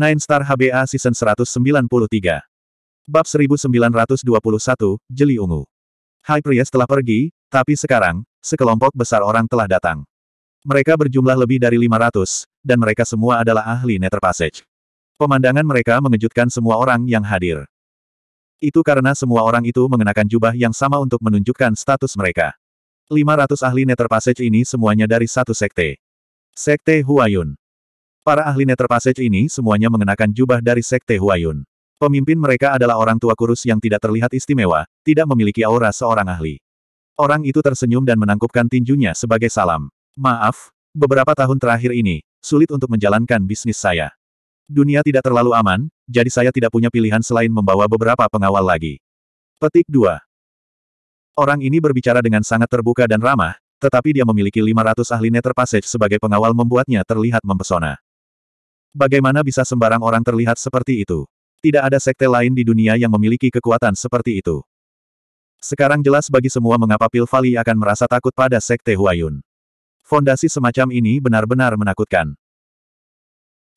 Nine Star HBA Season 193. Bab 1921, Jeli Ungu. High Priest telah pergi, tapi sekarang, sekelompok besar orang telah datang. Mereka berjumlah lebih dari 500, dan mereka semua adalah ahli Nether Passage. Pemandangan mereka mengejutkan semua orang yang hadir. Itu karena semua orang itu mengenakan jubah yang sama untuk menunjukkan status mereka. 500 ahli Nether Passage ini semuanya dari satu sekte. Sekte Huayun. Para ahli Netherpassage ini semuanya mengenakan jubah dari Sekte Huayun. Pemimpin mereka adalah orang tua kurus yang tidak terlihat istimewa, tidak memiliki aura seorang ahli. Orang itu tersenyum dan menangkupkan tinjunya sebagai salam. Maaf, beberapa tahun terakhir ini, sulit untuk menjalankan bisnis saya. Dunia tidak terlalu aman, jadi saya tidak punya pilihan selain membawa beberapa pengawal lagi. Petik 2. Orang ini berbicara dengan sangat terbuka dan ramah, tetapi dia memiliki 500 ahli Nether Passage sebagai pengawal membuatnya terlihat mempesona. Bagaimana bisa sembarang orang terlihat seperti itu? Tidak ada sekte lain di dunia yang memiliki kekuatan seperti itu. Sekarang jelas bagi semua mengapa Pilvali akan merasa takut pada sekte Huayun. Fondasi semacam ini benar-benar menakutkan.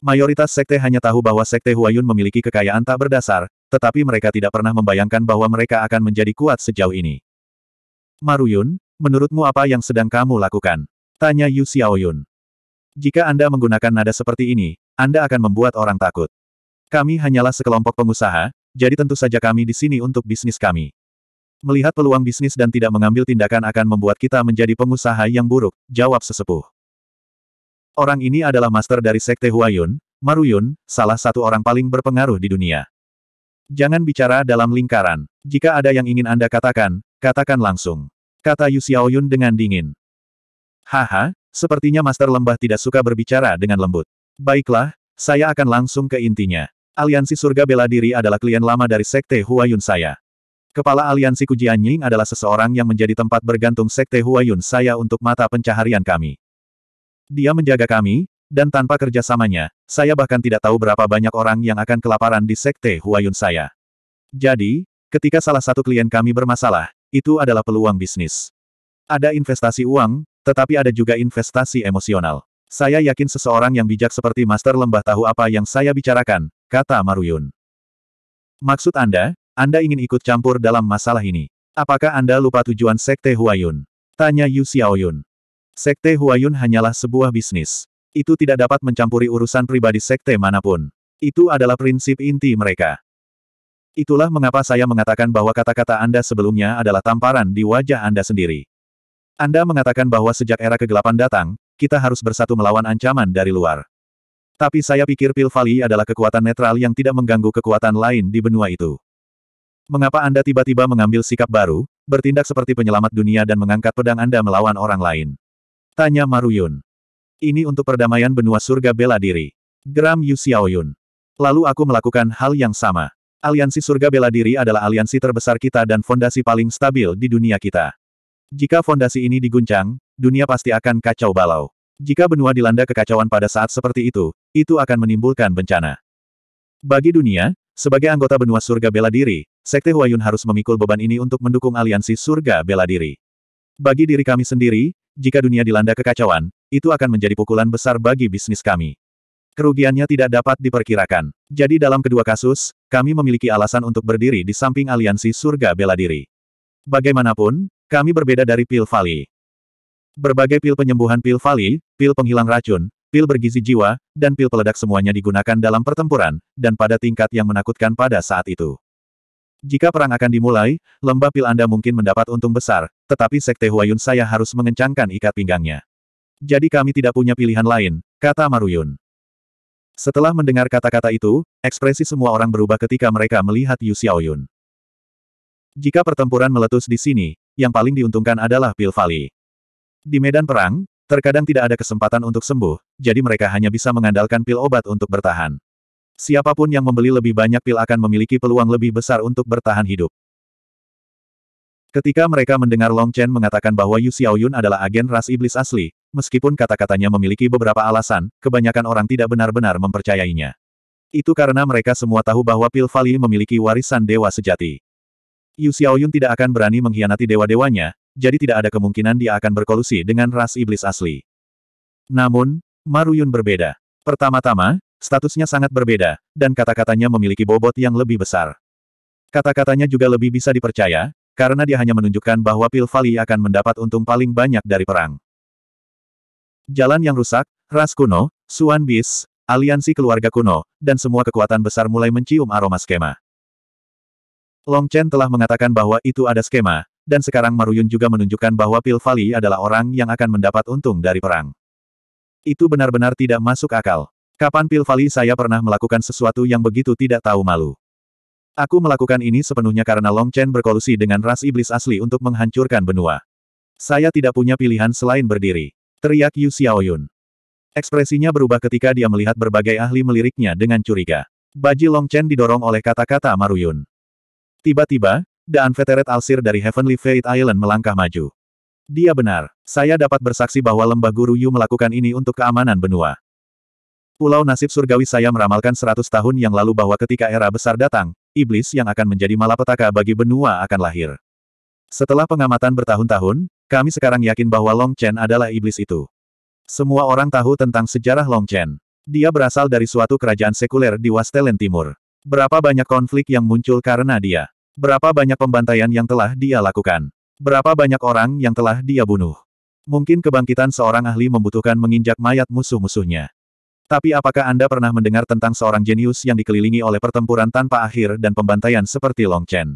Mayoritas sekte hanya tahu bahwa sekte Huayun memiliki kekayaan tak berdasar, tetapi mereka tidak pernah membayangkan bahwa mereka akan menjadi kuat sejauh ini. Maruyun, menurutmu apa yang sedang kamu lakukan? Tanya Yu Xiaoyun. Jika Anda menggunakan nada seperti ini, anda akan membuat orang takut. Kami hanyalah sekelompok pengusaha, jadi tentu saja kami di sini untuk bisnis kami. Melihat peluang bisnis dan tidak mengambil tindakan akan membuat kita menjadi pengusaha yang buruk, jawab sesepuh. Orang ini adalah master dari Sekte Huayun, Maruyun, salah satu orang paling berpengaruh di dunia. Jangan bicara dalam lingkaran. Jika ada yang ingin Anda katakan, katakan langsung. Kata Yu Xiaoyun dengan dingin. Haha, sepertinya Master Lembah tidak suka berbicara dengan lembut. Baiklah, saya akan langsung ke intinya. Aliansi Surga Bela Diri adalah klien lama dari Sekte Huayun saya. Kepala Aliansi Kujian Ying adalah seseorang yang menjadi tempat bergantung Sekte Huayun saya untuk mata pencaharian kami. Dia menjaga kami, dan tanpa kerjasamanya, saya bahkan tidak tahu berapa banyak orang yang akan kelaparan di Sekte Huayun saya. Jadi, ketika salah satu klien kami bermasalah, itu adalah peluang bisnis. Ada investasi uang, tetapi ada juga investasi emosional. Saya yakin seseorang yang bijak seperti Master Lembah tahu apa yang saya bicarakan, kata Maruyun. Maksud Anda, Anda ingin ikut campur dalam masalah ini. Apakah Anda lupa tujuan Sekte Huayun? Tanya Yu Xiaoyun. Sekte Huayun hanyalah sebuah bisnis. Itu tidak dapat mencampuri urusan pribadi sekte manapun. Itu adalah prinsip inti mereka. Itulah mengapa saya mengatakan bahwa kata-kata Anda sebelumnya adalah tamparan di wajah Anda sendiri. Anda mengatakan bahwa sejak era kegelapan datang, kita harus bersatu melawan ancaman dari luar. Tapi saya pikir Pil Valley adalah kekuatan netral yang tidak mengganggu kekuatan lain di benua itu. Mengapa Anda tiba-tiba mengambil sikap baru, bertindak seperti penyelamat dunia dan mengangkat pedang Anda melawan orang lain? Tanya Maruyun. Ini untuk perdamaian benua surga bela diri. Geram Yu Xiaoyun. Lalu aku melakukan hal yang sama. Aliansi surga bela diri adalah aliansi terbesar kita dan fondasi paling stabil di dunia kita. Jika fondasi ini diguncang, dunia pasti akan kacau balau. Jika benua dilanda kekacauan pada saat seperti itu, itu akan menimbulkan bencana. Bagi dunia, sebagai anggota benua surga bela diri, Sekte Huayun harus memikul beban ini untuk mendukung aliansi surga bela diri. Bagi diri kami sendiri, jika dunia dilanda kekacauan, itu akan menjadi pukulan besar bagi bisnis kami. Kerugiannya tidak dapat diperkirakan. Jadi dalam kedua kasus, kami memiliki alasan untuk berdiri di samping aliansi surga bela diri. Bagaimanapun, kami berbeda dari pil Vali. Berbagai pil penyembuhan pil Vali, pil penghilang racun, pil bergizi jiwa, dan pil peledak semuanya digunakan dalam pertempuran, dan pada tingkat yang menakutkan pada saat itu. Jika perang akan dimulai, lembah pil Anda mungkin mendapat untung besar, tetapi Sekte Huayun saya harus mengencangkan ikat pinggangnya. Jadi kami tidak punya pilihan lain, kata Maruyun. Setelah mendengar kata-kata itu, ekspresi semua orang berubah ketika mereka melihat Yu Xiaoyun. Jika pertempuran meletus di sini, yang paling diuntungkan adalah Pil Valley. Di medan perang, terkadang tidak ada kesempatan untuk sembuh, jadi mereka hanya bisa mengandalkan pil obat untuk bertahan. Siapapun yang membeli lebih banyak pil akan memiliki peluang lebih besar untuk bertahan hidup. Ketika mereka mendengar Long Chen mengatakan bahwa Yu Xiaoyun adalah agen ras iblis asli, meskipun kata-katanya memiliki beberapa alasan, kebanyakan orang tidak benar-benar mempercayainya. Itu karena mereka semua tahu bahwa Pil Valley memiliki warisan dewa sejati. Yu Xiaoyun tidak akan berani mengkhianati dewa-dewanya, jadi tidak ada kemungkinan dia akan berkolusi dengan ras iblis asli. Namun, Maruyun berbeda. Pertama-tama, statusnya sangat berbeda, dan kata-katanya memiliki bobot yang lebih besar. Kata-katanya juga lebih bisa dipercaya, karena dia hanya menunjukkan bahwa Pil akan mendapat untung paling banyak dari perang. Jalan yang rusak, ras kuno, Suan Bis, aliansi keluarga kuno, dan semua kekuatan besar mulai mencium aroma skema. Long Chen telah mengatakan bahwa itu ada skema, dan sekarang Maruyun juga menunjukkan bahwa Pil Valley adalah orang yang akan mendapat untung dari perang. Itu benar-benar tidak masuk akal. Kapan Pil Valley saya pernah melakukan sesuatu yang begitu tidak tahu malu? Aku melakukan ini sepenuhnya karena Long Chen berkolusi dengan ras iblis asli untuk menghancurkan benua. Saya tidak punya pilihan selain berdiri. Teriak Yu Xiaoyun. Ekspresinya berubah ketika dia melihat berbagai ahli meliriknya dengan curiga. Baji Long Chen didorong oleh kata-kata Maruyun. Tiba-tiba, Daan Veteret Alsir dari Heavenly Fate Island melangkah maju. Dia benar, saya dapat bersaksi bahwa lembah guru Yu melakukan ini untuk keamanan benua. Pulau nasib surgawi saya meramalkan 100 tahun yang lalu bahwa ketika era besar datang, iblis yang akan menjadi malapetaka bagi benua akan lahir. Setelah pengamatan bertahun-tahun, kami sekarang yakin bahwa Long Chen adalah iblis itu. Semua orang tahu tentang sejarah Long Chen. Dia berasal dari suatu kerajaan sekuler di Wastelen Timur. Berapa banyak konflik yang muncul karena dia? Berapa banyak pembantaian yang telah dia lakukan? Berapa banyak orang yang telah dia bunuh? Mungkin kebangkitan seorang ahli membutuhkan menginjak mayat musuh-musuhnya. Tapi apakah Anda pernah mendengar tentang seorang jenius yang dikelilingi oleh pertempuran tanpa akhir dan pembantaian seperti Long Chen?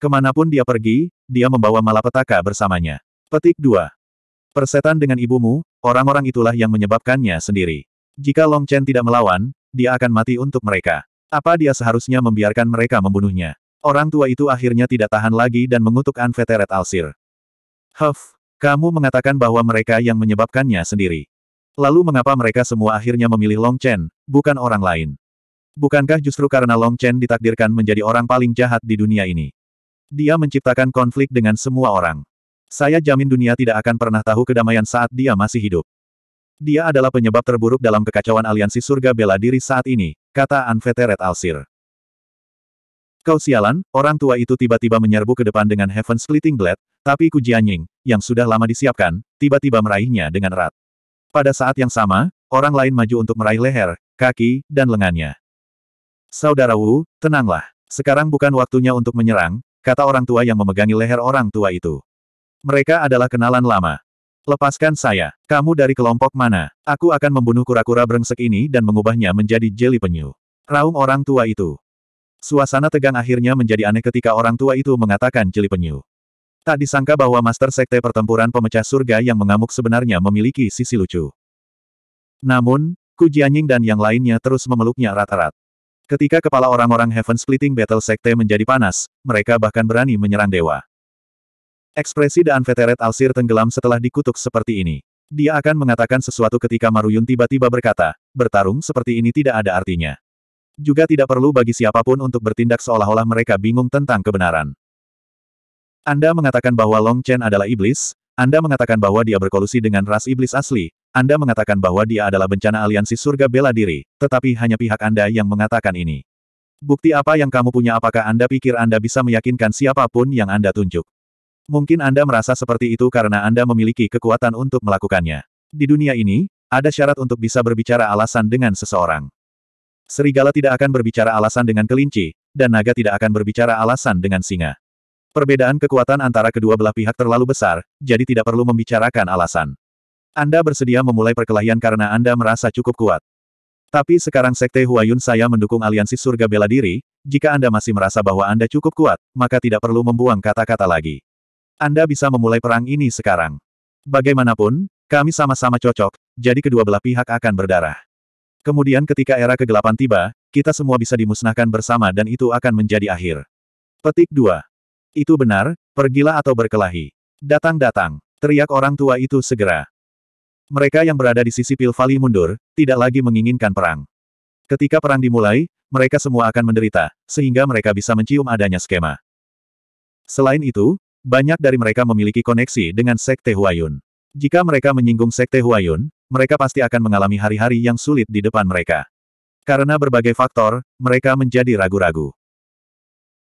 Kemanapun dia pergi, dia membawa malapetaka bersamanya. Petik 2. Persetan dengan ibumu, orang-orang itulah yang menyebabkannya sendiri. Jika Long Chen tidak melawan, dia akan mati untuk mereka. Apa dia seharusnya membiarkan mereka membunuhnya? Orang tua itu akhirnya tidak tahan lagi dan mengutuk Anveteret Alsir. Huff, kamu mengatakan bahwa mereka yang menyebabkannya sendiri. Lalu mengapa mereka semua akhirnya memilih Long Chen, bukan orang lain? Bukankah justru karena Long Chen ditakdirkan menjadi orang paling jahat di dunia ini? Dia menciptakan konflik dengan semua orang. Saya jamin dunia tidak akan pernah tahu kedamaian saat dia masih hidup. Dia adalah penyebab terburuk dalam kekacauan aliansi surga bela diri saat ini, kata Anveteret Alsir. Kau sialan, orang tua itu tiba-tiba menyerbu ke depan dengan Heaven Splitting Blade, tapi Ku Jianying, yang sudah lama disiapkan, tiba-tiba meraihnya dengan erat. Pada saat yang sama, orang lain maju untuk meraih leher, kaki, dan lengannya. Saudara Wu, tenanglah. Sekarang bukan waktunya untuk menyerang, kata orang tua yang memegangi leher orang tua itu. Mereka adalah kenalan lama. Lepaskan saya. Kamu dari kelompok mana? Aku akan membunuh kura-kura brengsek ini dan mengubahnya menjadi jeli penyu. Raung orang tua itu. Suasana tegang akhirnya menjadi aneh ketika orang tua itu mengatakan jeli penyu. Tak disangka bahwa Master Sekte Pertempuran Pemecah Surga yang mengamuk sebenarnya memiliki sisi lucu. Namun, Ku Jianying dan yang lainnya terus memeluknya erat-erat. Ketika kepala orang-orang Heaven Splitting Battle Sekte menjadi panas, mereka bahkan berani menyerang dewa. Ekspresi Daan Veteret Alsir tenggelam setelah dikutuk seperti ini. Dia akan mengatakan sesuatu ketika Maruyun tiba-tiba berkata, bertarung seperti ini tidak ada artinya. Juga tidak perlu bagi siapapun untuk bertindak seolah-olah mereka bingung tentang kebenaran. Anda mengatakan bahwa Long Chen adalah iblis, Anda mengatakan bahwa dia berkolusi dengan ras iblis asli, Anda mengatakan bahwa dia adalah bencana aliansi surga bela diri, tetapi hanya pihak Anda yang mengatakan ini. Bukti apa yang kamu punya apakah Anda pikir Anda bisa meyakinkan siapapun yang Anda tunjuk? Mungkin Anda merasa seperti itu karena Anda memiliki kekuatan untuk melakukannya. Di dunia ini, ada syarat untuk bisa berbicara alasan dengan seseorang. Serigala tidak akan berbicara alasan dengan kelinci, dan naga tidak akan berbicara alasan dengan singa. Perbedaan kekuatan antara kedua belah pihak terlalu besar, jadi tidak perlu membicarakan alasan. Anda bersedia memulai perkelahian karena Anda merasa cukup kuat. Tapi sekarang Sekte Huayun saya mendukung aliansi surga bela diri, jika Anda masih merasa bahwa Anda cukup kuat, maka tidak perlu membuang kata-kata lagi. Anda bisa memulai perang ini sekarang. Bagaimanapun, kami sama-sama cocok, jadi kedua belah pihak akan berdarah. Kemudian ketika era kegelapan tiba, kita semua bisa dimusnahkan bersama dan itu akan menjadi akhir. Petik 2. Itu benar, pergilah atau berkelahi. Datang-datang, teriak orang tua itu segera. Mereka yang berada di sisi Pilvali mundur, tidak lagi menginginkan perang. Ketika perang dimulai, mereka semua akan menderita, sehingga mereka bisa mencium adanya skema. Selain itu, banyak dari mereka memiliki koneksi dengan Sekte Huayun. Jika mereka menyinggung Sekte Huayun, mereka pasti akan mengalami hari-hari yang sulit di depan mereka. Karena berbagai faktor, mereka menjadi ragu-ragu.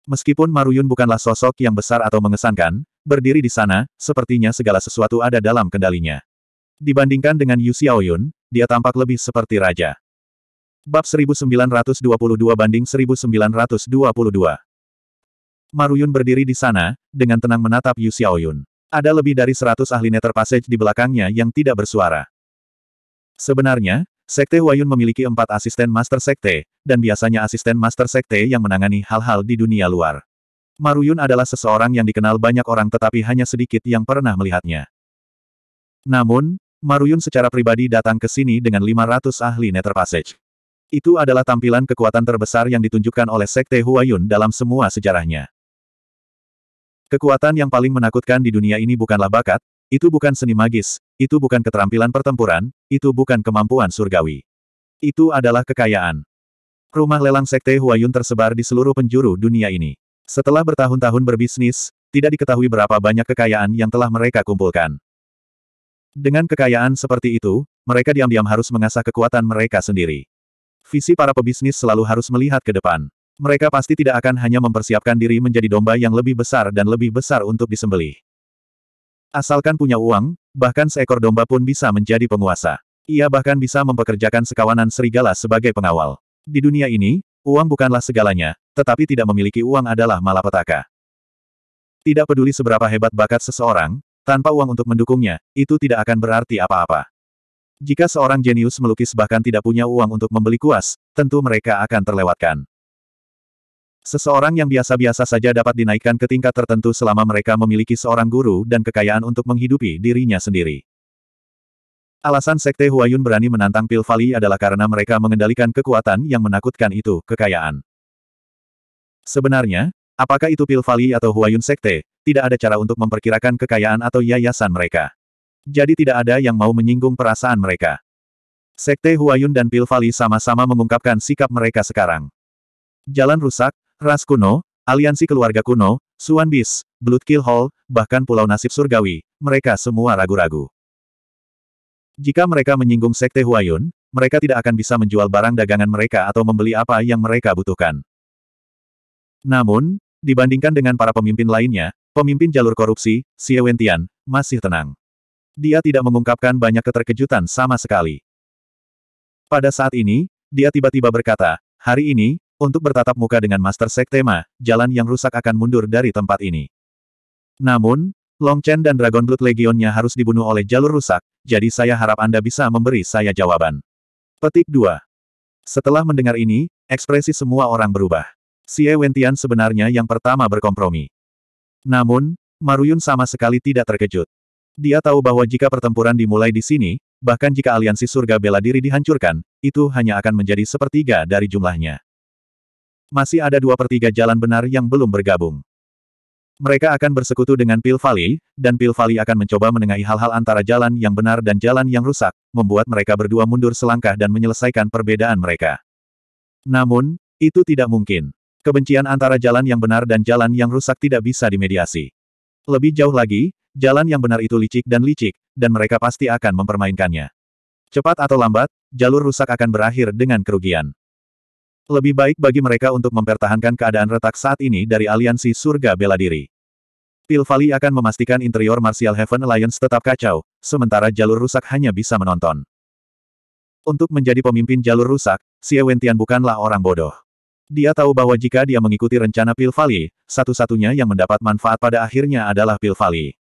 Meskipun Maruyun bukanlah sosok yang besar atau mengesankan, berdiri di sana, sepertinya segala sesuatu ada dalam kendalinya. Dibandingkan dengan Yu Xiaoyun, dia tampak lebih seperti raja. Bab 1922 banding 1922 Maruyun berdiri di sana, dengan tenang menatap Yu Xiaoyun. Ada lebih dari seratus ahli Nether Passage di belakangnya yang tidak bersuara. Sebenarnya, Sekte Huayun memiliki empat asisten Master Sekte, dan biasanya asisten Master Sekte yang menangani hal-hal di dunia luar. Maruyun adalah seseorang yang dikenal banyak orang tetapi hanya sedikit yang pernah melihatnya. Namun, Maruyun secara pribadi datang ke sini dengan 500 ahli Nether Passage. Itu adalah tampilan kekuatan terbesar yang ditunjukkan oleh Sekte Huayun dalam semua sejarahnya. Kekuatan yang paling menakutkan di dunia ini bukanlah bakat, itu bukan seni magis, itu bukan keterampilan pertempuran, itu bukan kemampuan surgawi. Itu adalah kekayaan. Rumah lelang Sekte Huayun tersebar di seluruh penjuru dunia ini. Setelah bertahun-tahun berbisnis, tidak diketahui berapa banyak kekayaan yang telah mereka kumpulkan. Dengan kekayaan seperti itu, mereka diam-diam harus mengasah kekuatan mereka sendiri. Visi para pebisnis selalu harus melihat ke depan. Mereka pasti tidak akan hanya mempersiapkan diri menjadi domba yang lebih besar dan lebih besar untuk disembelih. Asalkan punya uang, bahkan seekor domba pun bisa menjadi penguasa. Ia bahkan bisa mempekerjakan sekawanan serigala sebagai pengawal. Di dunia ini, uang bukanlah segalanya, tetapi tidak memiliki uang adalah malapetaka. Tidak peduli seberapa hebat bakat seseorang, tanpa uang untuk mendukungnya, itu tidak akan berarti apa-apa. Jika seorang jenius melukis bahkan tidak punya uang untuk membeli kuas, tentu mereka akan terlewatkan. Seseorang yang biasa-biasa saja dapat dinaikkan ke tingkat tertentu selama mereka memiliki seorang guru dan kekayaan untuk menghidupi dirinya sendiri. Alasan Sekte Huayun berani menantang Pil Vali adalah karena mereka mengendalikan kekuatan yang menakutkan itu, kekayaan. Sebenarnya, apakah itu Pil Vali atau Huayun Sekte, tidak ada cara untuk memperkirakan kekayaan atau yayasan mereka. Jadi tidak ada yang mau menyinggung perasaan mereka. Sekte Huayun dan Pil Vali sama-sama mengungkapkan sikap mereka sekarang. Jalan rusak, Ras kuno, aliansi keluarga kuno, Suan Bis, Blood Kill Hall, bahkan Pulau Nasib Surgawi, mereka semua ragu-ragu. Jika mereka menyinggung Sekte Huayun, mereka tidak akan bisa menjual barang dagangan mereka atau membeli apa yang mereka butuhkan. Namun, dibandingkan dengan para pemimpin lainnya, pemimpin jalur korupsi, Xie Wentian, masih tenang. Dia tidak mengungkapkan banyak keterkejutan sama sekali. Pada saat ini, dia tiba-tiba berkata, hari ini, untuk bertatap muka dengan Master Sektema, jalan yang rusak akan mundur dari tempat ini. Namun, Long Chen dan Dragon Blood Legionnya harus dibunuh oleh jalur rusak, jadi saya harap Anda bisa memberi saya jawaban. Petik 2. Setelah mendengar ini, ekspresi semua orang berubah. Xie Wentian sebenarnya yang pertama berkompromi. Namun, Maruyun sama sekali tidak terkejut. Dia tahu bahwa jika pertempuran dimulai di sini, bahkan jika aliansi surga bela diri dihancurkan, itu hanya akan menjadi sepertiga dari jumlahnya. Masih ada dua per tiga jalan benar yang belum bergabung. Mereka akan bersekutu dengan Pil Valley, dan Pil Valley akan mencoba menengahi hal-hal antara jalan yang benar dan jalan yang rusak, membuat mereka berdua mundur selangkah dan menyelesaikan perbedaan mereka. Namun, itu tidak mungkin. Kebencian antara jalan yang benar dan jalan yang rusak tidak bisa dimediasi. Lebih jauh lagi, jalan yang benar itu licik dan licik, dan mereka pasti akan mempermainkannya. Cepat atau lambat, jalur rusak akan berakhir dengan kerugian. Lebih baik bagi mereka untuk mempertahankan keadaan retak saat ini dari aliansi surga bela diri. Pil Valley akan memastikan interior Martial Heaven Alliance tetap kacau, sementara jalur rusak hanya bisa menonton. Untuk menjadi pemimpin jalur rusak, Xie Wentian bukanlah orang bodoh. Dia tahu bahwa jika dia mengikuti rencana Pil Valley, satu-satunya yang mendapat manfaat pada akhirnya adalah Pil Valley.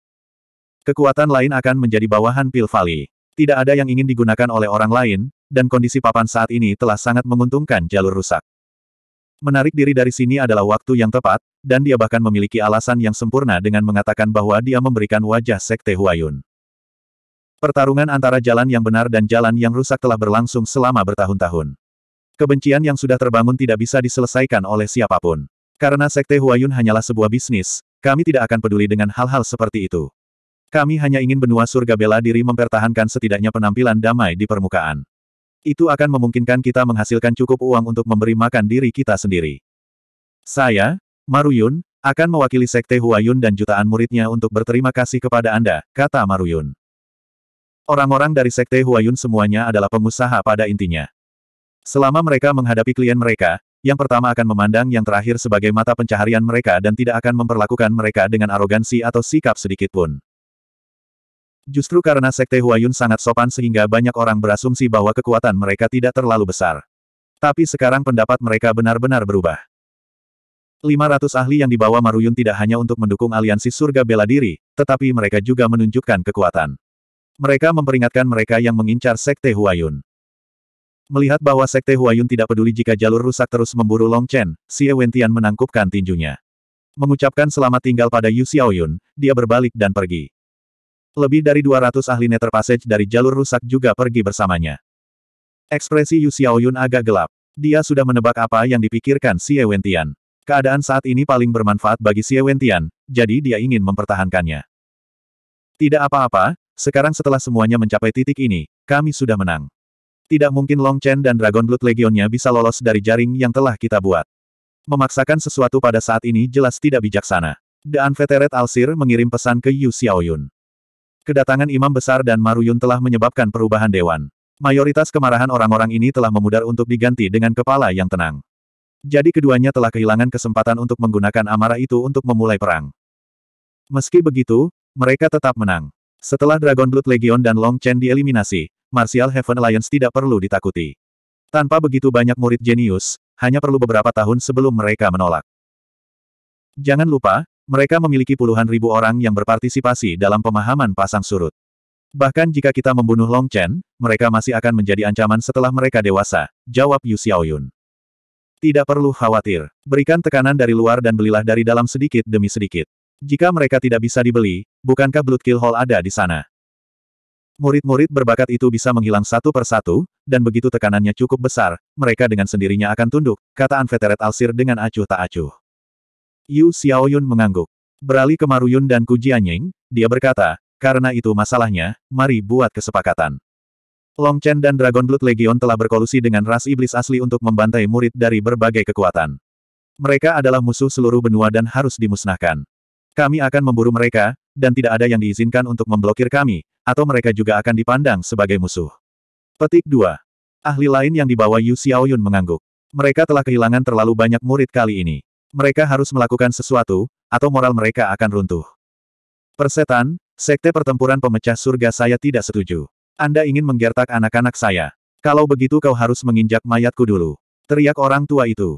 Kekuatan lain akan menjadi bawahan Pil Valley. Tidak ada yang ingin digunakan oleh orang lain, dan kondisi papan saat ini telah sangat menguntungkan jalur rusak. Menarik diri dari sini adalah waktu yang tepat, dan dia bahkan memiliki alasan yang sempurna dengan mengatakan bahwa dia memberikan wajah Sekte Huayun. Pertarungan antara jalan yang benar dan jalan yang rusak telah berlangsung selama bertahun-tahun. Kebencian yang sudah terbangun tidak bisa diselesaikan oleh siapapun. Karena Sekte Huayun hanyalah sebuah bisnis, kami tidak akan peduli dengan hal-hal seperti itu. Kami hanya ingin benua surga bela diri mempertahankan setidaknya penampilan damai di permukaan. Itu akan memungkinkan kita menghasilkan cukup uang untuk memberi makan diri kita sendiri. Saya, Maruyun, akan mewakili Sekte Huayun dan jutaan muridnya untuk berterima kasih kepada Anda, kata Maruyun. Orang-orang dari Sekte Huayun semuanya adalah pengusaha pada intinya. Selama mereka menghadapi klien mereka, yang pertama akan memandang yang terakhir sebagai mata pencaharian mereka dan tidak akan memperlakukan mereka dengan arogansi atau sikap sedikitpun. Justru karena Sekte Huayun sangat sopan sehingga banyak orang berasumsi bahwa kekuatan mereka tidak terlalu besar. Tapi sekarang pendapat mereka benar-benar berubah. 500 ahli yang dibawa Maruyun tidak hanya untuk mendukung aliansi surga bela diri, tetapi mereka juga menunjukkan kekuatan. Mereka memperingatkan mereka yang mengincar Sekte Huayun. Melihat bahwa Sekte Huayun tidak peduli jika jalur rusak terus memburu Long Chen, si Wentian menangkupkan tinjunya. Mengucapkan selamat tinggal pada Yu Xiaoyun, dia berbalik dan pergi. Lebih dari 200 ahli Nether Passage dari jalur rusak juga pergi bersamanya. Ekspresi Yu Xiaoyun agak gelap. Dia sudah menebak apa yang dipikirkan Xie Wentian. Keadaan saat ini paling bermanfaat bagi Xie Wentian, jadi dia ingin mempertahankannya. Tidak apa-apa, sekarang setelah semuanya mencapai titik ini, kami sudah menang. Tidak mungkin Long Chen dan Dragon Blood Legionnya bisa lolos dari jaring yang telah kita buat. Memaksakan sesuatu pada saat ini jelas tidak bijaksana. The Unveteret Alsir mengirim pesan ke Yu Xiaoyun. Kedatangan Imam Besar dan Maruyun telah menyebabkan perubahan dewan. Mayoritas kemarahan orang-orang ini telah memudar untuk diganti dengan kepala yang tenang. Jadi keduanya telah kehilangan kesempatan untuk menggunakan amarah itu untuk memulai perang. Meski begitu, mereka tetap menang. Setelah Dragon Blood Legion dan Long Chen dieliminasi, Martial Heaven Alliance tidak perlu ditakuti. Tanpa begitu banyak murid jenius, hanya perlu beberapa tahun sebelum mereka menolak. Jangan lupa, mereka memiliki puluhan ribu orang yang berpartisipasi dalam pemahaman pasang surut. Bahkan jika kita membunuh Long Chen, mereka masih akan menjadi ancaman setelah mereka dewasa, jawab Yu Xiaoyun. Tidak perlu khawatir. Berikan tekanan dari luar dan belilah dari dalam sedikit demi sedikit. Jika mereka tidak bisa dibeli, bukankah Blood Kill Hall ada di sana? Murid-murid berbakat itu bisa menghilang satu persatu, dan begitu tekanannya cukup besar, mereka dengan sendirinya akan tunduk, kata Anveteret Alsir dengan acuh tak acuh. Yu Xiaoyun mengangguk. Beralih ke Maruyun dan Ku Jianying, dia berkata, karena itu masalahnya, mari buat kesepakatan. Long Chen dan Dragon Blood Legion telah berkolusi dengan ras iblis asli untuk membantai murid dari berbagai kekuatan. Mereka adalah musuh seluruh benua dan harus dimusnahkan. Kami akan memburu mereka, dan tidak ada yang diizinkan untuk memblokir kami, atau mereka juga akan dipandang sebagai musuh. Petik 2. Ahli lain yang dibawa Yu Xiaoyun mengangguk. Mereka telah kehilangan terlalu banyak murid kali ini. Mereka harus melakukan sesuatu, atau moral mereka akan runtuh. Persetan, sekte pertempuran pemecah surga saya tidak setuju. Anda ingin menggertak anak-anak saya. Kalau begitu kau harus menginjak mayatku dulu. Teriak orang tua itu.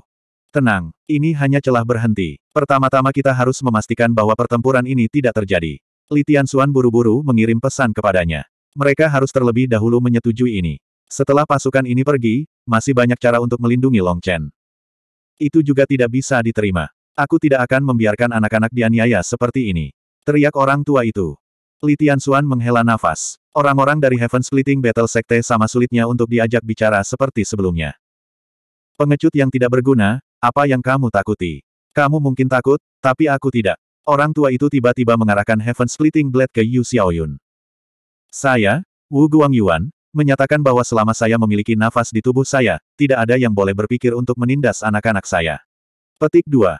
Tenang, ini hanya celah berhenti. Pertama-tama kita harus memastikan bahwa pertempuran ini tidak terjadi. Litian Suan buru-buru mengirim pesan kepadanya. Mereka harus terlebih dahulu menyetujui ini. Setelah pasukan ini pergi, masih banyak cara untuk melindungi Long Chen. Itu juga tidak bisa diterima. Aku tidak akan membiarkan anak-anak dianiaya seperti ini. Teriak orang tua itu. Li Tianxuan menghela nafas. Orang-orang dari Heaven Splitting Battle Sekte sama sulitnya untuk diajak bicara seperti sebelumnya. Pengecut yang tidak berguna, apa yang kamu takuti? Kamu mungkin takut, tapi aku tidak. Orang tua itu tiba-tiba mengarahkan Heaven Splitting Blade ke Yu Xiaoyun. Saya, Wu Guangyuan, menyatakan bahwa selama saya memiliki nafas di tubuh saya, tidak ada yang boleh berpikir untuk menindas anak-anak saya. Petik 2.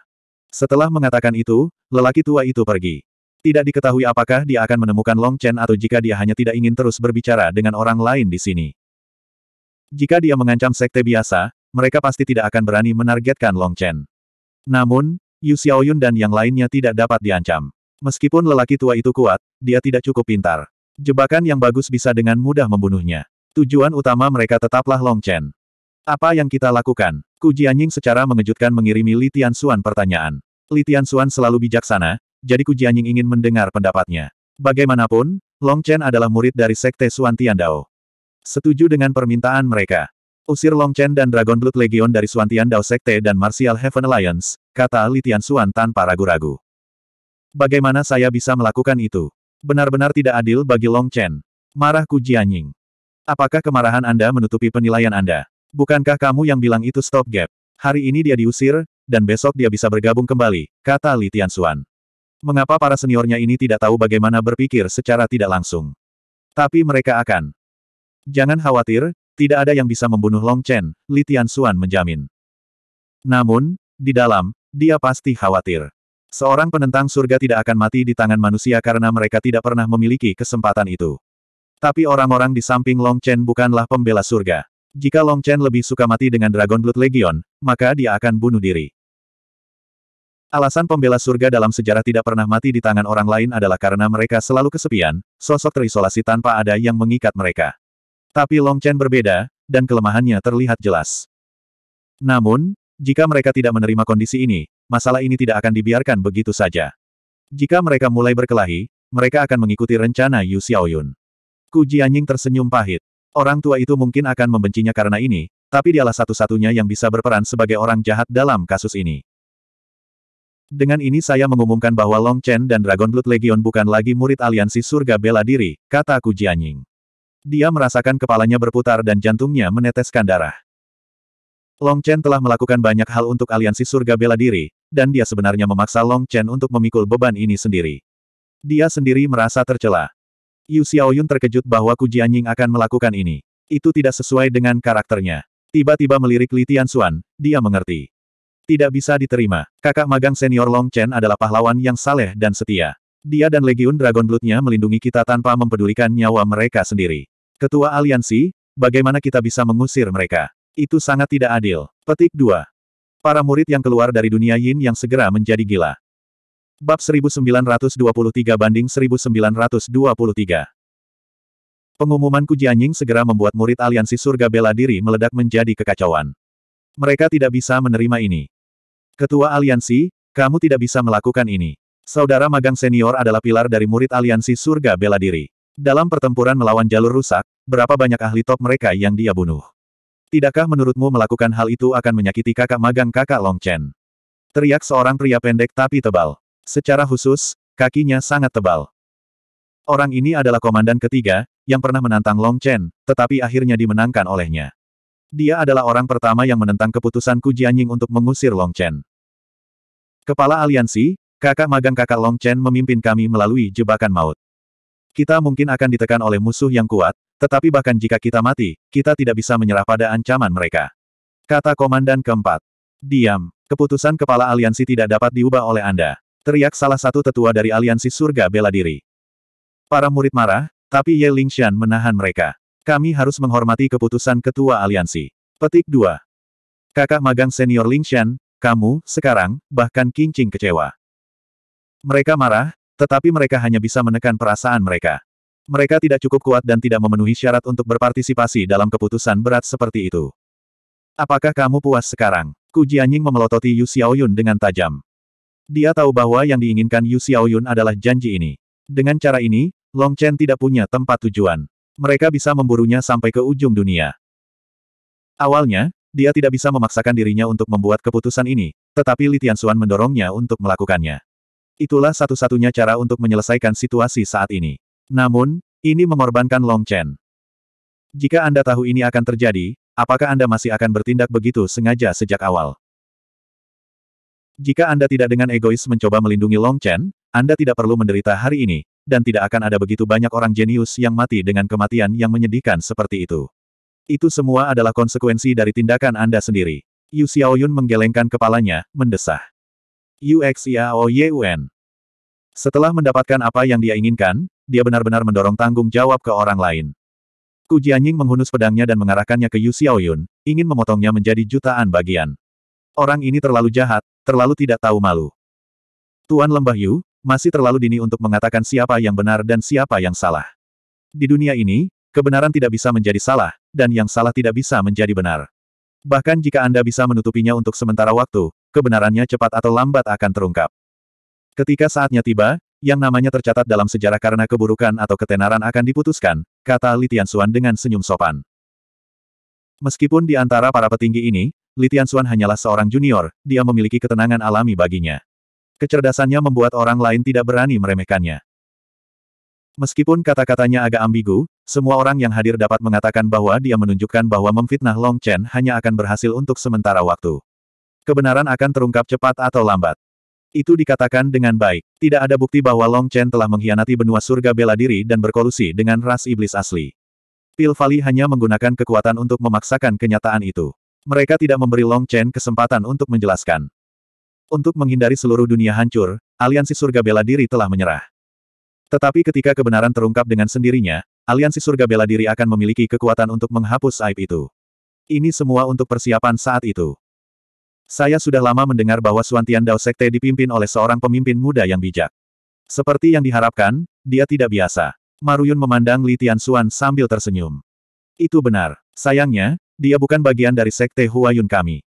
Setelah mengatakan itu, lelaki tua itu pergi. Tidak diketahui apakah dia akan menemukan Long Chen atau jika dia hanya tidak ingin terus berbicara dengan orang lain di sini. Jika dia mengancam sekte biasa, mereka pasti tidak akan berani menargetkan Long Chen. Namun, Yu Xiaoyun dan yang lainnya tidak dapat diancam. Meskipun lelaki tua itu kuat, dia tidak cukup pintar. Jebakan yang bagus bisa dengan mudah membunuhnya. Tujuan utama mereka tetaplah Long Chen. Apa yang kita lakukan? Ku Jianying secara mengejutkan mengirimi Li Tianxuan pertanyaan. Li Tianxuan selalu bijaksana, jadi Ku Jianying ingin mendengar pendapatnya. Bagaimanapun, Long Chen adalah murid dari Sekte Suan Dao. Setuju dengan permintaan mereka. Usir Long Chen dan Dragon Blood Legion dari Suan Dao Sekte dan Martial Heaven Alliance, kata Li Tianxuan tanpa ragu-ragu. Bagaimana saya bisa melakukan itu? Benar-benar tidak adil bagi Long Chen. Marah Ku Jianying. Apakah kemarahan Anda menutupi penilaian Anda? Bukankah kamu yang bilang itu stop gap? Hari ini dia diusir, dan besok dia bisa bergabung kembali, kata Li Tianxuan. Mengapa para seniornya ini tidak tahu bagaimana berpikir secara tidak langsung? Tapi mereka akan. Jangan khawatir, tidak ada yang bisa membunuh Long Chen, Li Tianxuan menjamin. Namun, di dalam, dia pasti khawatir. Seorang penentang surga tidak akan mati di tangan manusia karena mereka tidak pernah memiliki kesempatan itu. Tapi orang-orang di samping Long Chen bukanlah pembela surga. Jika Long Chen lebih suka mati dengan Dragon Blood Legion, maka dia akan bunuh diri. Alasan pembela surga dalam sejarah tidak pernah mati di tangan orang lain adalah karena mereka selalu kesepian, sosok terisolasi tanpa ada yang mengikat mereka. Tapi Long Chen berbeda, dan kelemahannya terlihat jelas. Namun, jika mereka tidak menerima kondisi ini, masalah ini tidak akan dibiarkan begitu saja. Jika mereka mulai berkelahi, mereka akan mengikuti rencana Yu Xiaoyun. Ku Jianying tersenyum pahit. Orang tua itu mungkin akan membencinya karena ini, tapi dialah satu-satunya yang bisa berperan sebagai orang jahat dalam kasus ini. Dengan ini saya mengumumkan bahwa Long Chen dan Dragon Blood Legion bukan lagi murid aliansi surga bela diri, kata Ku Jianying. Dia merasakan kepalanya berputar dan jantungnya meneteskan darah. Long Chen telah melakukan banyak hal untuk aliansi surga bela diri, dan dia sebenarnya memaksa Long Chen untuk memikul beban ini sendiri. Dia sendiri merasa tercela. Yu Xiaoyun terkejut bahwa Ku Jianying akan melakukan ini. Itu tidak sesuai dengan karakternya. Tiba-tiba melirik Li Tianxuan, dia mengerti. Tidak bisa diterima. Kakak magang senior Long Chen adalah pahlawan yang saleh dan setia. Dia dan Legiun Dragon Bloodnya melindungi kita tanpa mempedulikan nyawa mereka sendiri. Ketua aliansi, bagaimana kita bisa mengusir mereka? Itu sangat tidak adil. Petik 2. Para murid yang keluar dari dunia Yin yang segera menjadi gila. Bab 1923 banding 1923. Pengumuman Anjing segera membuat murid aliansi surga bela diri meledak menjadi kekacauan. Mereka tidak bisa menerima ini. Ketua aliansi, kamu tidak bisa melakukan ini. Saudara magang senior adalah pilar dari murid aliansi surga bela diri. Dalam pertempuran melawan jalur rusak, berapa banyak ahli top mereka yang dia bunuh. Tidakkah menurutmu melakukan hal itu akan menyakiti kakak magang kakak Long Chen? Teriak seorang pria pendek tapi tebal. Secara khusus, kakinya sangat tebal. Orang ini adalah komandan ketiga, yang pernah menantang Long Chen, tetapi akhirnya dimenangkan olehnya. Dia adalah orang pertama yang menentang keputusan Ku Jianying untuk mengusir Long Chen. Kepala aliansi, kakak magang kakak Long Chen memimpin kami melalui jebakan maut. Kita mungkin akan ditekan oleh musuh yang kuat, tetapi bahkan jika kita mati, kita tidak bisa menyerah pada ancaman mereka. Kata Komandan keempat. Diam. Keputusan kepala aliansi tidak dapat diubah oleh Anda. Teriak salah satu tetua dari aliansi surga bela diri. Para murid marah, tapi Ye Lingxian menahan mereka. Kami harus menghormati keputusan ketua aliansi. Petik 2. Kakak magang senior Lingxian, kamu, sekarang, bahkan kincing kecewa. Mereka marah, tetapi mereka hanya bisa menekan perasaan mereka. Mereka tidak cukup kuat dan tidak memenuhi syarat untuk berpartisipasi dalam keputusan berat seperti itu. Apakah kamu puas sekarang? Ku Jianying memelototi Yu Xiaoyun dengan tajam. Dia tahu bahwa yang diinginkan Yu Xiaoyun adalah janji ini. Dengan cara ini, Long Chen tidak punya tempat tujuan. Mereka bisa memburunya sampai ke ujung dunia. Awalnya, dia tidak bisa memaksakan dirinya untuk membuat keputusan ini, tetapi Li Tianxuan mendorongnya untuk melakukannya. Itulah satu-satunya cara untuk menyelesaikan situasi saat ini. Namun, ini mengorbankan Long Chen. Jika Anda tahu ini akan terjadi, apakah Anda masih akan bertindak begitu sengaja sejak awal? Jika Anda tidak dengan egois mencoba melindungi Long Chen, Anda tidak perlu menderita hari ini, dan tidak akan ada begitu banyak orang jenius yang mati dengan kematian yang menyedihkan seperti itu. Itu semua adalah konsekuensi dari tindakan Anda sendiri. Yu Xiaoyun menggelengkan kepalanya, mendesah. UXIAOYUN. Setelah mendapatkan apa yang dia inginkan, dia benar-benar mendorong tanggung jawab ke orang lain. Ku Jianying menghunus pedangnya dan mengarahkannya ke Yu Xiaoyun, ingin memotongnya menjadi jutaan bagian. Orang ini terlalu jahat, terlalu tidak tahu malu. Tuan Lembah Yu, masih terlalu dini untuk mengatakan siapa yang benar dan siapa yang salah. Di dunia ini, kebenaran tidak bisa menjadi salah, dan yang salah tidak bisa menjadi benar. Bahkan jika Anda bisa menutupinya untuk sementara waktu, kebenarannya cepat atau lambat akan terungkap. Ketika saatnya tiba, yang namanya tercatat dalam sejarah karena keburukan atau ketenaran akan diputuskan, kata Li Tianxuan dengan senyum sopan. Meskipun di antara para petinggi ini, Li Tianxuan hanyalah seorang junior, dia memiliki ketenangan alami baginya. Kecerdasannya membuat orang lain tidak berani meremehkannya. Meskipun kata-katanya agak ambigu, semua orang yang hadir dapat mengatakan bahwa dia menunjukkan bahwa memfitnah Long Chen hanya akan berhasil untuk sementara waktu. Kebenaran akan terungkap cepat atau lambat. Itu dikatakan dengan baik. Tidak ada bukti bahwa Long Chen telah mengkhianati benua surga bela diri dan berkolusi dengan ras iblis asli. Pil hanya menggunakan kekuatan untuk memaksakan kenyataan itu. Mereka tidak memberi Long Chen kesempatan untuk menjelaskan. Untuk menghindari seluruh dunia hancur, aliansi surga bela diri telah menyerah. Tetapi ketika kebenaran terungkap dengan sendirinya, aliansi surga bela diri akan memiliki kekuatan untuk menghapus aib itu. Ini semua untuk persiapan saat itu. Saya sudah lama mendengar bahwa Suantian Dao Sekte dipimpin oleh seorang pemimpin muda yang bijak. Seperti yang diharapkan, dia tidak biasa. Maruyun memandang Li Suan sambil tersenyum. Itu benar. Sayangnya, dia bukan bagian dari Sekte Huayun kami.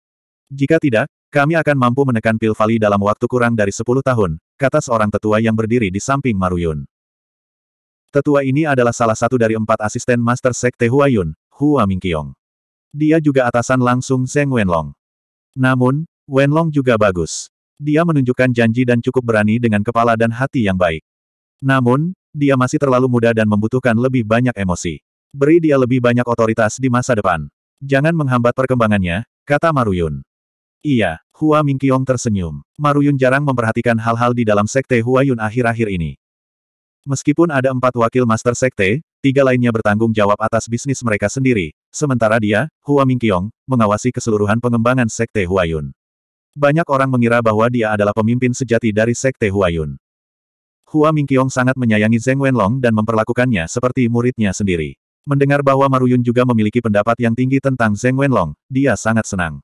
Jika tidak, kami akan mampu menekan pil Vali dalam waktu kurang dari 10 tahun, kata seorang tetua yang berdiri di samping Maruyun. Tetua ini adalah salah satu dari empat asisten master Sekte Huayun, Hua Mingqiong. Dia juga atasan langsung Zheng Wenlong. Namun, Wenlong juga bagus. Dia menunjukkan janji dan cukup berani dengan kepala dan hati yang baik. Namun, dia masih terlalu muda dan membutuhkan lebih banyak emosi. Beri dia lebih banyak otoritas di masa depan. Jangan menghambat perkembangannya, kata Maruyun. Iya, Hua Mingqiong tersenyum. Maruyun jarang memperhatikan hal-hal di dalam sekte Hua Yun akhir-akhir ini. Meskipun ada empat wakil master sekte, tiga lainnya bertanggung jawab atas bisnis mereka sendiri, Sementara dia, Hua Mingqiong, mengawasi keseluruhan pengembangan Sekte Huayun. Banyak orang mengira bahwa dia adalah pemimpin sejati dari Sekte Huayun. Hua Mingqiong sangat menyayangi Zeng Wenlong dan memperlakukannya seperti muridnya sendiri. Mendengar bahwa Maruyun juga memiliki pendapat yang tinggi tentang Zeng Wenlong, dia sangat senang.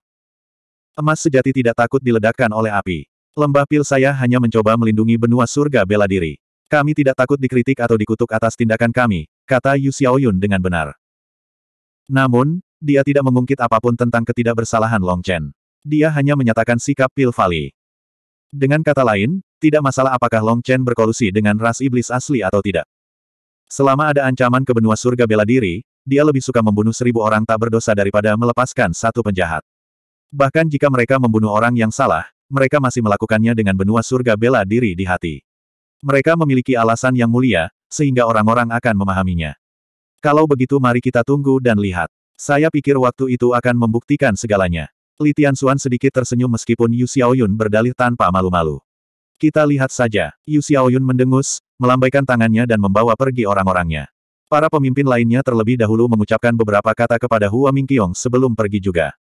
Emas sejati tidak takut diledakkan oleh api. Lembah pil saya hanya mencoba melindungi benua surga bela diri. Kami tidak takut dikritik atau dikutuk atas tindakan kami, kata Yu Xiaoyun dengan benar. Namun, dia tidak mengungkit apapun tentang ketidakbersalahan Long Chen. Dia hanya menyatakan sikap Pil Valley. Dengan kata lain, tidak masalah apakah Long Chen berkolusi dengan ras iblis asli atau tidak. Selama ada ancaman ke benua surga bela diri, dia lebih suka membunuh seribu orang tak berdosa daripada melepaskan satu penjahat. Bahkan jika mereka membunuh orang yang salah, mereka masih melakukannya dengan benua surga bela diri di hati. Mereka memiliki alasan yang mulia, sehingga orang-orang akan memahaminya. Kalau begitu mari kita tunggu dan lihat. Saya pikir waktu itu akan membuktikan segalanya. Li Tianxuan sedikit tersenyum meskipun Yu Xiaoyun berdalih tanpa malu-malu. Kita lihat saja, Yu Xiaoyun mendengus, melambaikan tangannya dan membawa pergi orang-orangnya. Para pemimpin lainnya terlebih dahulu mengucapkan beberapa kata kepada Hua Mingqiong sebelum pergi juga.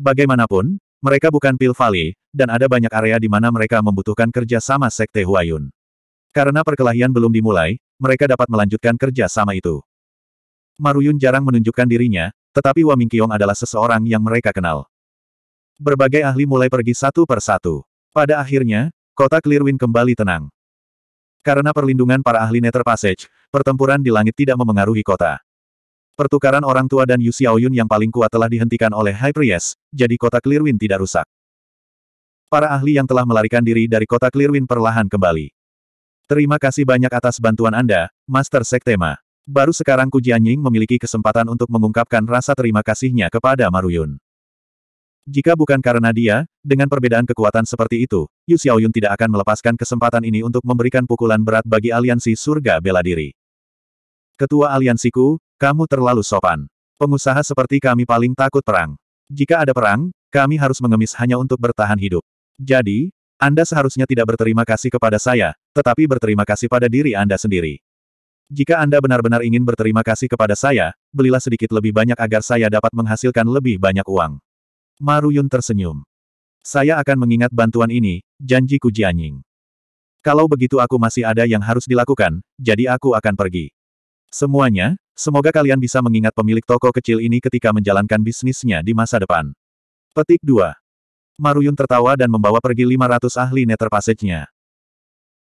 Bagaimanapun, mereka bukan Pil Valley, dan ada banyak area di mana mereka membutuhkan kerja sama Sekte Huayun. Karena perkelahian belum dimulai, mereka dapat melanjutkan kerja sama itu. Maruyun jarang menunjukkan dirinya, tetapi Waming Mingqiong adalah seseorang yang mereka kenal. Berbagai ahli mulai pergi satu per satu. Pada akhirnya, kota Clearwind kembali tenang. Karena perlindungan para ahli Nether Passage, pertempuran di langit tidak memengaruhi kota. Pertukaran orang tua dan Yu Xiaoyun yang paling kuat telah dihentikan oleh High Priest, jadi kota Clearwind tidak rusak. Para ahli yang telah melarikan diri dari kota Clearwind perlahan kembali. Terima kasih banyak atas bantuan Anda, Master Sektema. Baru sekarang Ku Jianying memiliki kesempatan untuk mengungkapkan rasa terima kasihnya kepada Maruyun. Jika bukan karena dia, dengan perbedaan kekuatan seperti itu, Yu Xiaoyun tidak akan melepaskan kesempatan ini untuk memberikan pukulan berat bagi aliansi surga bela diri. Ketua aliansiku, kamu terlalu sopan. Pengusaha seperti kami paling takut perang. Jika ada perang, kami harus mengemis hanya untuk bertahan hidup. Jadi, Anda seharusnya tidak berterima kasih kepada saya, tetapi berterima kasih pada diri Anda sendiri. Jika Anda benar-benar ingin berterima kasih kepada saya, belilah sedikit lebih banyak agar saya dapat menghasilkan lebih banyak uang. Maruyun tersenyum. Saya akan mengingat bantuan ini, janji Anjing. Kalau begitu aku masih ada yang harus dilakukan, jadi aku akan pergi. Semuanya, semoga kalian bisa mengingat pemilik toko kecil ini ketika menjalankan bisnisnya di masa depan. Petik 2. Maruyun tertawa dan membawa pergi 500 ahli nether passage-nya.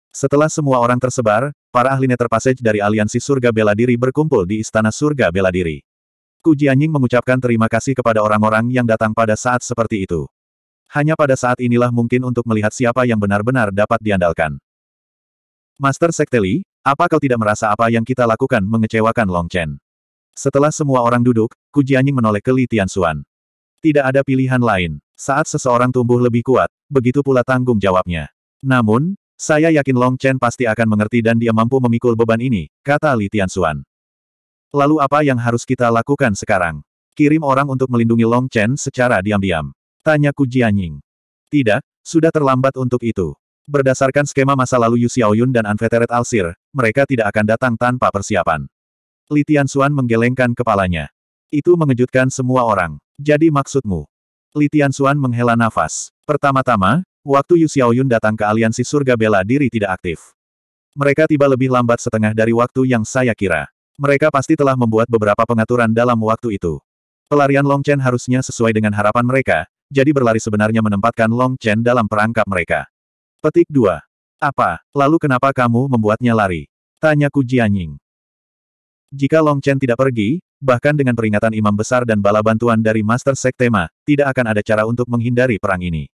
Setelah semua orang tersebar, para ahli Nether Passage dari Aliansi Surga Bela Diri berkumpul di Istana Surga Bela Diri. Ku Jianying mengucapkan terima kasih kepada orang-orang yang datang pada saat seperti itu. Hanya pada saat inilah mungkin untuk melihat siapa yang benar-benar dapat diandalkan. Master Sekteli, apa kau tidak merasa apa yang kita lakukan mengecewakan Long Chen? Setelah semua orang duduk, Ku Jianying menoleh ke Li Tianxuan. Tidak ada pilihan lain. Saat seseorang tumbuh lebih kuat, begitu pula tanggung jawabnya. Namun, saya yakin Long Chen pasti akan mengerti dan dia mampu memikul beban ini, kata Li Tianxuan. Lalu apa yang harus kita lakukan sekarang? Kirim orang untuk melindungi Long Chen secara diam-diam. Tanya Ku Jianying. Tidak, sudah terlambat untuk itu. Berdasarkan skema masa lalu Yu Xiaoyun dan Anveteret Alsir, mereka tidak akan datang tanpa persiapan. Li Tianxuan menggelengkan kepalanya. Itu mengejutkan semua orang. Jadi maksudmu? Li Tianxuan menghela nafas. Pertama-tama, Waktu Yu Xiaoyun datang ke aliansi surga bela diri tidak aktif. Mereka tiba lebih lambat setengah dari waktu yang saya kira. Mereka pasti telah membuat beberapa pengaturan dalam waktu itu. Pelarian Long Chen harusnya sesuai dengan harapan mereka, jadi berlari sebenarnya menempatkan Long Chen dalam perangkap mereka. Petik 2. Apa, lalu kenapa kamu membuatnya lari? Tanya Ku Jianying. Jika Long Chen tidak pergi, bahkan dengan peringatan imam besar dan bala bantuan dari Master Sektema, tidak akan ada cara untuk menghindari perang ini.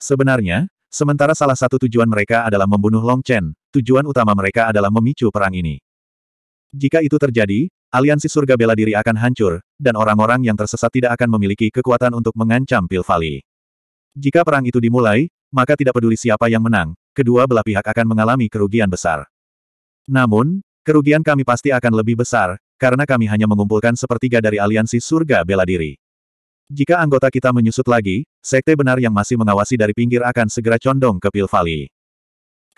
Sebenarnya, sementara salah satu tujuan mereka adalah membunuh Long Chen, tujuan utama mereka adalah memicu perang ini. Jika itu terjadi, aliansi surga bela diri akan hancur, dan orang-orang yang tersesat tidak akan memiliki kekuatan untuk mengancam Pil Valley. Jika perang itu dimulai, maka tidak peduli siapa yang menang, kedua belah pihak akan mengalami kerugian besar. Namun, kerugian kami pasti akan lebih besar, karena kami hanya mengumpulkan sepertiga dari aliansi surga bela diri. Jika anggota kita menyusut lagi, sekte benar yang masih mengawasi dari pinggir akan segera condong ke Pil Valley.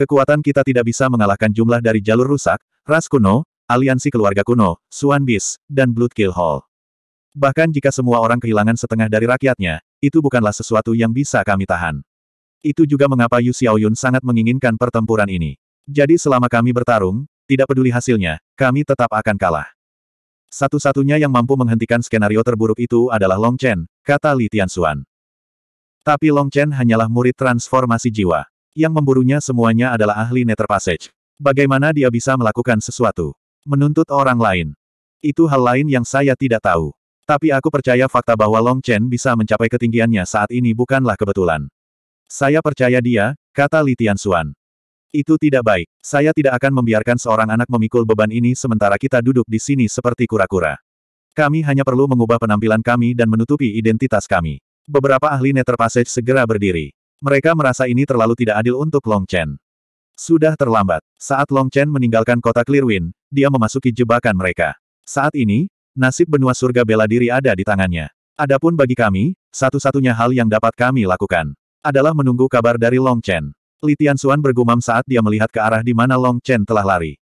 Kekuatan kita tidak bisa mengalahkan jumlah dari jalur rusak, ras kuno, aliansi keluarga kuno, Swan Beast, dan Blood Kill Hall. Bahkan jika semua orang kehilangan setengah dari rakyatnya, itu bukanlah sesuatu yang bisa kami tahan. Itu juga mengapa Yu Xiaoyun sangat menginginkan pertempuran ini. Jadi selama kami bertarung, tidak peduli hasilnya, kami tetap akan kalah. Satu-satunya yang mampu menghentikan skenario terburuk itu adalah Long Chen, kata Li Tianxuan. Tapi Long Chen hanyalah murid transformasi jiwa. Yang memburunya semuanya adalah ahli Nether Passage. Bagaimana dia bisa melakukan sesuatu? Menuntut orang lain. Itu hal lain yang saya tidak tahu. Tapi aku percaya fakta bahwa Long Chen bisa mencapai ketinggiannya saat ini bukanlah kebetulan. Saya percaya dia, kata Li Tianxuan. Itu tidak baik. Saya tidak akan membiarkan seorang anak memikul beban ini sementara kita duduk di sini seperti kura-kura. Kami hanya perlu mengubah penampilan kami dan menutupi identitas kami. Beberapa ahli Nether Passage segera berdiri. Mereka merasa ini terlalu tidak adil untuk Long Chen. Sudah terlambat. Saat Long Chen meninggalkan kota Clearwind, dia memasuki jebakan mereka. Saat ini, nasib benua surga bela diri ada di tangannya. Adapun bagi kami, satu-satunya hal yang dapat kami lakukan adalah menunggu kabar dari Long Chen. Li Tianxuan bergumam saat dia melihat ke arah di mana Long Chen telah lari.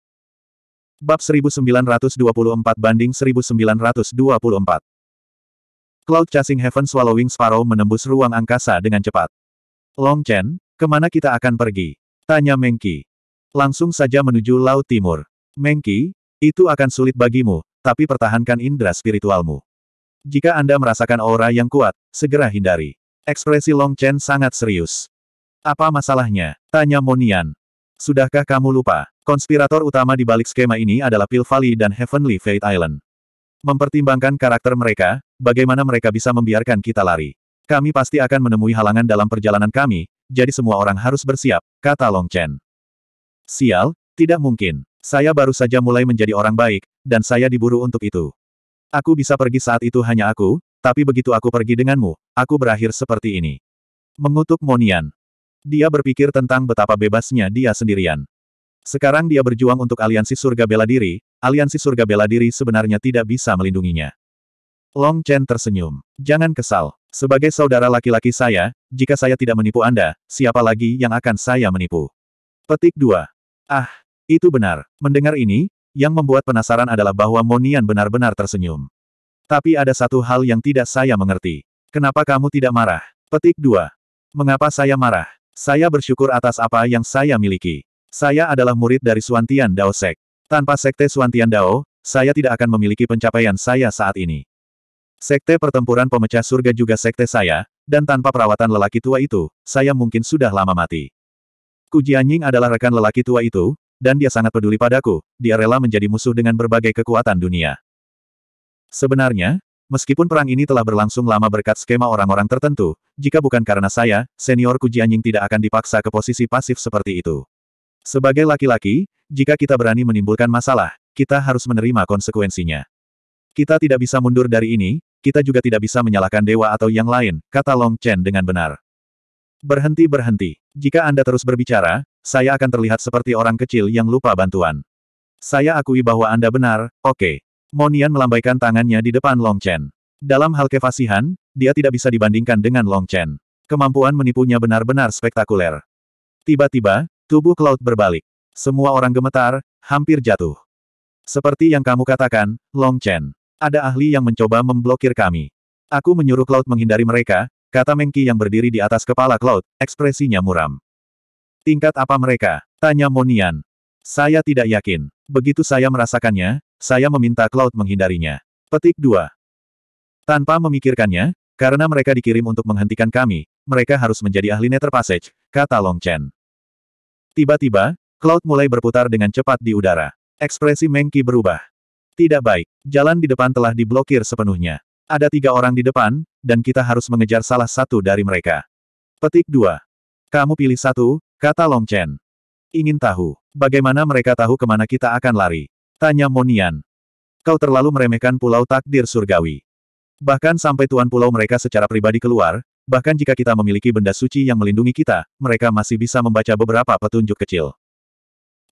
Bab 1924 banding 1924 Cloud Chasing Heaven Swallowing Sparrow menembus ruang angkasa dengan cepat. Long Chen, kemana kita akan pergi? Tanya Mengki. Langsung saja menuju Laut Timur. Mengki, itu akan sulit bagimu, tapi pertahankan indera spiritualmu. Jika Anda merasakan aura yang kuat, segera hindari. Ekspresi Long Chen sangat serius. Apa masalahnya? Tanya Monian. Sudahkah kamu lupa? Konspirator utama di balik skema ini adalah Pil Valley dan Heavenly Fate Island. Mempertimbangkan karakter mereka, bagaimana mereka bisa membiarkan kita lari. Kami pasti akan menemui halangan dalam perjalanan kami, jadi semua orang harus bersiap, kata Long Chen. Sial, tidak mungkin. Saya baru saja mulai menjadi orang baik, dan saya diburu untuk itu. Aku bisa pergi saat itu hanya aku, tapi begitu aku pergi denganmu, aku berakhir seperti ini. Mengutuk Monian, dia berpikir tentang betapa bebasnya dia sendirian. Sekarang dia berjuang untuk aliansi surga bela diri, aliansi surga bela diri sebenarnya tidak bisa melindunginya. Long Chen tersenyum. Jangan kesal. Sebagai saudara laki-laki saya, jika saya tidak menipu Anda, siapa lagi yang akan saya menipu? Petik 2. Ah, itu benar. Mendengar ini, yang membuat penasaran adalah bahwa Monian benar-benar tersenyum. Tapi ada satu hal yang tidak saya mengerti. Kenapa kamu tidak marah? Petik 2. Mengapa saya marah? Saya bersyukur atas apa yang saya miliki. Saya adalah murid dari Suantian Dao Sek. Tanpa Sekte Suantian Dao, saya tidak akan memiliki pencapaian saya saat ini. Sekte pertempuran pemecah surga juga sekte saya, dan tanpa perawatan lelaki tua itu, saya mungkin sudah lama mati. Kujianying adalah rekan lelaki tua itu, dan dia sangat peduli padaku, dia rela menjadi musuh dengan berbagai kekuatan dunia. Sebenarnya, Meskipun perang ini telah berlangsung lama berkat skema orang-orang tertentu, jika bukan karena saya, senior seniorku Jianying tidak akan dipaksa ke posisi pasif seperti itu. Sebagai laki-laki, jika kita berani menimbulkan masalah, kita harus menerima konsekuensinya. Kita tidak bisa mundur dari ini, kita juga tidak bisa menyalahkan dewa atau yang lain, kata Long Chen dengan benar. Berhenti berhenti. Jika Anda terus berbicara, saya akan terlihat seperti orang kecil yang lupa bantuan. Saya akui bahwa Anda benar, oke. Okay. Monian melambaikan tangannya di depan Long Chen. Dalam hal kefasihan, dia tidak bisa dibandingkan dengan Long Chen. Kemampuan menipunya benar-benar spektakuler. Tiba-tiba, tubuh Cloud berbalik. Semua orang gemetar, hampir jatuh. Seperti yang kamu katakan, Long Chen. Ada ahli yang mencoba memblokir kami. Aku menyuruh Cloud menghindari mereka, kata Mengki yang berdiri di atas kepala Cloud, ekspresinya muram. Tingkat apa mereka? Tanya Monian. Saya tidak yakin. Begitu saya merasakannya, saya meminta Cloud menghindarinya. Petik 2. Tanpa memikirkannya, karena mereka dikirim untuk menghentikan kami, mereka harus menjadi ahli Nether Passage, kata Long Chen. Tiba-tiba, Cloud mulai berputar dengan cepat di udara. Ekspresi Mengki berubah. Tidak baik, jalan di depan telah diblokir sepenuhnya. Ada tiga orang di depan, dan kita harus mengejar salah satu dari mereka. Petik 2. Kamu pilih satu, kata Long Chen. Ingin tahu, bagaimana mereka tahu kemana kita akan lari. Tanya Monian. Kau terlalu meremehkan pulau takdir surgawi. Bahkan sampai tuan pulau mereka secara pribadi keluar, bahkan jika kita memiliki benda suci yang melindungi kita, mereka masih bisa membaca beberapa petunjuk kecil.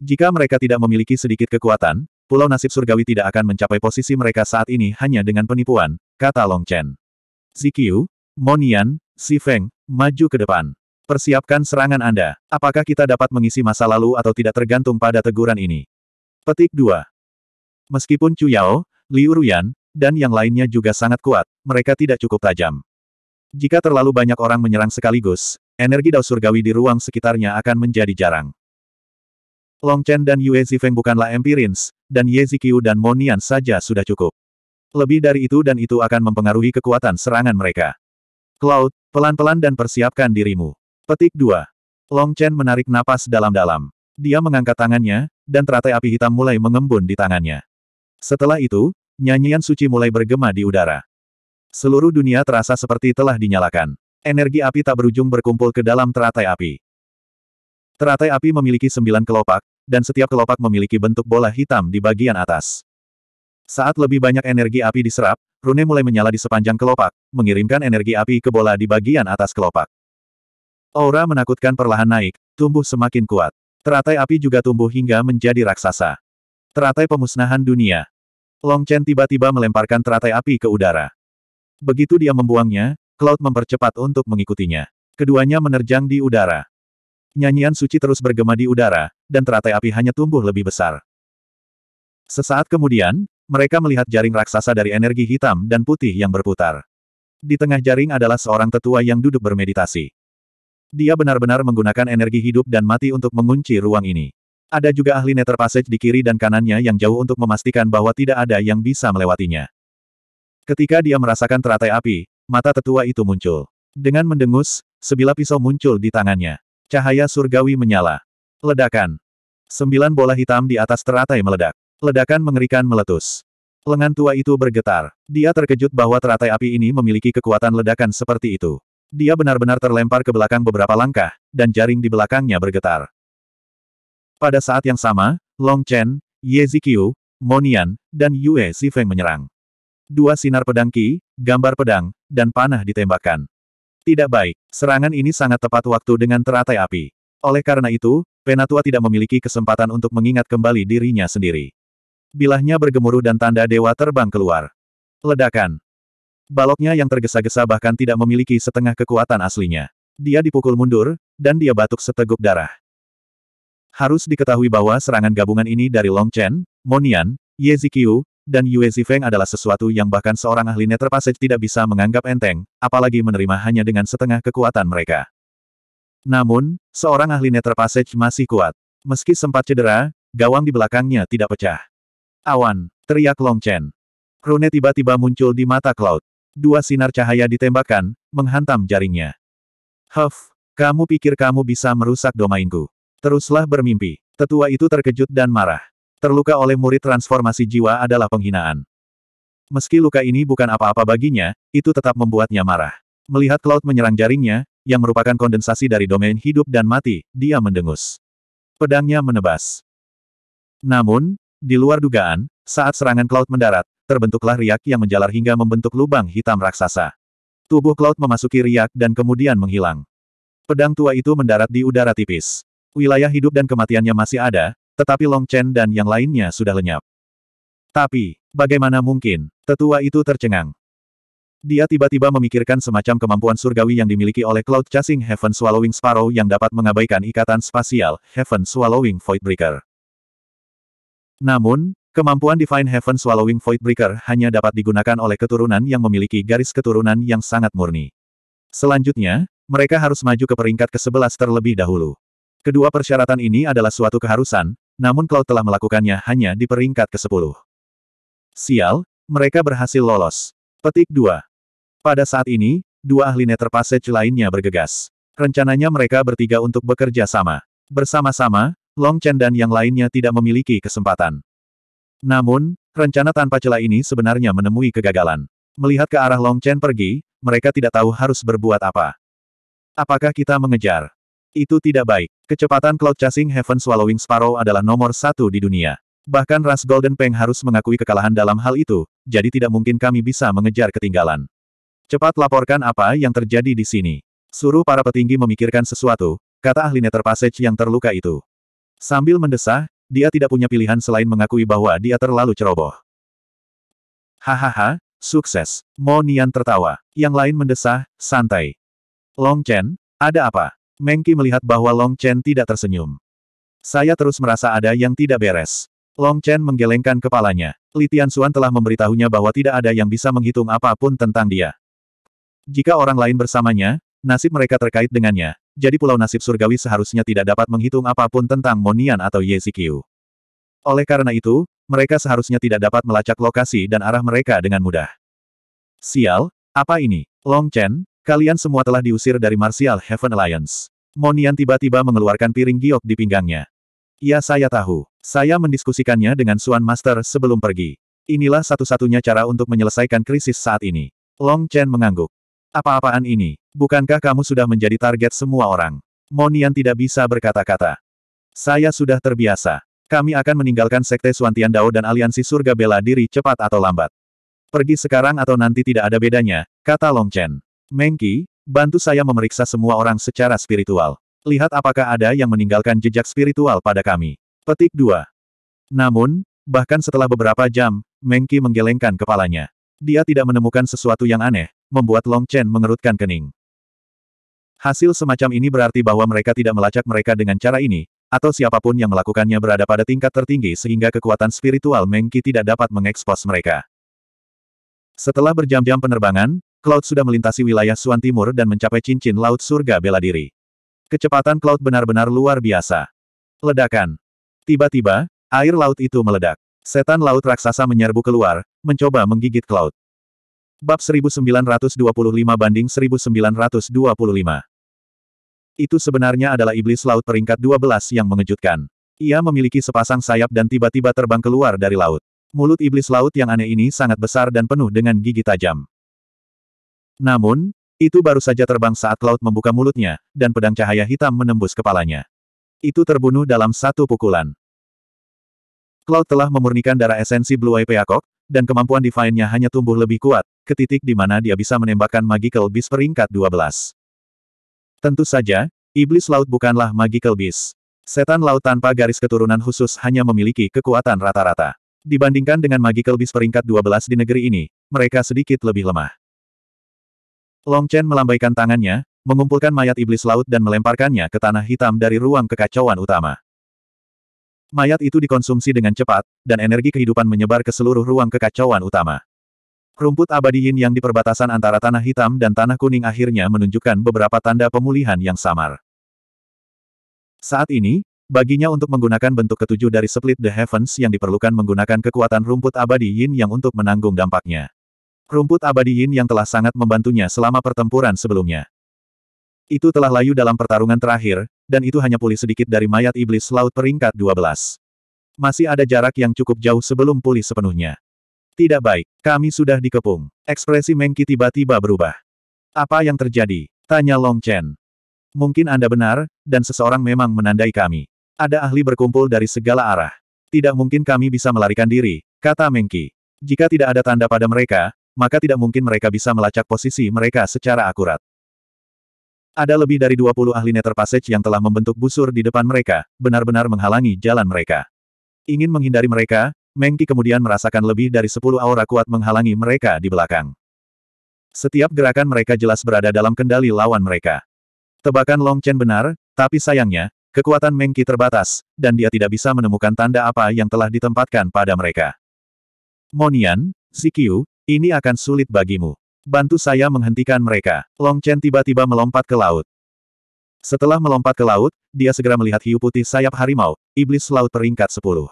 Jika mereka tidak memiliki sedikit kekuatan, pulau nasib surgawi tidak akan mencapai posisi mereka saat ini hanya dengan penipuan, kata Long Chen. Zikyu, Monian, Sifeng, maju ke depan. Persiapkan serangan Anda. Apakah kita dapat mengisi masa lalu atau tidak tergantung pada teguran ini? Petik 2. Meskipun Chu Yao, Liu Ruyan, dan yang lainnya juga sangat kuat, mereka tidak cukup tajam. Jika terlalu banyak orang menyerang sekaligus, energi dao surgawi di ruang sekitarnya akan menjadi jarang. Long Chen dan Yue Zifeng bukanlah empirins, dan Ye Ziqiu dan Monian saja sudah cukup. Lebih dari itu dan itu akan mempengaruhi kekuatan serangan mereka. Cloud, pelan-pelan dan persiapkan dirimu. Petik 2. Long Chen menarik napas dalam-dalam. Dia mengangkat tangannya, dan teratai api hitam mulai mengembun di tangannya. Setelah itu, nyanyian suci mulai bergema di udara. Seluruh dunia terasa seperti telah dinyalakan. Energi api tak berujung berkumpul ke dalam teratai api. Teratai api memiliki sembilan kelopak, dan setiap kelopak memiliki bentuk bola hitam di bagian atas. Saat lebih banyak energi api diserap, Rune mulai menyala di sepanjang kelopak, mengirimkan energi api ke bola di bagian atas kelopak. Aura menakutkan perlahan naik, tumbuh semakin kuat. Teratai api juga tumbuh hingga menjadi raksasa. Teratai pemusnahan dunia. Long Chen tiba-tiba melemparkan teratai api ke udara. Begitu dia membuangnya, Cloud mempercepat untuk mengikutinya. Keduanya menerjang di udara. Nyanyian suci terus bergema di udara, dan teratai api hanya tumbuh lebih besar. Sesaat kemudian, mereka melihat jaring raksasa dari energi hitam dan putih yang berputar. Di tengah jaring adalah seorang tetua yang duduk bermeditasi. Dia benar-benar menggunakan energi hidup dan mati untuk mengunci ruang ini. Ada juga ahli Nether Passage di kiri dan kanannya yang jauh untuk memastikan bahwa tidak ada yang bisa melewatinya. Ketika dia merasakan teratai api, mata tetua itu muncul. Dengan mendengus, sebilah pisau muncul di tangannya. Cahaya surgawi menyala. Ledakan. Sembilan bola hitam di atas teratai meledak. Ledakan mengerikan meletus. Lengan tua itu bergetar. Dia terkejut bahwa teratai api ini memiliki kekuatan ledakan seperti itu. Dia benar-benar terlempar ke belakang beberapa langkah, dan jaring di belakangnya bergetar. Pada saat yang sama, Long Chen, Ye Zikyu, Monian, dan Yue Zifeng menyerang. Dua sinar pedang Qi, gambar pedang, dan panah ditembakkan. Tidak baik, serangan ini sangat tepat waktu dengan teratai api. Oleh karena itu, Penatua tidak memiliki kesempatan untuk mengingat kembali dirinya sendiri. Bilahnya bergemuruh dan tanda dewa terbang keluar. Ledakan. Baloknya yang tergesa-gesa bahkan tidak memiliki setengah kekuatan aslinya. Dia dipukul mundur, dan dia batuk seteguk darah. Harus diketahui bahwa serangan gabungan ini dari Long Chen, Monian, Ye Zikyu, dan Yue Zifeng adalah sesuatu yang bahkan seorang ahli passage tidak bisa menganggap enteng, apalagi menerima hanya dengan setengah kekuatan mereka. Namun, seorang ahli passage masih kuat. Meski sempat cedera, gawang di belakangnya tidak pecah. Awan, teriak Long Chen. Rune tiba-tiba muncul di mata Cloud. Dua sinar cahaya ditembakkan, menghantam jaringnya. Huff, kamu pikir kamu bisa merusak domainku. Teruslah bermimpi. Tetua itu terkejut dan marah. Terluka oleh murid transformasi jiwa adalah penghinaan. Meski luka ini bukan apa-apa baginya, itu tetap membuatnya marah. Melihat Cloud menyerang jaringnya, yang merupakan kondensasi dari domain hidup dan mati, dia mendengus. Pedangnya menebas. Namun, di luar dugaan, saat serangan Cloud mendarat, terbentuklah riak yang menjalar hingga membentuk lubang hitam raksasa. Tubuh Cloud memasuki riak dan kemudian menghilang. Pedang tua itu mendarat di udara tipis. Wilayah hidup dan kematiannya masih ada, tetapi Long Chen dan yang lainnya sudah lenyap. Tapi, bagaimana mungkin, tetua itu tercengang. Dia tiba-tiba memikirkan semacam kemampuan surgawi yang dimiliki oleh Cloud Chasing Heaven Swallowing Sparrow yang dapat mengabaikan ikatan spasial Heaven Swallowing Voidbreaker. Namun, kemampuan Divine Heaven Swallowing Voidbreaker hanya dapat digunakan oleh keturunan yang memiliki garis keturunan yang sangat murni. Selanjutnya, mereka harus maju ke peringkat ke-11 terlebih dahulu. Kedua persyaratan ini adalah suatu keharusan, namun Cloud telah melakukannya hanya di peringkat ke-10. Sial, mereka berhasil lolos. Petik 2. Pada saat ini, dua ahli Nether Passage lainnya bergegas. Rencananya mereka bertiga untuk bekerja sama. Bersama-sama, Long Chen dan yang lainnya tidak memiliki kesempatan. Namun, rencana tanpa celah ini sebenarnya menemui kegagalan. Melihat ke arah Long Chen pergi, mereka tidak tahu harus berbuat apa. Apakah kita mengejar? Itu tidak baik. Kecepatan Cloud Chasing Heaven Swallowing Sparrow adalah nomor satu di dunia. Bahkan Ras Golden Peng harus mengakui kekalahan dalam hal itu, jadi tidak mungkin kami bisa mengejar ketinggalan. Cepat laporkan apa yang terjadi di sini. Suruh para petinggi memikirkan sesuatu, kata ahli Nether Passage yang terluka itu. Sambil mendesah, dia tidak punya pilihan selain mengakui bahwa dia terlalu ceroboh. Hahaha, sukses. Mo Nian tertawa. Yang lain mendesah, santai. Long Chen, ada apa? Mengki melihat bahwa Long Chen tidak tersenyum. Saya terus merasa ada yang tidak beres. Long Chen menggelengkan kepalanya. Li Tianxuan telah memberitahunya bahwa tidak ada yang bisa menghitung apapun tentang dia. Jika orang lain bersamanya, nasib mereka terkait dengannya, jadi pulau nasib surgawi seharusnya tidak dapat menghitung apapun tentang Monian atau Ye Yezikiu. Oleh karena itu, mereka seharusnya tidak dapat melacak lokasi dan arah mereka dengan mudah. Sial, apa ini? Long Chen, Kalian semua telah diusir dari Martial Heaven Alliance. Monian tiba-tiba mengeluarkan piring giok di pinggangnya. Ya saya tahu. Saya mendiskusikannya dengan Suan Master sebelum pergi. Inilah satu-satunya cara untuk menyelesaikan krisis saat ini. Long Chen mengangguk. Apa-apaan ini? Bukankah kamu sudah menjadi target semua orang? Monian tidak bisa berkata-kata. Saya sudah terbiasa. Kami akan meninggalkan Sekte Suan Tian Dao dan Aliansi Surga Bela Diri cepat atau lambat. Pergi sekarang atau nanti tidak ada bedanya, kata Long Chen. Mengki, bantu saya memeriksa semua orang secara spiritual. Lihat apakah ada yang meninggalkan jejak spiritual pada kami. Petik 2. Namun, bahkan setelah beberapa jam, Mengki menggelengkan kepalanya. Dia tidak menemukan sesuatu yang aneh, membuat Long Chen mengerutkan kening. Hasil semacam ini berarti bahwa mereka tidak melacak mereka dengan cara ini, atau siapapun yang melakukannya berada pada tingkat tertinggi sehingga kekuatan spiritual Mengki tidak dapat mengekspos mereka. Setelah berjam-jam penerbangan, Cloud sudah melintasi wilayah Suan Timur dan mencapai cincin laut surga bela diri. Kecepatan Cloud benar-benar luar biasa. Ledakan. Tiba-tiba, air laut itu meledak. Setan laut raksasa menyerbu keluar, mencoba menggigit Cloud. Bab 1925 banding 1925. Itu sebenarnya adalah iblis laut peringkat 12 yang mengejutkan. Ia memiliki sepasang sayap dan tiba-tiba terbang keluar dari laut. Mulut iblis laut yang aneh ini sangat besar dan penuh dengan gigi tajam. Namun, itu baru saja terbang saat laut membuka mulutnya, dan pedang cahaya hitam menembus kepalanya. Itu terbunuh dalam satu pukulan. Cloud telah memurnikan darah esensi Blue Eye Peacock, dan kemampuan Divine-nya hanya tumbuh lebih kuat, ke titik di mana dia bisa menembakkan Magical Beast peringkat 12. Tentu saja, Iblis Laut bukanlah Magical Beast. Setan laut tanpa garis keturunan khusus hanya memiliki kekuatan rata-rata. Dibandingkan dengan Magical Beast peringkat 12 di negeri ini, mereka sedikit lebih lemah. Long Chen melambaikan tangannya, mengumpulkan mayat iblis laut dan melemparkannya ke tanah hitam dari ruang kekacauan utama. Mayat itu dikonsumsi dengan cepat, dan energi kehidupan menyebar ke seluruh ruang kekacauan utama. Rumput abadi yin yang di perbatasan antara tanah hitam dan tanah kuning akhirnya menunjukkan beberapa tanda pemulihan yang samar. Saat ini, baginya untuk menggunakan bentuk ketujuh dari Split the Heavens yang diperlukan menggunakan kekuatan rumput abadi yin yang untuk menanggung dampaknya. Rumput abadi Yin yang telah sangat membantunya selama pertempuran sebelumnya. Itu telah layu dalam pertarungan terakhir, dan itu hanya pulih sedikit dari mayat iblis laut peringkat 12. Masih ada jarak yang cukup jauh sebelum pulih sepenuhnya. Tidak baik, kami sudah dikepung. Ekspresi Mengki tiba-tiba berubah. Apa yang terjadi? Tanya Long Chen. Mungkin Anda benar, dan seseorang memang menandai kami. Ada ahli berkumpul dari segala arah. Tidak mungkin kami bisa melarikan diri, kata Mengki. Jika tidak ada tanda pada mereka, maka tidak mungkin mereka bisa melacak posisi mereka secara akurat. Ada lebih dari 20 ahli Nether Passage yang telah membentuk busur di depan mereka, benar-benar menghalangi jalan mereka. Ingin menghindari mereka, Mengki kemudian merasakan lebih dari 10 aura kuat menghalangi mereka di belakang. Setiap gerakan mereka jelas berada dalam kendali lawan mereka. Tebakan Long Chen benar, tapi sayangnya, kekuatan Mengki terbatas, dan dia tidak bisa menemukan tanda apa yang telah ditempatkan pada mereka. Monian, Zikyu, ini akan sulit bagimu. Bantu saya menghentikan mereka. Long Chen tiba-tiba melompat ke laut. Setelah melompat ke laut, dia segera melihat hiu putih sayap harimau, iblis laut peringkat 10.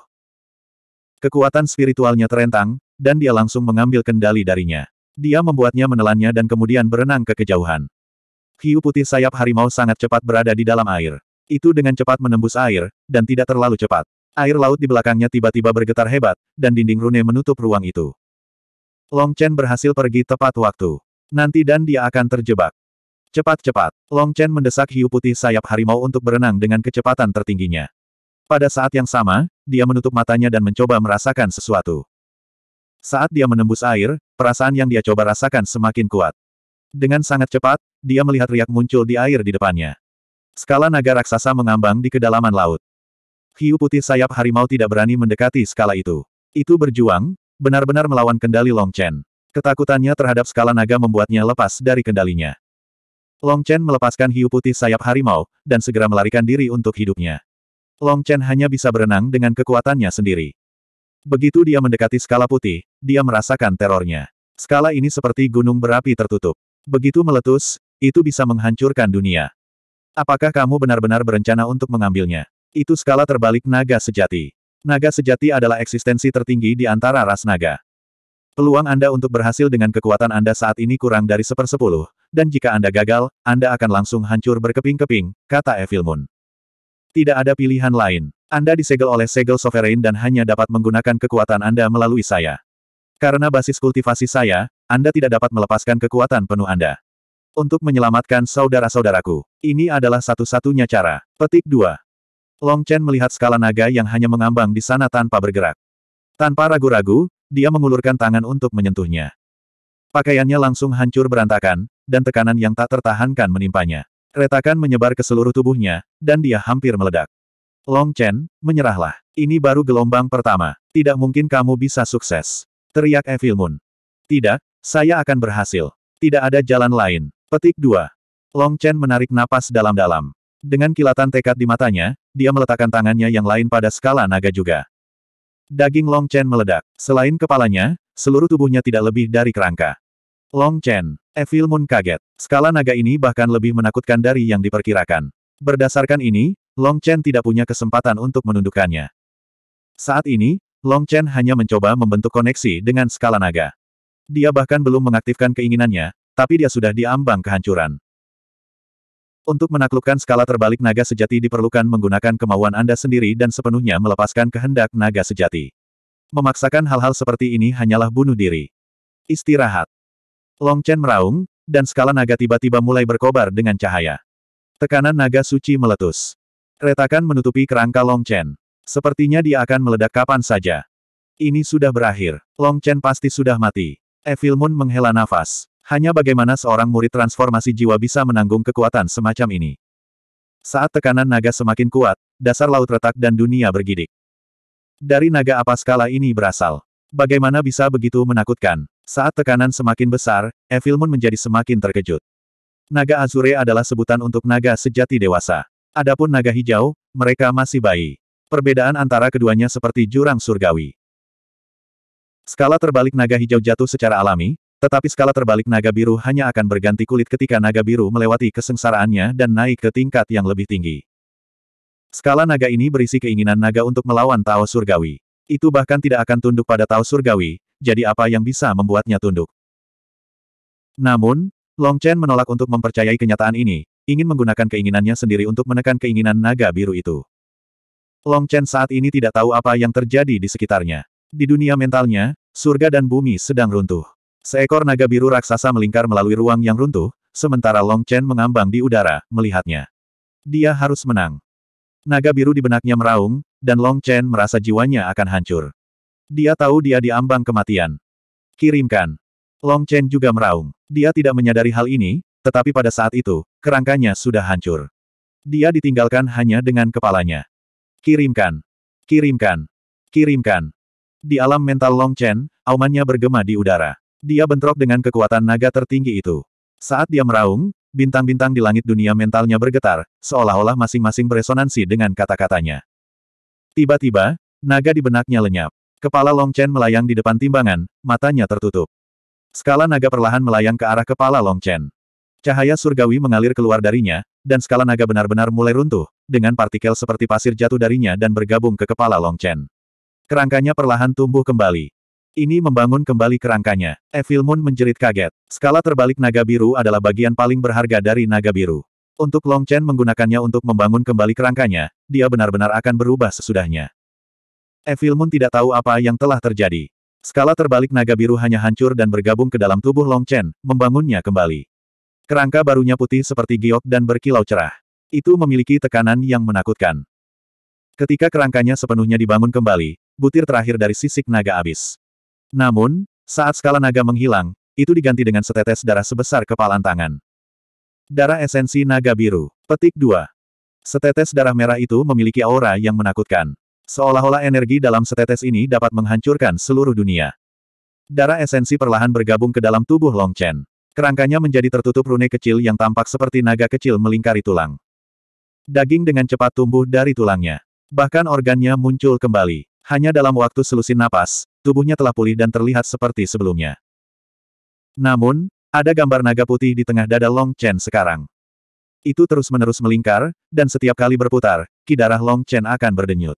Kekuatan spiritualnya terentang, dan dia langsung mengambil kendali darinya. Dia membuatnya menelannya dan kemudian berenang ke kejauhan. Hiu putih sayap harimau sangat cepat berada di dalam air. Itu dengan cepat menembus air, dan tidak terlalu cepat. Air laut di belakangnya tiba-tiba bergetar hebat, dan dinding rune menutup ruang itu. Long Chen berhasil pergi tepat waktu. Nanti dan dia akan terjebak. Cepat-cepat, Long Chen mendesak hiu putih sayap harimau untuk berenang dengan kecepatan tertingginya. Pada saat yang sama, dia menutup matanya dan mencoba merasakan sesuatu. Saat dia menembus air, perasaan yang dia coba rasakan semakin kuat. Dengan sangat cepat, dia melihat riak muncul di air di depannya. Skala naga raksasa mengambang di kedalaman laut. Hiu putih sayap harimau tidak berani mendekati skala itu. Itu berjuang, benar-benar melawan kendali Long Chen. Ketakutannya terhadap skala naga membuatnya lepas dari kendalinya. Long Chen melepaskan hiu putih sayap harimau, dan segera melarikan diri untuk hidupnya. Long Chen hanya bisa berenang dengan kekuatannya sendiri. Begitu dia mendekati skala putih, dia merasakan terornya. Skala ini seperti gunung berapi tertutup. Begitu meletus, itu bisa menghancurkan dunia. Apakah kamu benar-benar berencana untuk mengambilnya? Itu skala terbalik naga sejati. Naga sejati adalah eksistensi tertinggi di antara ras naga. Peluang Anda untuk berhasil dengan kekuatan Anda saat ini kurang dari sepersepuluh, dan jika Anda gagal, Anda akan langsung hancur berkeping-keping, kata Evil Moon. Tidak ada pilihan lain. Anda disegel oleh segel sovereign dan hanya dapat menggunakan kekuatan Anda melalui saya. Karena basis kultivasi saya, Anda tidak dapat melepaskan kekuatan penuh Anda. Untuk menyelamatkan saudara-saudaraku, ini adalah satu-satunya cara. Petik 2. Long Chen melihat skala naga yang hanya mengambang di sana tanpa bergerak. Tanpa ragu-ragu, dia mengulurkan tangan untuk menyentuhnya. Pakaiannya langsung hancur berantakan, dan tekanan yang tak tertahankan menimpanya. Retakan menyebar ke seluruh tubuhnya, dan dia hampir meledak. Long Chen, menyerahlah. Ini baru gelombang pertama. Tidak mungkin kamu bisa sukses. Teriak Evil Moon. Tidak, saya akan berhasil. Tidak ada jalan lain. Petik 2. Long Chen menarik napas dalam-dalam. Dengan kilatan tekad di matanya, dia meletakkan tangannya yang lain pada skala naga juga. Daging Long Chen meledak. Selain kepalanya, seluruh tubuhnya tidak lebih dari kerangka. Long Chen, Evil Moon kaget. Skala naga ini bahkan lebih menakutkan dari yang diperkirakan. Berdasarkan ini, Long Chen tidak punya kesempatan untuk menundukkannya. Saat ini, Long Chen hanya mencoba membentuk koneksi dengan skala naga. Dia bahkan belum mengaktifkan keinginannya, tapi dia sudah diambang kehancuran. Untuk menaklukkan skala terbalik naga sejati diperlukan menggunakan kemauan Anda sendiri dan sepenuhnya melepaskan kehendak naga sejati. Memaksakan hal-hal seperti ini hanyalah bunuh diri. Istirahat. Long Chen meraung, dan skala naga tiba-tiba mulai berkobar dengan cahaya. Tekanan naga suci meletus. Retakan menutupi kerangka Long Chen. Sepertinya dia akan meledak kapan saja. Ini sudah berakhir. Long Chen pasti sudah mati. Evil Moon menghela nafas. Hanya bagaimana seorang murid transformasi jiwa bisa menanggung kekuatan semacam ini. Saat tekanan naga semakin kuat, dasar laut retak dan dunia bergidik. Dari naga apa skala ini berasal? Bagaimana bisa begitu menakutkan? Saat tekanan semakin besar, Evilmun menjadi semakin terkejut. Naga Azure adalah sebutan untuk naga sejati dewasa. Adapun naga hijau, mereka masih bayi. Perbedaan antara keduanya seperti jurang surgawi. Skala terbalik naga hijau jatuh secara alami, tetapi skala terbalik naga biru hanya akan berganti kulit ketika naga biru melewati kesengsaraannya dan naik ke tingkat yang lebih tinggi. Skala naga ini berisi keinginan naga untuk melawan Tao Surgawi. Itu bahkan tidak akan tunduk pada Tao Surgawi, jadi apa yang bisa membuatnya tunduk? Namun, Long Chen menolak untuk mempercayai kenyataan ini, ingin menggunakan keinginannya sendiri untuk menekan keinginan naga biru itu. Long Chen saat ini tidak tahu apa yang terjadi di sekitarnya. Di dunia mentalnya, surga dan bumi sedang runtuh. Seekor naga biru raksasa melingkar melalui ruang yang runtuh, sementara Long Chen mengambang di udara, melihatnya. Dia harus menang. Naga biru di benaknya meraung, dan Long Chen merasa jiwanya akan hancur. Dia tahu dia diambang kematian. Kirimkan. Long Chen juga meraung. Dia tidak menyadari hal ini, tetapi pada saat itu, kerangkanya sudah hancur. Dia ditinggalkan hanya dengan kepalanya. Kirimkan. Kirimkan. Kirimkan. Di alam mental Long Chen, aumannya bergema di udara. Dia bentrok dengan kekuatan naga tertinggi itu. Saat dia meraung, bintang-bintang di langit dunia mentalnya bergetar, seolah-olah masing-masing beresonansi dengan kata-katanya. Tiba-tiba, naga di benaknya lenyap. Kepala Long Chen melayang di depan timbangan, matanya tertutup. Skala naga perlahan melayang ke arah kepala Long Chen. Cahaya surgawi mengalir keluar darinya, dan skala naga benar-benar mulai runtuh, dengan partikel seperti pasir jatuh darinya dan bergabung ke kepala Long Chen. Kerangkanya perlahan tumbuh kembali. Ini membangun kembali kerangkanya. Evil Moon menjerit kaget. Skala terbalik naga biru adalah bagian paling berharga dari naga biru. Untuk Long Chen menggunakannya untuk membangun kembali kerangkanya, dia benar-benar akan berubah sesudahnya. Evil Moon tidak tahu apa yang telah terjadi. Skala terbalik naga biru hanya hancur dan bergabung ke dalam tubuh Long Chen, membangunnya kembali. Kerangka barunya putih seperti giok dan berkilau cerah. Itu memiliki tekanan yang menakutkan. Ketika kerangkanya sepenuhnya dibangun kembali, butir terakhir dari sisik naga abis. Namun, saat skala naga menghilang, itu diganti dengan setetes darah sebesar kepalan tangan. Darah esensi naga biru. Petik 2. Setetes darah merah itu memiliki aura yang menakutkan. Seolah-olah energi dalam setetes ini dapat menghancurkan seluruh dunia. Darah esensi perlahan bergabung ke dalam tubuh Long Chen. Kerangkanya menjadi tertutup rune kecil yang tampak seperti naga kecil melingkari tulang. Daging dengan cepat tumbuh dari tulangnya. Bahkan organnya muncul kembali. Hanya dalam waktu selusin napas, tubuhnya telah pulih dan terlihat seperti sebelumnya. Namun, ada gambar naga putih di tengah dada Long Chen sekarang. Itu terus-menerus melingkar, dan setiap kali berputar, kidarah Long Chen akan berdenyut.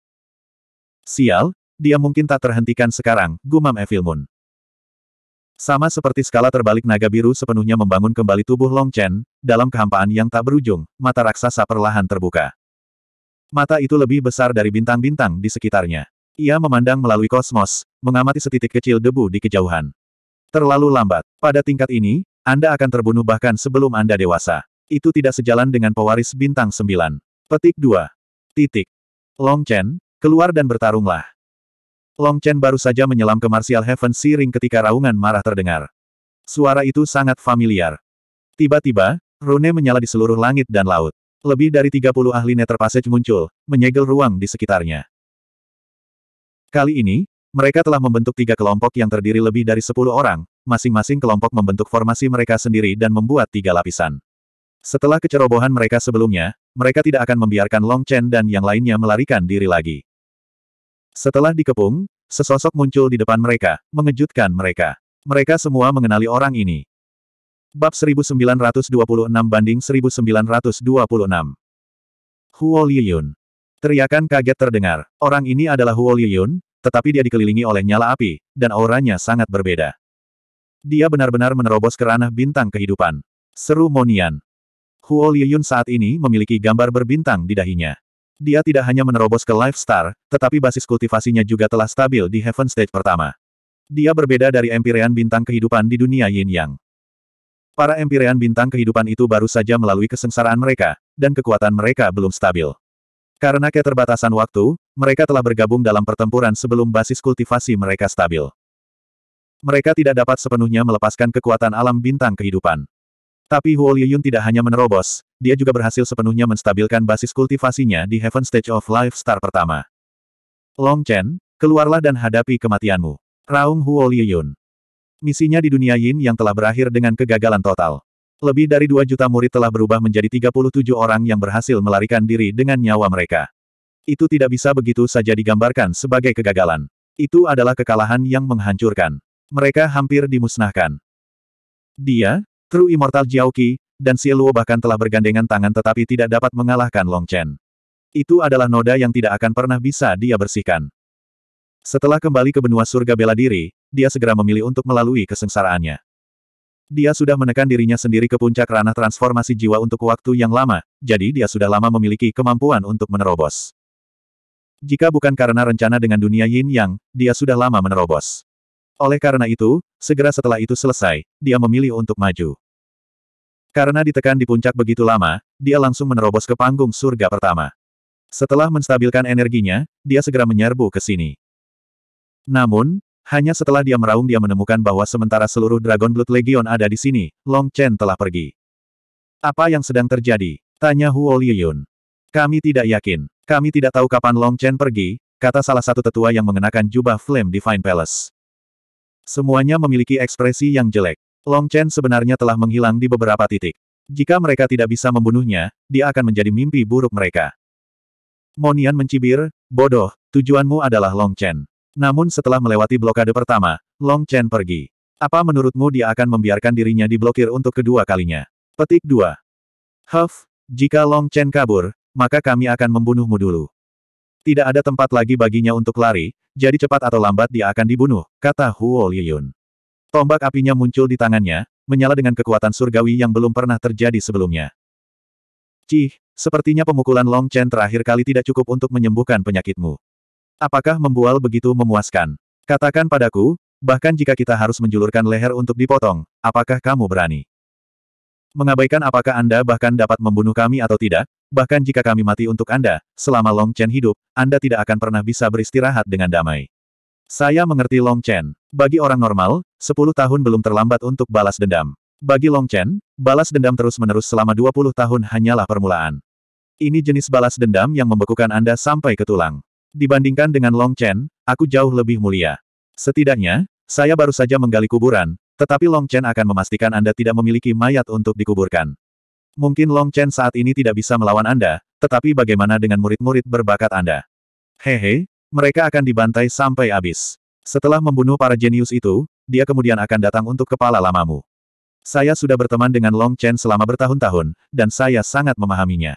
Sial, dia mungkin tak terhentikan sekarang, gumam Evil Moon. Sama seperti skala terbalik naga biru sepenuhnya membangun kembali tubuh Long Chen, dalam kehampaan yang tak berujung, mata raksasa perlahan terbuka. Mata itu lebih besar dari bintang-bintang di sekitarnya. Ia memandang melalui kosmos, mengamati setitik kecil debu di kejauhan. Terlalu lambat. Pada tingkat ini, Anda akan terbunuh bahkan sebelum Anda dewasa. Itu tidak sejalan dengan pewaris bintang sembilan. Petik 2. Titik. Long Chen, keluar dan bertarunglah. Long Chen baru saja menyelam ke Martial Heaven Searing ketika raungan marah terdengar. Suara itu sangat familiar. Tiba-tiba, Rune menyala di seluruh langit dan laut. Lebih dari 30 ahli Nether Passage muncul, menyegel ruang di sekitarnya. Kali ini, mereka telah membentuk tiga kelompok yang terdiri lebih dari sepuluh orang, masing-masing kelompok membentuk formasi mereka sendiri dan membuat tiga lapisan. Setelah kecerobohan mereka sebelumnya, mereka tidak akan membiarkan Long Chen dan yang lainnya melarikan diri lagi. Setelah dikepung, sesosok muncul di depan mereka, mengejutkan mereka. Mereka semua mengenali orang ini. Bab 1926 banding 1926 Huo Liyun Teriakan kaget terdengar. Orang ini adalah Huo Liyun, tetapi dia dikelilingi oleh nyala api, dan auranya sangat berbeda. Dia benar-benar menerobos ke ranah bintang kehidupan. Seru Monian. Huo Liyun saat ini memiliki gambar berbintang di dahinya. Dia tidak hanya menerobos ke Life Star, tetapi basis kultivasinya juga telah stabil di Heaven Stage pertama. Dia berbeda dari empirean bintang kehidupan di dunia Yin Yang. Para empirean bintang kehidupan itu baru saja melalui kesengsaraan mereka, dan kekuatan mereka belum stabil. Karena keterbatasan waktu, mereka telah bergabung dalam pertempuran sebelum basis kultivasi mereka stabil. Mereka tidak dapat sepenuhnya melepaskan kekuatan alam bintang kehidupan. Tapi Huo Liyun tidak hanya menerobos, dia juga berhasil sepenuhnya menstabilkan basis kultivasinya di Heaven Stage of Life Star pertama. Long Chen, keluarlah dan hadapi kematianmu. Raung Huo Liyun. Misinya di dunia Yin yang telah berakhir dengan kegagalan total. Lebih dari 2 juta murid telah berubah menjadi 37 orang yang berhasil melarikan diri dengan nyawa mereka. Itu tidak bisa begitu saja digambarkan sebagai kegagalan. Itu adalah kekalahan yang menghancurkan. Mereka hampir dimusnahkan. Dia, True Immortal Jiaoqi, dan Luo bahkan telah bergandengan tangan tetapi tidak dapat mengalahkan Long Chen. Itu adalah noda yang tidak akan pernah bisa dia bersihkan. Setelah kembali ke benua surga bela diri, dia segera memilih untuk melalui kesengsaraannya. Dia sudah menekan dirinya sendiri ke puncak ranah transformasi jiwa untuk waktu yang lama, jadi dia sudah lama memiliki kemampuan untuk menerobos. Jika bukan karena rencana dengan dunia yin yang, dia sudah lama menerobos. Oleh karena itu, segera setelah itu selesai, dia memilih untuk maju. Karena ditekan di puncak begitu lama, dia langsung menerobos ke panggung surga pertama. Setelah menstabilkan energinya, dia segera menyerbu ke sini. Namun, hanya setelah dia meraung dia menemukan bahwa sementara seluruh Dragon Blood Legion ada di sini, Long Chen telah pergi. Apa yang sedang terjadi? Tanya Huo Liyun. Kami tidak yakin. Kami tidak tahu kapan Long Chen pergi, kata salah satu tetua yang mengenakan jubah Flame Divine Palace. Semuanya memiliki ekspresi yang jelek. Long Chen sebenarnya telah menghilang di beberapa titik. Jika mereka tidak bisa membunuhnya, dia akan menjadi mimpi buruk mereka. Monian mencibir, bodoh, tujuanmu adalah Long Chen. Namun setelah melewati blokade pertama, Long Chen pergi. Apa menurutmu dia akan membiarkan dirinya diblokir untuk kedua kalinya? Petik 2. Huff, jika Long Chen kabur, maka kami akan membunuhmu dulu. Tidak ada tempat lagi baginya untuk lari, jadi cepat atau lambat dia akan dibunuh, kata Huo Liyun. Tombak apinya muncul di tangannya, menyala dengan kekuatan surgawi yang belum pernah terjadi sebelumnya. Cih, sepertinya pemukulan Long Chen terakhir kali tidak cukup untuk menyembuhkan penyakitmu. Apakah membual begitu memuaskan? Katakan padaku, bahkan jika kita harus menjulurkan leher untuk dipotong, apakah kamu berani? Mengabaikan apakah Anda bahkan dapat membunuh kami atau tidak, bahkan jika kami mati untuk Anda, selama Long Chen hidup, Anda tidak akan pernah bisa beristirahat dengan damai. Saya mengerti Long Chen. Bagi orang normal, 10 tahun belum terlambat untuk balas dendam. Bagi Long Chen, balas dendam terus-menerus selama 20 tahun hanyalah permulaan. Ini jenis balas dendam yang membekukan Anda sampai ke tulang. Dibandingkan dengan Long Chen, aku jauh lebih mulia. Setidaknya, saya baru saja menggali kuburan, tetapi Long Chen akan memastikan Anda tidak memiliki mayat untuk dikuburkan. Mungkin Long Chen saat ini tidak bisa melawan Anda, tetapi bagaimana dengan murid-murid berbakat Anda? Hehe, mereka akan dibantai sampai habis. Setelah membunuh para jenius itu, dia kemudian akan datang untuk kepala lamamu. Saya sudah berteman dengan Long Chen selama bertahun-tahun, dan saya sangat memahaminya.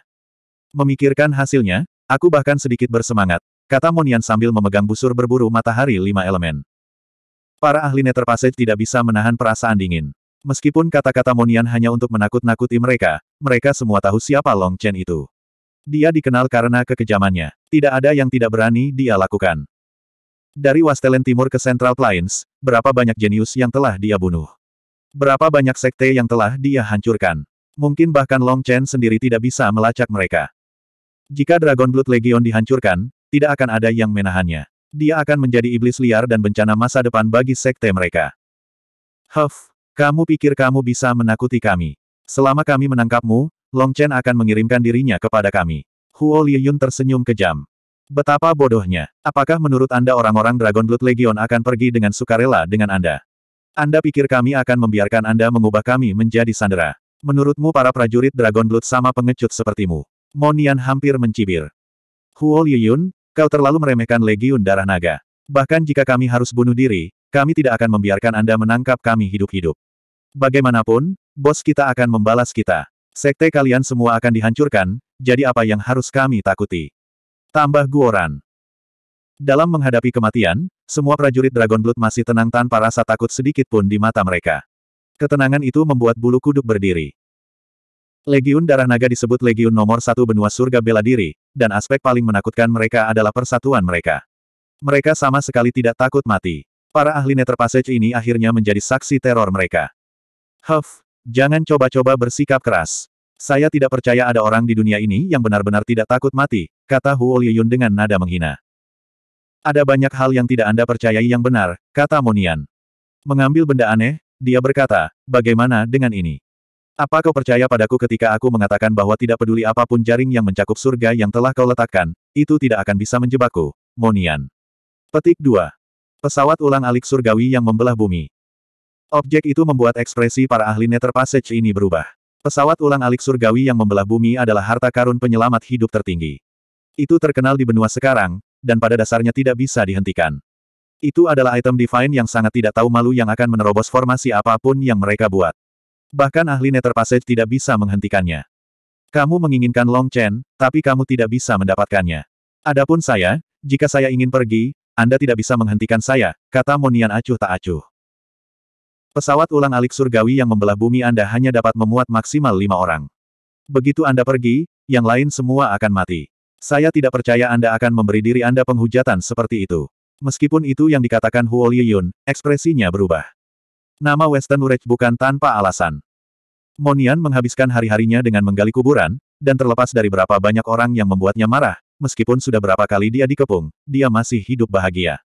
Memikirkan hasilnya, aku bahkan sedikit bersemangat, Kata Monian sambil memegang busur berburu matahari lima elemen. Para ahli Nether tidak bisa menahan perasaan dingin. Meskipun kata-kata Monian hanya untuk menakut-nakuti mereka, mereka semua tahu siapa Long Chen itu. Dia dikenal karena kekejamannya. Tidak ada yang tidak berani dia lakukan. Dari Wastelen Timur ke Central Plains, berapa banyak jenius yang telah dia bunuh? Berapa banyak sekte yang telah dia hancurkan? Mungkin bahkan Long Chen sendiri tidak bisa melacak mereka. Jika Dragon Blood Legion dihancurkan, tidak akan ada yang menahannya. Dia akan menjadi iblis liar dan bencana masa depan bagi sekte mereka. Huff, kamu pikir kamu bisa menakuti kami. Selama kami menangkapmu, Long Chen akan mengirimkan dirinya kepada kami. Huo Liyun tersenyum kejam. Betapa bodohnya. Apakah menurut Anda orang-orang Dragon Blood Legion akan pergi dengan sukarela dengan Anda? Anda pikir kami akan membiarkan Anda mengubah kami menjadi sandera? Menurutmu para prajurit Dragon Blood sama pengecut sepertimu? Monian hampir mencibir. Huo Liyun, Kau terlalu meremehkan Legiun Darah Naga. Bahkan jika kami harus bunuh diri, kami tidak akan membiarkan Anda menangkap kami hidup-hidup. Bagaimanapun, bos kita akan membalas kita. Sekte kalian semua akan dihancurkan, jadi apa yang harus kami takuti? Tambah Guoran. Dalam menghadapi kematian, semua prajurit Dragon Blood masih tenang tanpa rasa takut sedikit pun di mata mereka. Ketenangan itu membuat bulu kuduk berdiri. Legiun Darah Naga disebut Legiun nomor satu benua surga bela diri, dan aspek paling menakutkan mereka adalah persatuan mereka. Mereka sama sekali tidak takut mati. Para ahli Passage ini akhirnya menjadi saksi teror mereka. Huff, jangan coba-coba bersikap keras. Saya tidak percaya ada orang di dunia ini yang benar-benar tidak takut mati, kata Huo Liyun dengan nada menghina. Ada banyak hal yang tidak Anda percayai yang benar, kata Monian. Mengambil benda aneh, dia berkata, bagaimana dengan ini? Apa kau percaya padaku ketika aku mengatakan bahwa tidak peduli apapun jaring yang mencakup surga yang telah kau letakkan, itu tidak akan bisa menjebakku, Monian. Petik 2. Pesawat ulang-alik surgawi yang membelah bumi. Objek itu membuat ekspresi para ahli Nether Passage ini berubah. Pesawat ulang-alik surgawi yang membelah bumi adalah harta karun penyelamat hidup tertinggi. Itu terkenal di benua sekarang, dan pada dasarnya tidak bisa dihentikan. Itu adalah item divine yang sangat tidak tahu malu yang akan menerobos formasi apapun yang mereka buat. Bahkan ahli Nether Passage tidak bisa menghentikannya. Kamu menginginkan Long Chen, tapi kamu tidak bisa mendapatkannya. Adapun saya, jika saya ingin pergi, Anda tidak bisa menghentikan saya, kata Monian acuh tak acuh. Pesawat ulang alik surgawi yang membelah bumi Anda hanya dapat memuat maksimal lima orang. Begitu Anda pergi, yang lain semua akan mati. Saya tidak percaya Anda akan memberi diri Anda penghujatan seperti itu. Meskipun itu yang dikatakan Huo Liyun, ekspresinya berubah. Nama Western Ridge bukan tanpa alasan. Monian menghabiskan hari-harinya dengan menggali kuburan, dan terlepas dari berapa banyak orang yang membuatnya marah, meskipun sudah berapa kali dia dikepung, dia masih hidup bahagia.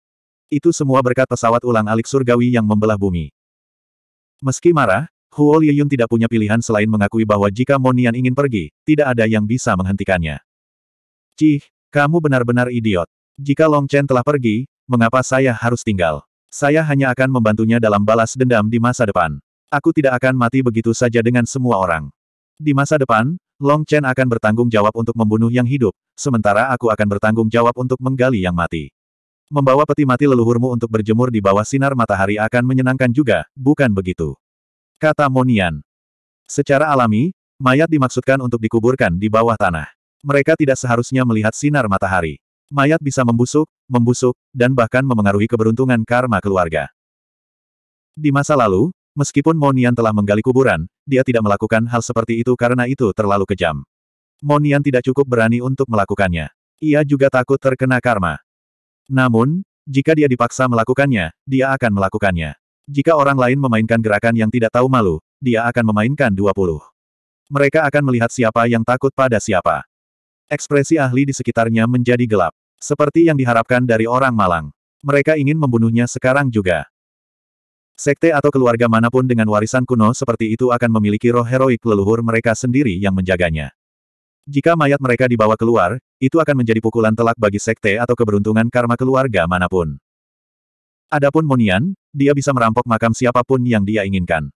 Itu semua berkat pesawat ulang alik surgawi yang membelah bumi. Meski marah, Huo Liyun tidak punya pilihan selain mengakui bahwa jika Monian ingin pergi, tidak ada yang bisa menghentikannya. Cih, kamu benar-benar idiot. Jika Long Chen telah pergi, mengapa saya harus tinggal? Saya hanya akan membantunya dalam balas dendam di masa depan. Aku tidak akan mati begitu saja dengan semua orang. Di masa depan, Long Chen akan bertanggung jawab untuk membunuh yang hidup, sementara aku akan bertanggung jawab untuk menggali yang mati. Membawa peti mati leluhurmu untuk berjemur di bawah sinar matahari akan menyenangkan juga, bukan begitu? Kata Monian. Secara alami, mayat dimaksudkan untuk dikuburkan di bawah tanah. Mereka tidak seharusnya melihat sinar matahari. Mayat bisa membusuk, membusuk, dan bahkan memengaruhi keberuntungan karma keluarga. Di masa lalu, Meskipun Monian telah menggali kuburan, dia tidak melakukan hal seperti itu karena itu terlalu kejam. Monian tidak cukup berani untuk melakukannya. Ia juga takut terkena karma. Namun, jika dia dipaksa melakukannya, dia akan melakukannya. Jika orang lain memainkan gerakan yang tidak tahu malu, dia akan memainkan 20. Mereka akan melihat siapa yang takut pada siapa. Ekspresi ahli di sekitarnya menjadi gelap. Seperti yang diharapkan dari orang malang. Mereka ingin membunuhnya sekarang juga. Sekte atau keluarga manapun dengan warisan kuno seperti itu akan memiliki roh heroik leluhur mereka sendiri yang menjaganya. Jika mayat mereka dibawa keluar, itu akan menjadi pukulan telak bagi sekte atau keberuntungan karma keluarga manapun. Adapun Monian, dia bisa merampok makam siapapun yang dia inginkan.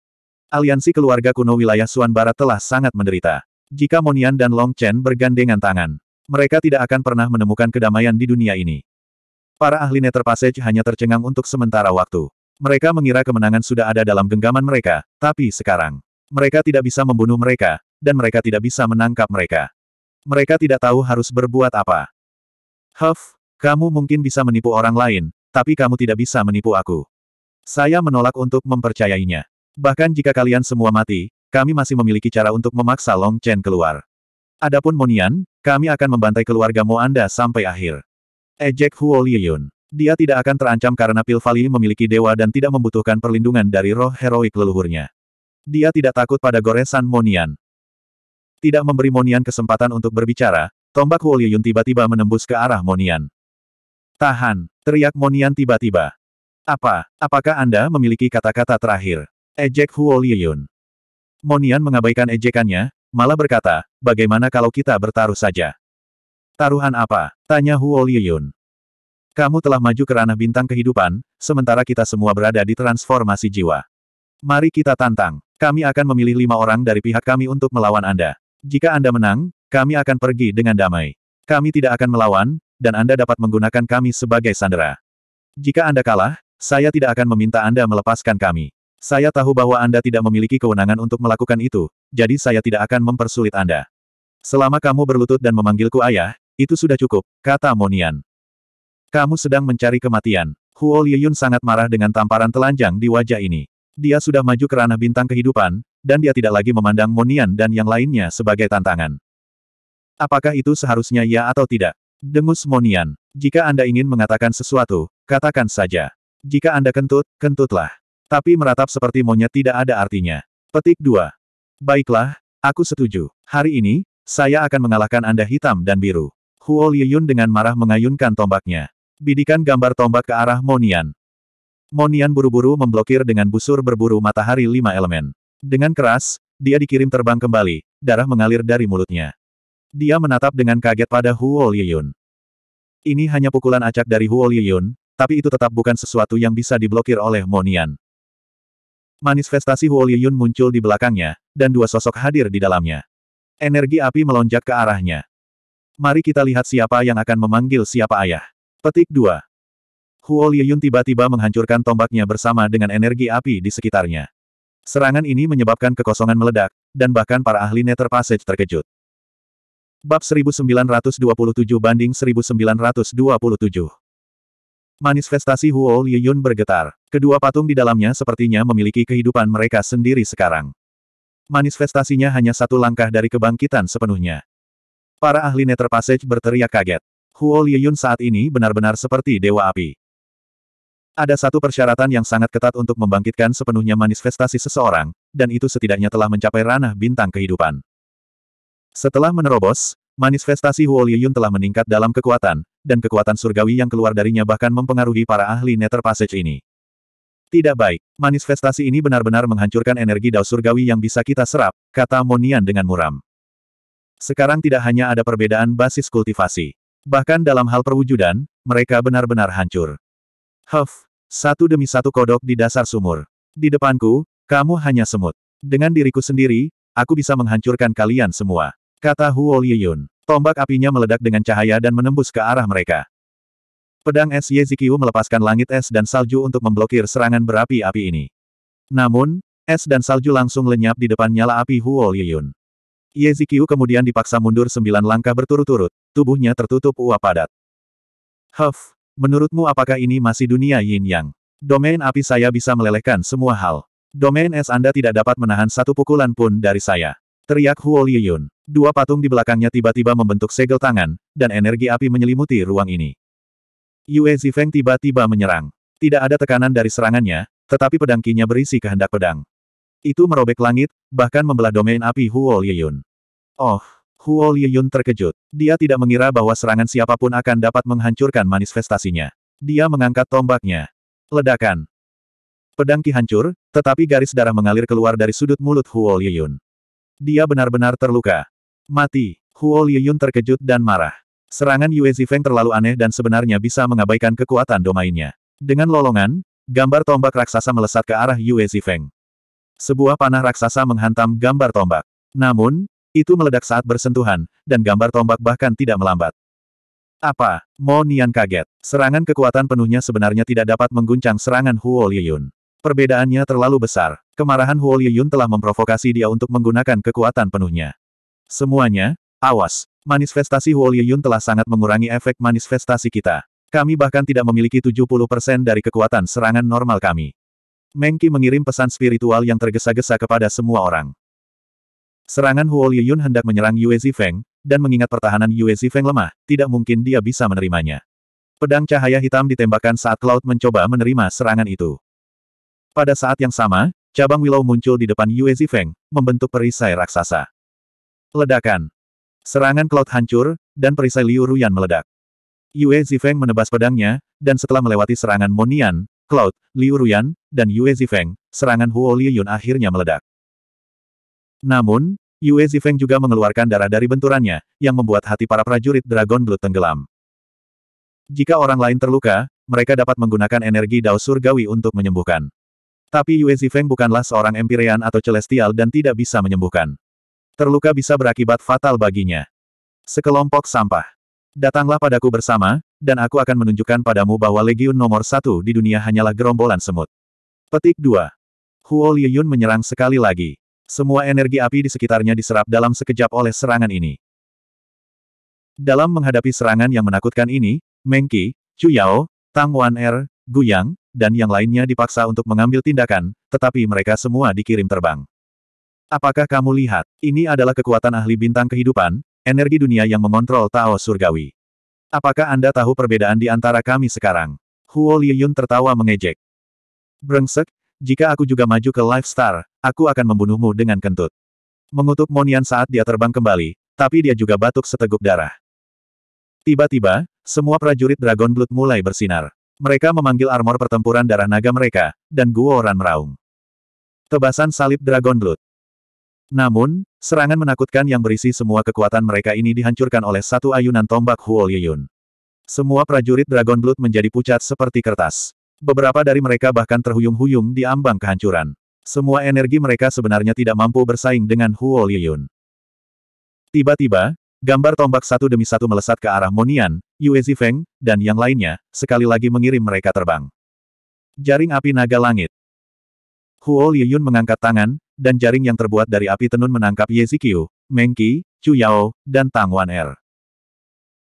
Aliansi keluarga kuno wilayah Suan Barat telah sangat menderita. Jika Monian dan Long Chen bergandengan tangan, mereka tidak akan pernah menemukan kedamaian di dunia ini. Para ahli Nether Passage hanya tercengang untuk sementara waktu. Mereka mengira kemenangan sudah ada dalam genggaman mereka, tapi sekarang, mereka tidak bisa membunuh mereka, dan mereka tidak bisa menangkap mereka. Mereka tidak tahu harus berbuat apa. Huff, kamu mungkin bisa menipu orang lain, tapi kamu tidak bisa menipu aku. Saya menolak untuk mempercayainya. Bahkan jika kalian semua mati, kami masih memiliki cara untuk memaksa Long Chen keluar. Adapun Monian, kami akan membantai keluargamu Anda sampai akhir. Ejek Huo Liyun. Dia tidak akan terancam karena Pilvali memiliki dewa dan tidak membutuhkan perlindungan dari roh heroik leluhurnya. Dia tidak takut pada goresan Monian. Tidak memberi Monian kesempatan untuk berbicara, tombak Huoliyun tiba-tiba menembus ke arah Monian. Tahan, teriak Monian tiba-tiba. Apa, apakah Anda memiliki kata-kata terakhir? Ejek Huoliyun. Monian mengabaikan ejekannya, malah berkata, bagaimana kalau kita bertaruh saja? Taruhan apa? Tanya Huoliyun. Kamu telah maju ke ranah bintang kehidupan, sementara kita semua berada di transformasi jiwa. Mari kita tantang. Kami akan memilih lima orang dari pihak kami untuk melawan Anda. Jika Anda menang, kami akan pergi dengan damai. Kami tidak akan melawan, dan Anda dapat menggunakan kami sebagai sandera. Jika Anda kalah, saya tidak akan meminta Anda melepaskan kami. Saya tahu bahwa Anda tidak memiliki kewenangan untuk melakukan itu, jadi saya tidak akan mempersulit Anda. Selama kamu berlutut dan memanggilku ayah, itu sudah cukup, kata Monian. Kamu sedang mencari kematian. Huo Liyun sangat marah dengan tamparan telanjang di wajah ini. Dia sudah maju ke ranah bintang kehidupan, dan dia tidak lagi memandang Monian dan yang lainnya sebagai tantangan. Apakah itu seharusnya ya atau tidak? Dengus Monian. Jika Anda ingin mengatakan sesuatu, katakan saja. Jika Anda kentut, kentutlah. Tapi meratap seperti monyet tidak ada artinya. Petik 2. Baiklah, aku setuju. Hari ini, saya akan mengalahkan Anda hitam dan biru. Huo Liyun dengan marah mengayunkan tombaknya. Bidikan gambar tombak ke arah Monian. Monian buru-buru memblokir dengan busur berburu matahari lima elemen. Dengan keras, dia dikirim terbang kembali, darah mengalir dari mulutnya. Dia menatap dengan kaget pada Huo Liyun. Ini hanya pukulan acak dari Huo Liyun, tapi itu tetap bukan sesuatu yang bisa diblokir oleh Monian. Manifestasi Huo Liyun muncul di belakangnya, dan dua sosok hadir di dalamnya. Energi api melonjak ke arahnya. Mari kita lihat siapa yang akan memanggil siapa ayah. Petik 2. Huo Liyun tiba-tiba menghancurkan tombaknya bersama dengan energi api di sekitarnya. Serangan ini menyebabkan kekosongan meledak, dan bahkan para ahli Nether Passage terkejut. Bab 1927 banding 1927 Manifestasi Huo Liyun bergetar. Kedua patung di dalamnya sepertinya memiliki kehidupan mereka sendiri sekarang. Manifestasinya hanya satu langkah dari kebangkitan sepenuhnya. Para ahli Nether Passage berteriak kaget. Huo Liyun saat ini benar-benar seperti Dewa Api. Ada satu persyaratan yang sangat ketat untuk membangkitkan sepenuhnya manifestasi seseorang, dan itu setidaknya telah mencapai ranah bintang kehidupan. Setelah menerobos, manifestasi Huo Liyun telah meningkat dalam kekuatan, dan kekuatan surgawi yang keluar darinya bahkan mempengaruhi para ahli Nether Passage ini. Tidak baik, manifestasi ini benar-benar menghancurkan energi dao surgawi yang bisa kita serap, kata Monian dengan muram. Sekarang tidak hanya ada perbedaan basis kultivasi. Bahkan dalam hal perwujudan, mereka benar-benar hancur. Huff, satu demi satu kodok di dasar sumur. Di depanku, kamu hanya semut. Dengan diriku sendiri, aku bisa menghancurkan kalian semua. Kata Huo Liyun. Tombak apinya meledak dengan cahaya dan menembus ke arah mereka. Pedang es Yezikiu melepaskan langit es dan salju untuk memblokir serangan berapi-api ini. Namun, es dan salju langsung lenyap di depan nyala api Huo Liyun. Yezikiu kemudian dipaksa mundur sembilan langkah berturut-turut, tubuhnya tertutup uap padat. Huff, menurutmu apakah ini masih dunia yin-yang? Domain api saya bisa melelehkan semua hal. Domain es Anda tidak dapat menahan satu pukulan pun dari saya. Teriak Huo Liyun. Dua patung di belakangnya tiba-tiba membentuk segel tangan, dan energi api menyelimuti ruang ini. Yue Zifeng tiba-tiba menyerang. Tidak ada tekanan dari serangannya, tetapi pedang kinya berisi kehendak pedang. Itu merobek langit, bahkan membelah domain api Huo Liyun. Oh, Huo Liyun terkejut. Dia tidak mengira bahwa serangan siapapun akan dapat menghancurkan manifestasinya. Dia mengangkat tombaknya. Ledakan. Pedang Ki hancur, tetapi garis darah mengalir keluar dari sudut mulut Huo Liyun. Dia benar-benar terluka. Mati. Huo Liyun terkejut dan marah. Serangan Yue Zifeng terlalu aneh dan sebenarnya bisa mengabaikan kekuatan domainnya. Dengan lolongan, gambar tombak raksasa melesat ke arah Yue Zifeng. Sebuah panah raksasa menghantam gambar tombak. Namun, itu meledak saat bersentuhan, dan gambar tombak bahkan tidak melambat. Apa? Mo Nian kaget. Serangan kekuatan penuhnya sebenarnya tidak dapat mengguncang serangan Huo Liyun. Perbedaannya terlalu besar. Kemarahan Huo Liyun telah memprovokasi dia untuk menggunakan kekuatan penuhnya. Semuanya, awas. Manifestasi Huo Liyun telah sangat mengurangi efek manifestasi kita. Kami bahkan tidak memiliki 70% dari kekuatan serangan normal kami. Mengki mengirim pesan spiritual yang tergesa-gesa kepada semua orang. Serangan Huo Liyun hendak menyerang Yue Zifeng, dan mengingat pertahanan Yue Zifeng lemah, tidak mungkin dia bisa menerimanya. Pedang cahaya hitam ditembakkan saat Cloud mencoba menerima serangan itu. Pada saat yang sama, cabang Willow muncul di depan Yue Zifeng, membentuk perisai raksasa. Ledakan. Serangan Cloud hancur, dan perisai Liu Ruyan meledak. Yue Zifeng menebas pedangnya, dan setelah melewati serangan Monian, Cloud, Liu Ruyan, dan Yue Zifeng, serangan Huo Liyun akhirnya meledak. Namun, Yue Zifeng juga mengeluarkan darah dari benturannya, yang membuat hati para prajurit Dragon Blood tenggelam. Jika orang lain terluka, mereka dapat menggunakan energi Dao Surgawi untuk menyembuhkan. Tapi Yue Zifeng bukanlah seorang Empyrean atau Celestial dan tidak bisa menyembuhkan. Terluka bisa berakibat fatal baginya. Sekelompok sampah. Datanglah padaku bersama, dan aku akan menunjukkan padamu bahwa Legiun nomor satu di dunia hanyalah gerombolan semut. Petik 2. Huo Liyun menyerang sekali lagi. Semua energi api di sekitarnya diserap dalam sekejap oleh serangan ini. Dalam menghadapi serangan yang menakutkan ini, Mengki, Chu Yao, Tang Wan Er, Gu Yang, dan yang lainnya dipaksa untuk mengambil tindakan, tetapi mereka semua dikirim terbang. Apakah kamu lihat, ini adalah kekuatan ahli bintang kehidupan, energi dunia yang mengontrol Tao Surgawi. Apakah Anda tahu perbedaan di antara kami sekarang? Huo Liyun tertawa mengejek. Brengsek, jika aku juga maju ke Life Star, aku akan membunuhmu dengan kentut. Mengutuk Monian saat dia terbang kembali, tapi dia juga batuk seteguk darah. Tiba-tiba, semua prajurit Dragon Blood mulai bersinar. Mereka memanggil armor pertempuran darah naga mereka, dan Guo Ran meraung. Tebasan salib Dragon Blood. Namun, serangan menakutkan yang berisi semua kekuatan mereka ini dihancurkan oleh satu ayunan tombak Huo Liyun. Semua prajurit Dragon Blood menjadi pucat seperti kertas. Beberapa dari mereka bahkan terhuyung-huyung di ambang kehancuran. Semua energi mereka sebenarnya tidak mampu bersaing dengan Huo Liyun. Tiba-tiba, gambar tombak satu demi satu melesat ke arah Monian, Yue Zifeng, dan yang lainnya, sekali lagi mengirim mereka terbang. Jaring api naga langit. Huo Liyun mengangkat tangan, dan jaring yang terbuat dari api tenun menangkap Ye Zikyu, Meng Qi, Chu Yao, dan Tang Wan Er.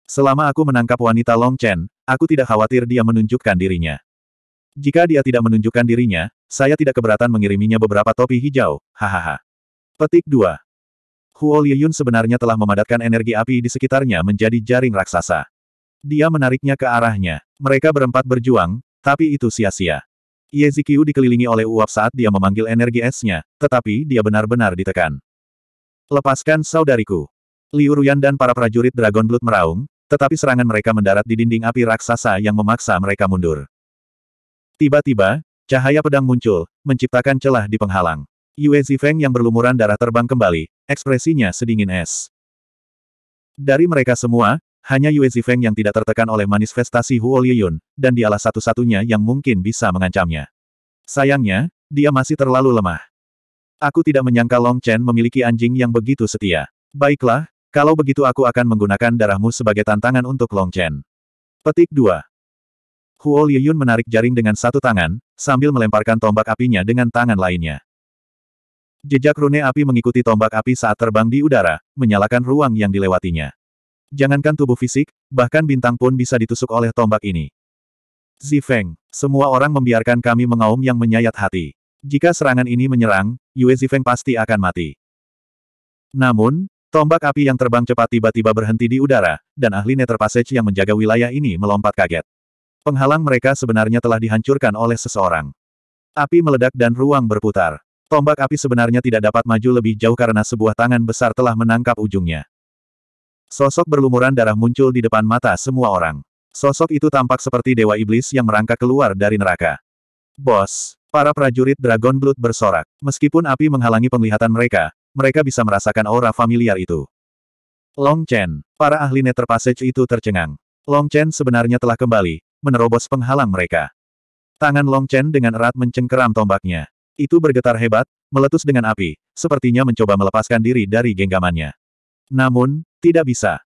Selama aku menangkap wanita Long Chen, aku tidak khawatir dia menunjukkan dirinya. Jika dia tidak menunjukkan dirinya, saya tidak keberatan mengiriminya beberapa topi hijau, hahaha. Petik 2. Huo Liyun sebenarnya telah memadatkan energi api di sekitarnya menjadi jaring raksasa. Dia menariknya ke arahnya. Mereka berempat berjuang, tapi itu sia-sia. Ye Zikyu dikelilingi oleh uap saat dia memanggil energi esnya, tetapi dia benar-benar ditekan. Lepaskan saudariku. Liu Ruyan dan para prajurit Dragon Blood meraung, tetapi serangan mereka mendarat di dinding api raksasa yang memaksa mereka mundur. Tiba-tiba, cahaya pedang muncul, menciptakan celah di penghalang. Yue Zifeng yang berlumuran darah terbang kembali, ekspresinya sedingin es. Dari mereka semua, hanya Yue Zifeng yang tidak tertekan oleh manifestasi Huo Liyun, dan dialah satu-satunya yang mungkin bisa mengancamnya. Sayangnya, dia masih terlalu lemah. Aku tidak menyangka Long Chen memiliki anjing yang begitu setia. Baiklah, kalau begitu aku akan menggunakan darahmu sebagai tantangan untuk Long Chen. Petik 2. Huo Liyun menarik jaring dengan satu tangan, sambil melemparkan tombak apinya dengan tangan lainnya. Jejak rune api mengikuti tombak api saat terbang di udara, menyalakan ruang yang dilewatinya. Jangankan tubuh fisik, bahkan bintang pun bisa ditusuk oleh tombak ini. Zifeng, semua orang membiarkan kami mengaum yang menyayat hati. Jika serangan ini menyerang, Yue Zifeng pasti akan mati. Namun, Tombak api yang terbang cepat tiba-tiba berhenti di udara, dan ahli Nether Passage yang menjaga wilayah ini melompat kaget. Penghalang mereka sebenarnya telah dihancurkan oleh seseorang. Api meledak dan ruang berputar. Tombak api sebenarnya tidak dapat maju lebih jauh karena sebuah tangan besar telah menangkap ujungnya. Sosok berlumuran darah muncul di depan mata semua orang. Sosok itu tampak seperti dewa iblis yang merangkak keluar dari neraka. Bos, para prajurit Dragon Blood bersorak. Meskipun api menghalangi penglihatan mereka, mereka bisa merasakan aura familiar itu. Long Chen, para ahli Nether Passage itu tercengang. Long Chen sebenarnya telah kembali, menerobos penghalang mereka. Tangan Long Chen dengan erat mencengkeram tombaknya. Itu bergetar hebat, meletus dengan api, sepertinya mencoba melepaskan diri dari genggamannya. Namun, tidak bisa.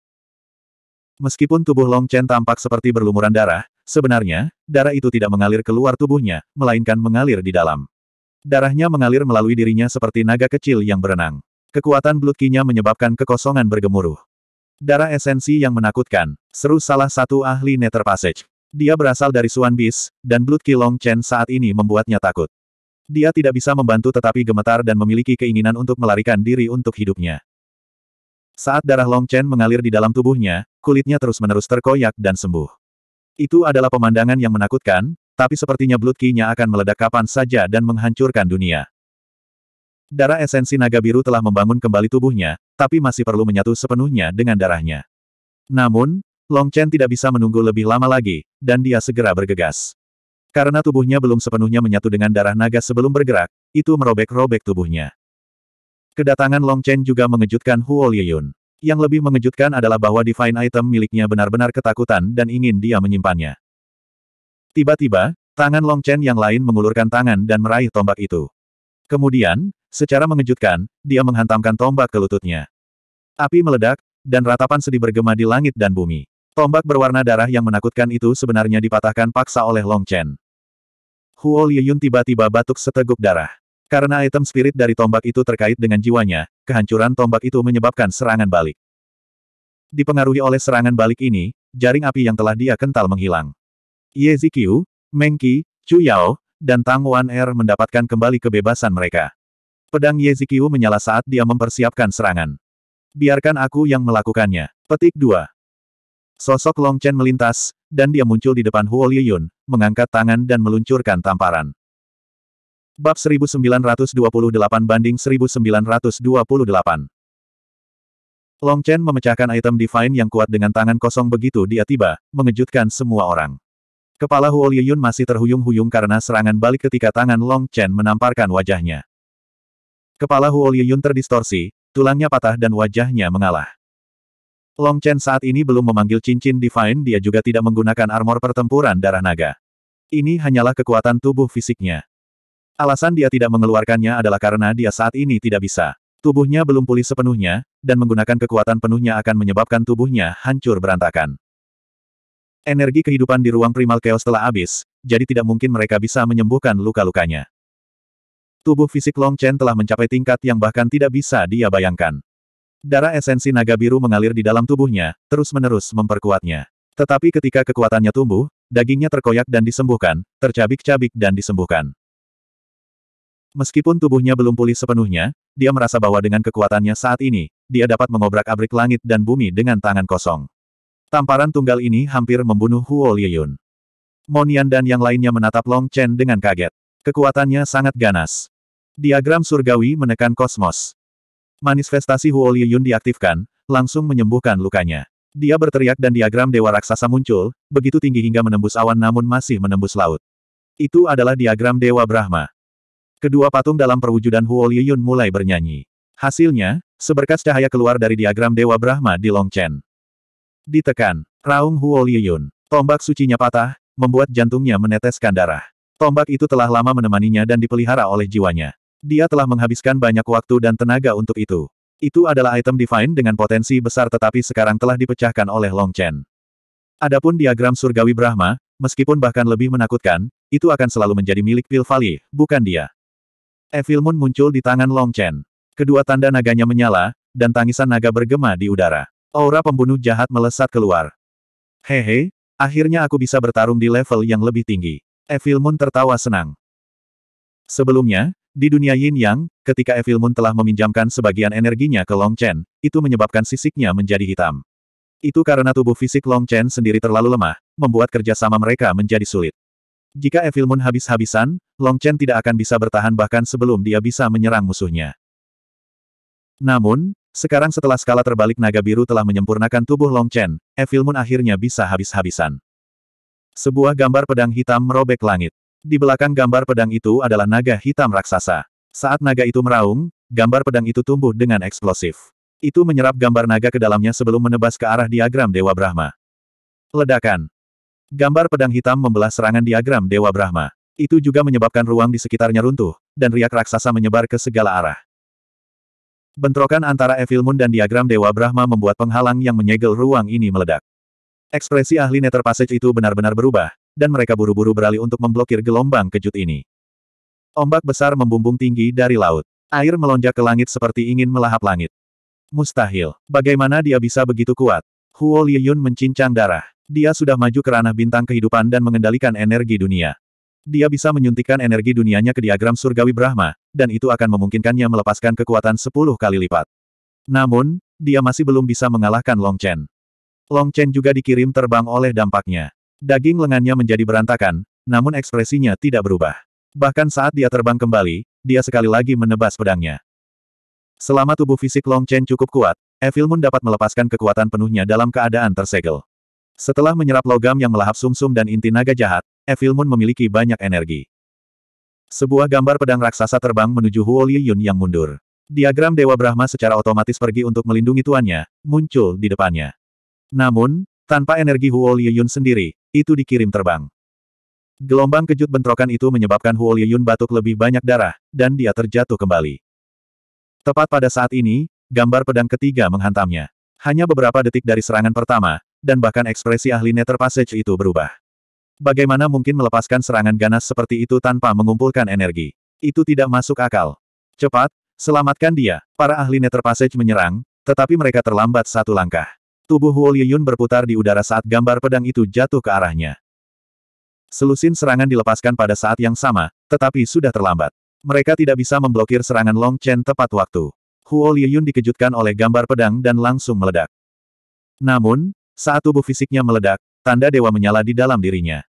Meskipun tubuh Long Chen tampak seperti berlumuran darah, sebenarnya, darah itu tidak mengalir keluar tubuhnya, melainkan mengalir di dalam. Darahnya mengalir melalui dirinya seperti naga kecil yang berenang. Kekuatan blutkinya menyebabkan kekosongan bergemuruh. Darah esensi yang menakutkan, seru salah satu ahli Nether Passage. Dia berasal dari Suan Bis, dan Blood Ki Long Chen saat ini membuatnya takut. Dia tidak bisa membantu tetapi gemetar dan memiliki keinginan untuk melarikan diri untuk hidupnya. Saat darah Long Chen mengalir di dalam tubuhnya, kulitnya terus-menerus terkoyak dan sembuh. Itu adalah pemandangan yang menakutkan, tapi sepertinya Blood Ki-nya akan meledak kapan saja dan menghancurkan dunia. Darah esensi naga biru telah membangun kembali tubuhnya, tapi masih perlu menyatu sepenuhnya dengan darahnya. Namun, Long Chen tidak bisa menunggu lebih lama lagi, dan dia segera bergegas. Karena tubuhnya belum sepenuhnya menyatu dengan darah naga sebelum bergerak, itu merobek-robek tubuhnya. Kedatangan Long Chen juga mengejutkan Huo Liyun. Yang lebih mengejutkan adalah bahwa divine item miliknya benar-benar ketakutan dan ingin dia menyimpannya. Tiba-tiba, tangan Long Chen yang lain mengulurkan tangan dan meraih tombak itu. Kemudian, secara mengejutkan, dia menghantamkan tombak ke lututnya. Api meledak, dan ratapan sedih bergema di langit dan bumi. Tombak berwarna darah yang menakutkan itu sebenarnya dipatahkan paksa oleh Long Chen. Huo Liyun tiba-tiba batuk seteguk darah. Karena item spirit dari tombak itu terkait dengan jiwanya, kehancuran tombak itu menyebabkan serangan balik. Dipengaruhi oleh serangan balik ini, jaring api yang telah dia kental menghilang. Ye Zikyu, Meng Qi, Chu Yao, dan Tang Wan Er mendapatkan kembali kebebasan mereka. Pedang Ye Zikyu menyala saat dia mempersiapkan serangan. Biarkan aku yang melakukannya. Petik 2. Sosok Long Chen melintas, dan dia muncul di depan Huo Liyun, mengangkat tangan dan meluncurkan tamparan. Bab 1928 banding 1928 Long Chen memecahkan item divine yang kuat dengan tangan kosong begitu dia tiba, mengejutkan semua orang. Kepala Huo Liyun masih terhuyung-huyung karena serangan balik ketika tangan Long Chen menamparkan wajahnya. Kepala Huo Liyun terdistorsi, tulangnya patah dan wajahnya mengalah. Long Chen saat ini belum memanggil cincin divine dia juga tidak menggunakan armor pertempuran darah naga. Ini hanyalah kekuatan tubuh fisiknya. Alasan dia tidak mengeluarkannya adalah karena dia saat ini tidak bisa. Tubuhnya belum pulih sepenuhnya, dan menggunakan kekuatan penuhnya akan menyebabkan tubuhnya hancur berantakan. Energi kehidupan di ruang primal chaos telah habis, jadi tidak mungkin mereka bisa menyembuhkan luka-lukanya. Tubuh fisik Long Chen telah mencapai tingkat yang bahkan tidak bisa dia bayangkan. Darah esensi naga biru mengalir di dalam tubuhnya, terus-menerus memperkuatnya. Tetapi ketika kekuatannya tumbuh, dagingnya terkoyak dan disembuhkan, tercabik-cabik dan disembuhkan. Meskipun tubuhnya belum pulih sepenuhnya, dia merasa bahwa dengan kekuatannya saat ini, dia dapat mengobrak-abrik langit dan bumi dengan tangan kosong. Tamparan tunggal ini hampir membunuh Huo Liyun. Monian dan yang lainnya menatap Long Chen dengan kaget. Kekuatannya sangat ganas. Diagram surgawi menekan kosmos. Manifestasi Huo Liyun diaktifkan, langsung menyembuhkan lukanya. Dia berteriak dan diagram dewa raksasa muncul, begitu tinggi hingga menembus awan namun masih menembus laut. Itu adalah diagram dewa Brahma. Kedua patung dalam perwujudan Huo Liyun mulai bernyanyi. Hasilnya, seberkas cahaya keluar dari diagram dewa Brahma di Longchen. Ditekan, raung Huo Liyun. Tombak sucinya patah, membuat jantungnya meneteskan darah. Tombak itu telah lama menemaninya dan dipelihara oleh jiwanya. Dia telah menghabiskan banyak waktu dan tenaga untuk itu. Itu adalah item divine dengan potensi besar tetapi sekarang telah dipecahkan oleh Long Chen. Adapun diagram surgawi Brahma, meskipun bahkan lebih menakutkan, itu akan selalu menjadi milik Pil Valley, bukan dia. Evil Moon muncul di tangan Long Chen. Kedua tanda naganya menyala, dan tangisan naga bergema di udara. Aura pembunuh jahat melesat keluar. Hehe, akhirnya aku bisa bertarung di level yang lebih tinggi. Evil Moon tertawa senang. Sebelumnya, di dunia Yin Yang, ketika Evil Moon telah meminjamkan sebagian energinya ke Long Chen, itu menyebabkan sisiknya menjadi hitam. Itu karena tubuh fisik Long Chen sendiri terlalu lemah, membuat kerjasama mereka menjadi sulit. Jika Evil Moon habis-habisan, Long Chen tidak akan bisa bertahan bahkan sebelum dia bisa menyerang musuhnya. Namun, sekarang setelah skala terbalik naga biru telah menyempurnakan tubuh Long Chen, Evil Moon akhirnya bisa habis-habisan. Sebuah gambar pedang hitam merobek langit. Di belakang gambar pedang itu adalah naga hitam raksasa. Saat naga itu meraung, gambar pedang itu tumbuh dengan eksplosif. Itu menyerap gambar naga ke dalamnya sebelum menebas ke arah diagram Dewa Brahma. Ledakan. Gambar pedang hitam membelah serangan diagram Dewa Brahma. Itu juga menyebabkan ruang di sekitarnya runtuh, dan riak raksasa menyebar ke segala arah. Bentrokan antara Evil Moon dan diagram Dewa Brahma membuat penghalang yang menyegel ruang ini meledak. Ekspresi ahli Nether Passage itu benar-benar berubah, dan mereka buru-buru beralih untuk memblokir gelombang kejut ini. Ombak besar membumbung tinggi dari laut. Air melonjak ke langit seperti ingin melahap langit. Mustahil. Bagaimana dia bisa begitu kuat? Huo Liyun mencincang darah. Dia sudah maju ke ranah bintang kehidupan dan mengendalikan energi dunia. Dia bisa menyuntikkan energi dunianya ke diagram surgawi Brahma, dan itu akan memungkinkannya melepaskan kekuatan sepuluh kali lipat. Namun, dia masih belum bisa mengalahkan Long Chen. Long Chen juga dikirim terbang oleh dampaknya. Daging lengannya menjadi berantakan, namun ekspresinya tidak berubah. Bahkan saat dia terbang kembali, dia sekali lagi menebas pedangnya. Selama tubuh fisik Long Chen cukup kuat, Evil Moon dapat melepaskan kekuatan penuhnya dalam keadaan tersegel. Setelah menyerap logam yang melahap sumsum -sum dan inti naga jahat, Evil Moon memiliki banyak energi. Sebuah gambar pedang raksasa terbang menuju Huo Yun yang mundur. Diagram Dewa Brahma secara otomatis pergi untuk melindungi tuannya, muncul di depannya. Namun, tanpa energi Huo Yun sendiri, itu dikirim terbang. Gelombang kejut bentrokan itu menyebabkan Huo Liyun batuk lebih banyak darah, dan dia terjatuh kembali. Tepat pada saat ini, gambar pedang ketiga menghantamnya. Hanya beberapa detik dari serangan pertama, dan bahkan ekspresi ahli Nether Passage itu berubah. Bagaimana mungkin melepaskan serangan ganas seperti itu tanpa mengumpulkan energi? Itu tidak masuk akal. Cepat, selamatkan dia. Para ahli Nether Passage menyerang, tetapi mereka terlambat satu langkah. Tubuh Huo Liyun berputar di udara saat gambar pedang itu jatuh ke arahnya. Selusin serangan dilepaskan pada saat yang sama, tetapi sudah terlambat. Mereka tidak bisa memblokir serangan Long Chen tepat waktu. Huo Liyun dikejutkan oleh gambar pedang dan langsung meledak. Namun, saat tubuh fisiknya meledak, tanda dewa menyala di dalam dirinya.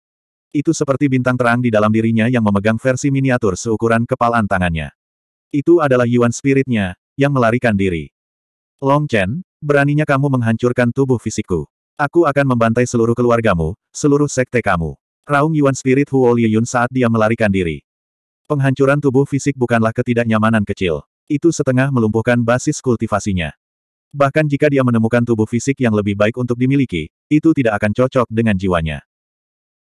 Itu seperti bintang terang di dalam dirinya yang memegang versi miniatur seukuran kepalan tangannya. Itu adalah Yuan Spiritnya, yang melarikan diri. Long Chen, Beraninya kamu menghancurkan tubuh fisikku. Aku akan membantai seluruh keluargamu, seluruh sekte kamu. Raung Yuan Spirit Huo Liyun saat dia melarikan diri. Penghancuran tubuh fisik bukanlah ketidaknyamanan kecil. Itu setengah melumpuhkan basis kultivasinya. Bahkan jika dia menemukan tubuh fisik yang lebih baik untuk dimiliki, itu tidak akan cocok dengan jiwanya.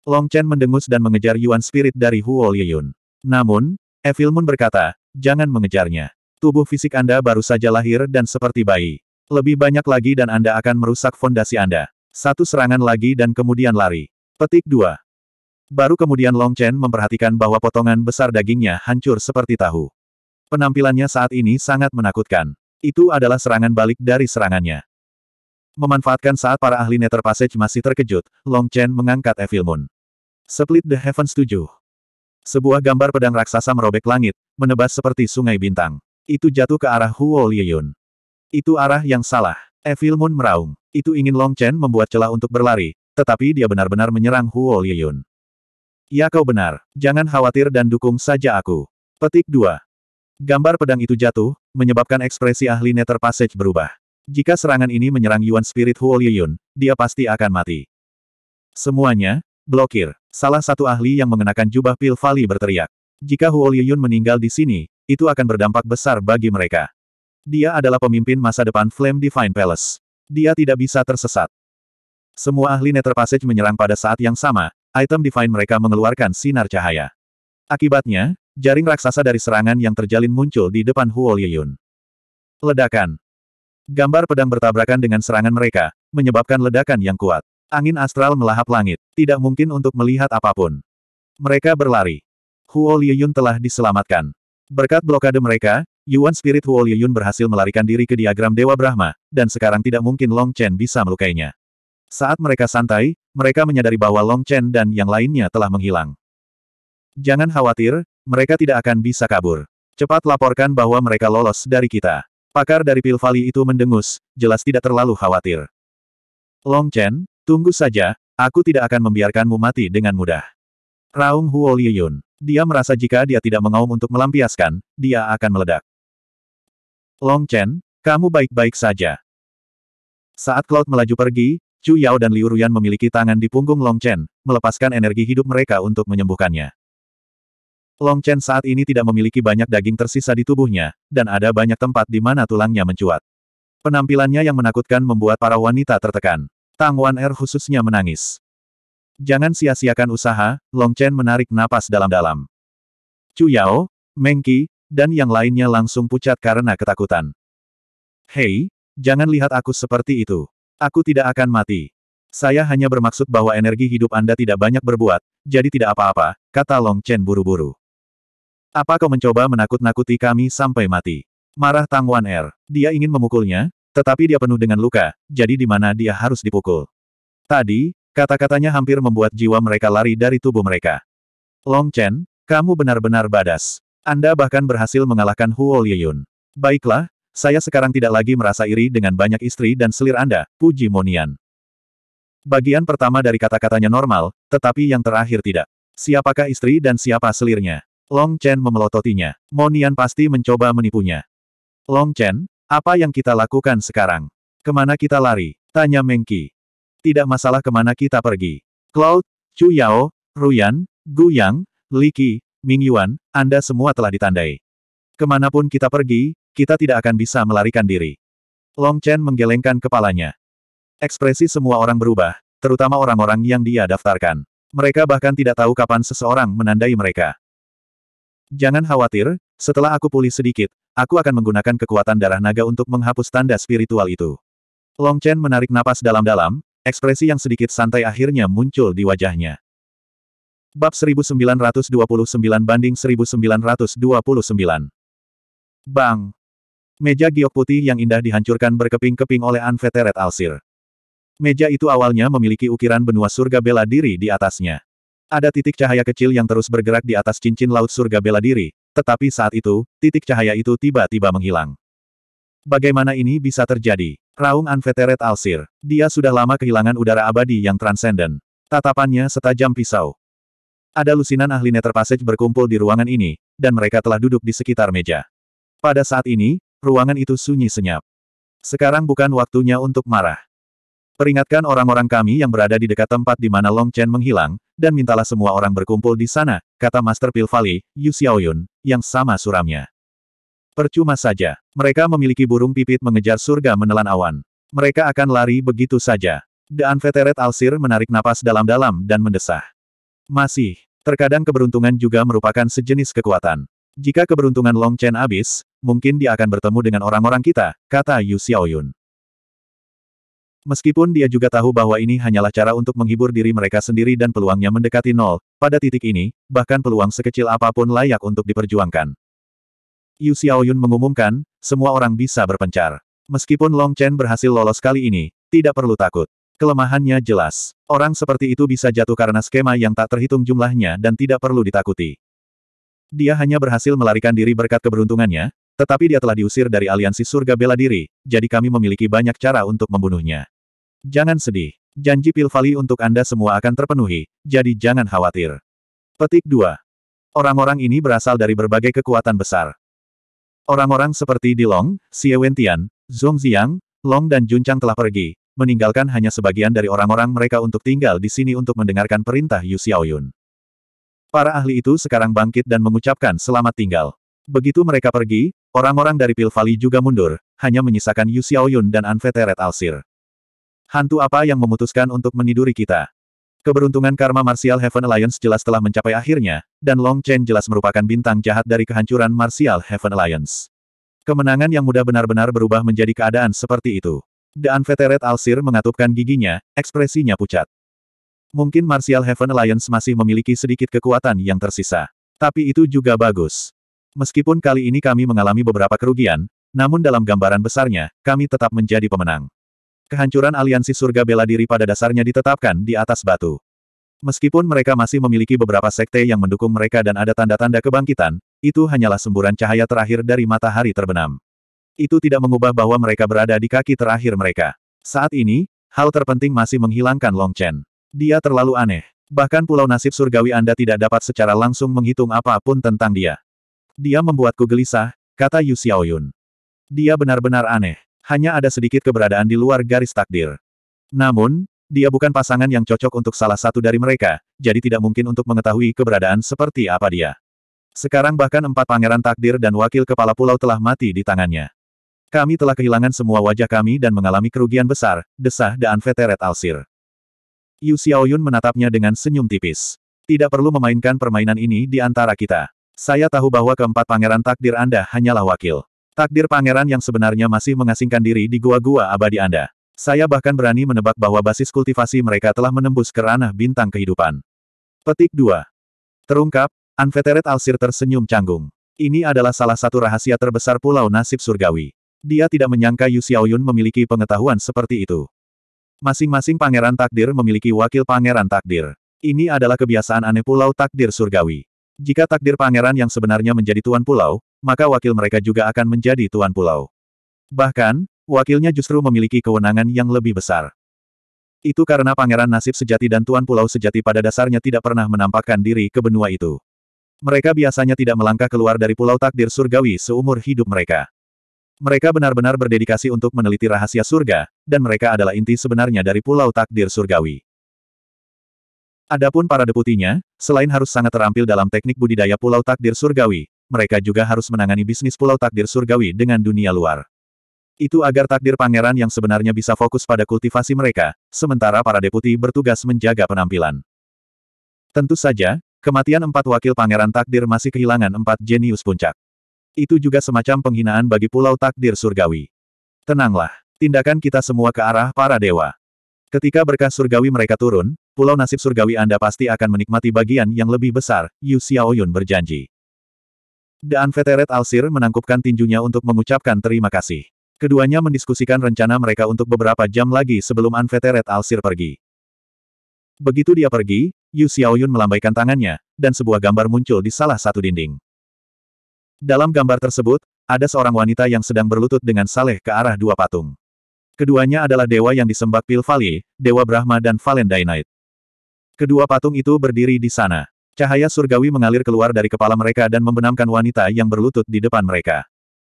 Long Chen mendengus dan mengejar Yuan Spirit dari Huo Liyun. Namun, Evil Moon berkata, jangan mengejarnya. Tubuh fisik Anda baru saja lahir dan seperti bayi. Lebih banyak lagi dan Anda akan merusak fondasi Anda. Satu serangan lagi dan kemudian lari. Petik 2. Baru kemudian Long Chen memperhatikan bahwa potongan besar dagingnya hancur seperti tahu. Penampilannya saat ini sangat menakutkan. Itu adalah serangan balik dari serangannya. Memanfaatkan saat para ahli Nether Passage masih terkejut, Long Chen mengangkat Evil Moon. Split the Heavens 7. Sebuah gambar pedang raksasa merobek langit, menebas seperti sungai bintang. Itu jatuh ke arah Huo Liyun. Itu arah yang salah. Evil Moon meraung. Itu ingin Long Chen membuat celah untuk berlari, tetapi dia benar-benar menyerang Huo Liyun. Ya kau benar, jangan khawatir dan dukung saja aku. Petik 2. Gambar pedang itu jatuh, menyebabkan ekspresi ahli Nether Passage berubah. Jika serangan ini menyerang Yuan Spirit Huo Liyun, dia pasti akan mati. Semuanya, blokir. Salah satu ahli yang mengenakan jubah pil berteriak. Jika Huo Liyun meninggal di sini, itu akan berdampak besar bagi mereka. Dia adalah pemimpin masa depan Flame Divine Palace. Dia tidak bisa tersesat. Semua ahli Nether Passage menyerang pada saat yang sama, item Divine mereka mengeluarkan sinar cahaya. Akibatnya, jaring raksasa dari serangan yang terjalin muncul di depan Huo Liyun. Ledakan. Gambar pedang bertabrakan dengan serangan mereka, menyebabkan ledakan yang kuat. Angin astral melahap langit, tidak mungkin untuk melihat apapun. Mereka berlari. Huo Liyun telah diselamatkan. Berkat blokade mereka, Yuan Spirit Huo Liyun berhasil melarikan diri ke diagram Dewa Brahma, dan sekarang tidak mungkin Long Chen bisa melukainya. Saat mereka santai, mereka menyadari bahwa Long Chen dan yang lainnya telah menghilang. Jangan khawatir, mereka tidak akan bisa kabur. Cepat laporkan bahwa mereka lolos dari kita. Pakar dari Pil Valley itu mendengus, jelas tidak terlalu khawatir. Long Chen, tunggu saja, aku tidak akan membiarkanmu mati dengan mudah. Raung Huo Liyun. Dia merasa jika dia tidak mengaum untuk melampiaskan, dia akan meledak. Long Chen, kamu baik-baik saja. Saat Cloud melaju pergi, Chu Yao dan Liu Ruyan memiliki tangan di punggung Long Chen, melepaskan energi hidup mereka untuk menyembuhkannya. Long Chen saat ini tidak memiliki banyak daging tersisa di tubuhnya, dan ada banyak tempat di mana tulangnya mencuat. Penampilannya yang menakutkan membuat para wanita tertekan. Tang Wan Er khususnya menangis. Jangan sia-siakan usaha, Long Chen menarik napas dalam-dalam. Chu Yao, Mengki, dan yang lainnya langsung pucat karena ketakutan. Hei, jangan lihat aku seperti itu. Aku tidak akan mati. Saya hanya bermaksud bahwa energi hidup Anda tidak banyak berbuat, jadi tidak apa-apa, kata Long Chen buru-buru. Apa kau mencoba menakut-nakuti kami sampai mati? Marah Tang Wan Er. Dia ingin memukulnya, tetapi dia penuh dengan luka, jadi di mana dia harus dipukul. Tadi, kata-katanya hampir membuat jiwa mereka lari dari tubuh mereka. Long Chen, kamu benar-benar badas. Anda bahkan berhasil mengalahkan Huo Liyun. Baiklah, saya sekarang tidak lagi merasa iri dengan banyak istri dan selir Anda, puji Monian. Bagian pertama dari kata-katanya normal, tetapi yang terakhir tidak. Siapakah istri dan siapa selirnya? Long Chen memelototinya. Monian pasti mencoba menipunya. Long Chen, apa yang kita lakukan sekarang? Kemana kita lari? Tanya Mengki. Tidak masalah kemana kita pergi. Cloud, Chu Yao, Ruyan, Gu Yang, Li Qi, Ming Yuan, Anda semua telah ditandai. Kemanapun kita pergi, kita tidak akan bisa melarikan diri. Long Chen menggelengkan kepalanya. Ekspresi semua orang berubah, terutama orang-orang yang dia daftarkan. Mereka bahkan tidak tahu kapan seseorang menandai mereka. Jangan khawatir, setelah aku pulih sedikit, aku akan menggunakan kekuatan darah naga untuk menghapus tanda spiritual itu. Long Chen menarik napas dalam-dalam, ekspresi yang sedikit santai akhirnya muncul di wajahnya. Bab 1929 banding 1929. Bang! Meja giok putih yang indah dihancurkan berkeping-keping oleh Anveteret Alsir. Meja itu awalnya memiliki ukiran benua surga bela diri di atasnya. Ada titik cahaya kecil yang terus bergerak di atas cincin laut surga bela diri, tetapi saat itu, titik cahaya itu tiba-tiba menghilang. Bagaimana ini bisa terjadi? Raung Anveteret Alsir. Dia sudah lama kehilangan udara abadi yang transenden. Tatapannya setajam pisau. Ada lusinan ahli Nether Passage berkumpul di ruangan ini, dan mereka telah duduk di sekitar meja. Pada saat ini, ruangan itu sunyi senyap. Sekarang bukan waktunya untuk marah. Peringatkan orang-orang kami yang berada di dekat tempat di mana Long Chen menghilang, dan mintalah semua orang berkumpul di sana, kata Master Pilvali, Yu Xiaoyun, yang sama suramnya. Percuma saja, mereka memiliki burung pipit mengejar surga menelan awan. Mereka akan lari begitu saja. The Unveteran Alsir menarik napas dalam-dalam dan mendesah. Masih, Terkadang keberuntungan juga merupakan sejenis kekuatan. Jika keberuntungan Long Chen habis, mungkin dia akan bertemu dengan orang-orang kita, kata Yu Xiaoyun. Meskipun dia juga tahu bahwa ini hanyalah cara untuk menghibur diri mereka sendiri dan peluangnya mendekati nol, pada titik ini, bahkan peluang sekecil apapun layak untuk diperjuangkan. Yu Xiaoyun mengumumkan, semua orang bisa berpencar. Meskipun Long Chen berhasil lolos kali ini, tidak perlu takut. Kelemahannya jelas. Orang seperti itu bisa jatuh karena skema yang tak terhitung jumlahnya dan tidak perlu ditakuti. Dia hanya berhasil melarikan diri berkat keberuntungannya, tetapi dia telah diusir dari aliansi surga bela diri, jadi kami memiliki banyak cara untuk membunuhnya. Jangan sedih. Janji Pilvali untuk Anda semua akan terpenuhi, jadi jangan khawatir. Petik 2. Orang-orang ini berasal dari berbagai kekuatan besar. Orang-orang seperti Dilong, Xie Wentian, Zhong Ziyang, Long dan Junchang telah pergi, meninggalkan hanya sebagian dari orang-orang mereka untuk tinggal di sini untuk mendengarkan perintah Yu Xiaoyun. Para ahli itu sekarang bangkit dan mengucapkan selamat tinggal. Begitu mereka pergi, orang-orang dari Pil Valley juga mundur, hanya menyisakan Yu Xiaoyun dan Anveteret Alsir. Hantu apa yang memutuskan untuk meniduri kita? Keberuntungan karma Martial Heaven Alliance jelas telah mencapai akhirnya, dan Long Chen jelas merupakan bintang jahat dari kehancuran Martial Heaven Alliance. Kemenangan yang mudah benar-benar berubah menjadi keadaan seperti itu. Daan Veteret Alsir mengatupkan giginya, ekspresinya pucat. Mungkin Martial Heaven Alliance masih memiliki sedikit kekuatan yang tersisa. Tapi itu juga bagus. Meskipun kali ini kami mengalami beberapa kerugian, namun dalam gambaran besarnya, kami tetap menjadi pemenang. Kehancuran aliansi surga bela diri pada dasarnya ditetapkan di atas batu. Meskipun mereka masih memiliki beberapa sekte yang mendukung mereka dan ada tanda-tanda kebangkitan, itu hanyalah semburan cahaya terakhir dari matahari terbenam. Itu tidak mengubah bahwa mereka berada di kaki terakhir mereka. Saat ini, hal terpenting masih menghilangkan Long Chen. Dia terlalu aneh. Bahkan pulau nasib surgawi Anda tidak dapat secara langsung menghitung apapun tentang dia. Dia membuatku gelisah, kata Yu Xiaoyun. Dia benar-benar aneh. Hanya ada sedikit keberadaan di luar garis takdir. Namun, dia bukan pasangan yang cocok untuk salah satu dari mereka, jadi tidak mungkin untuk mengetahui keberadaan seperti apa dia. Sekarang bahkan empat pangeran takdir dan wakil kepala pulau telah mati di tangannya. Kami telah kehilangan semua wajah kami dan mengalami kerugian besar, desah Daan Veteret Alsir. Yu Xiaoyun menatapnya dengan senyum tipis. Tidak perlu memainkan permainan ini di antara kita. Saya tahu bahwa keempat pangeran takdir Anda hanyalah wakil. Takdir pangeran yang sebenarnya masih mengasingkan diri di gua-gua abadi Anda. Saya bahkan berani menebak bahwa basis kultivasi mereka telah menembus ke ranah bintang kehidupan. Petik 2. Terungkap, Anveteret Alsir tersenyum canggung. Ini adalah salah satu rahasia terbesar Pulau Nasib Surgawi. Dia tidak menyangka Yu Xiaoyun memiliki pengetahuan seperti itu. Masing-masing pangeran takdir memiliki wakil pangeran takdir. Ini adalah kebiasaan aneh pulau takdir surgawi. Jika takdir pangeran yang sebenarnya menjadi tuan pulau, maka wakil mereka juga akan menjadi tuan pulau. Bahkan, wakilnya justru memiliki kewenangan yang lebih besar. Itu karena pangeran nasib sejati dan tuan pulau sejati pada dasarnya tidak pernah menampakkan diri ke benua itu. Mereka biasanya tidak melangkah keluar dari pulau takdir surgawi seumur hidup mereka. Mereka benar-benar berdedikasi untuk meneliti rahasia surga, dan mereka adalah inti sebenarnya dari pulau takdir surgawi. Adapun para deputinya, selain harus sangat terampil dalam teknik budidaya pulau takdir surgawi, mereka juga harus menangani bisnis pulau takdir surgawi dengan dunia luar. Itu agar takdir pangeran yang sebenarnya bisa fokus pada kultivasi mereka, sementara para deputi bertugas menjaga penampilan. Tentu saja, kematian empat wakil pangeran takdir masih kehilangan empat jenius puncak. Itu juga semacam penghinaan bagi pulau takdir surgawi. Tenanglah. Tindakan kita semua ke arah para dewa. Ketika berkah surgawi mereka turun, pulau nasib surgawi Anda pasti akan menikmati bagian yang lebih besar, Yu Xiaoyun berjanji. Daan Veteret Alsir menangkupkan tinjunya untuk mengucapkan terima kasih. Keduanya mendiskusikan rencana mereka untuk beberapa jam lagi sebelum Anveteret Alsir pergi. Begitu dia pergi, Yu Xiaoyun melambaikan tangannya, dan sebuah gambar muncul di salah satu dinding. Dalam gambar tersebut, ada seorang wanita yang sedang berlutut dengan saleh ke arah dua patung. Keduanya adalah dewa yang disembah Pilvali, Dewa Brahma dan Valendainite. Kedua patung itu berdiri di sana. Cahaya surgawi mengalir keluar dari kepala mereka dan membenamkan wanita yang berlutut di depan mereka.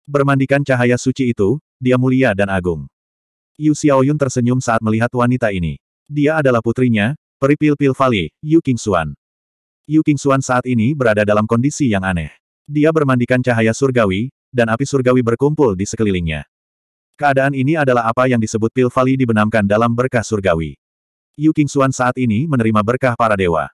Bermandikan cahaya suci itu, dia mulia dan agung. Yu Xiaoyun tersenyum saat melihat wanita ini. Dia adalah putrinya, peri Pilvali, Yu Qingxuan. Yu Qingxuan saat ini berada dalam kondisi yang aneh. Dia bermandikan cahaya surgawi, dan api surgawi berkumpul di sekelilingnya. Keadaan ini adalah apa yang disebut pil vali dibenamkan dalam berkah surgawi. Yu King Xuan saat ini menerima berkah para dewa.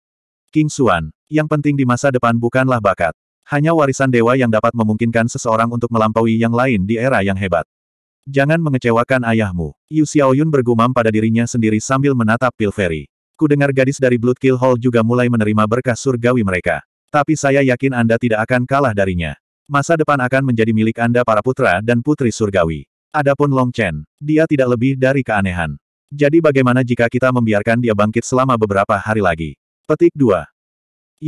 King Xuan, yang penting di masa depan bukanlah bakat. Hanya warisan dewa yang dapat memungkinkan seseorang untuk melampaui yang lain di era yang hebat. Jangan mengecewakan ayahmu. Yu Xiaoyun bergumam pada dirinya sendiri sambil menatap pil Ku dengar gadis dari Blood Kill Hall juga mulai menerima berkah surgawi mereka. Tapi saya yakin Anda tidak akan kalah darinya. Masa depan akan menjadi milik Anda para putra dan putri surgawi. Adapun Long Chen, dia tidak lebih dari keanehan. Jadi bagaimana jika kita membiarkan dia bangkit selama beberapa hari lagi? Petik 2.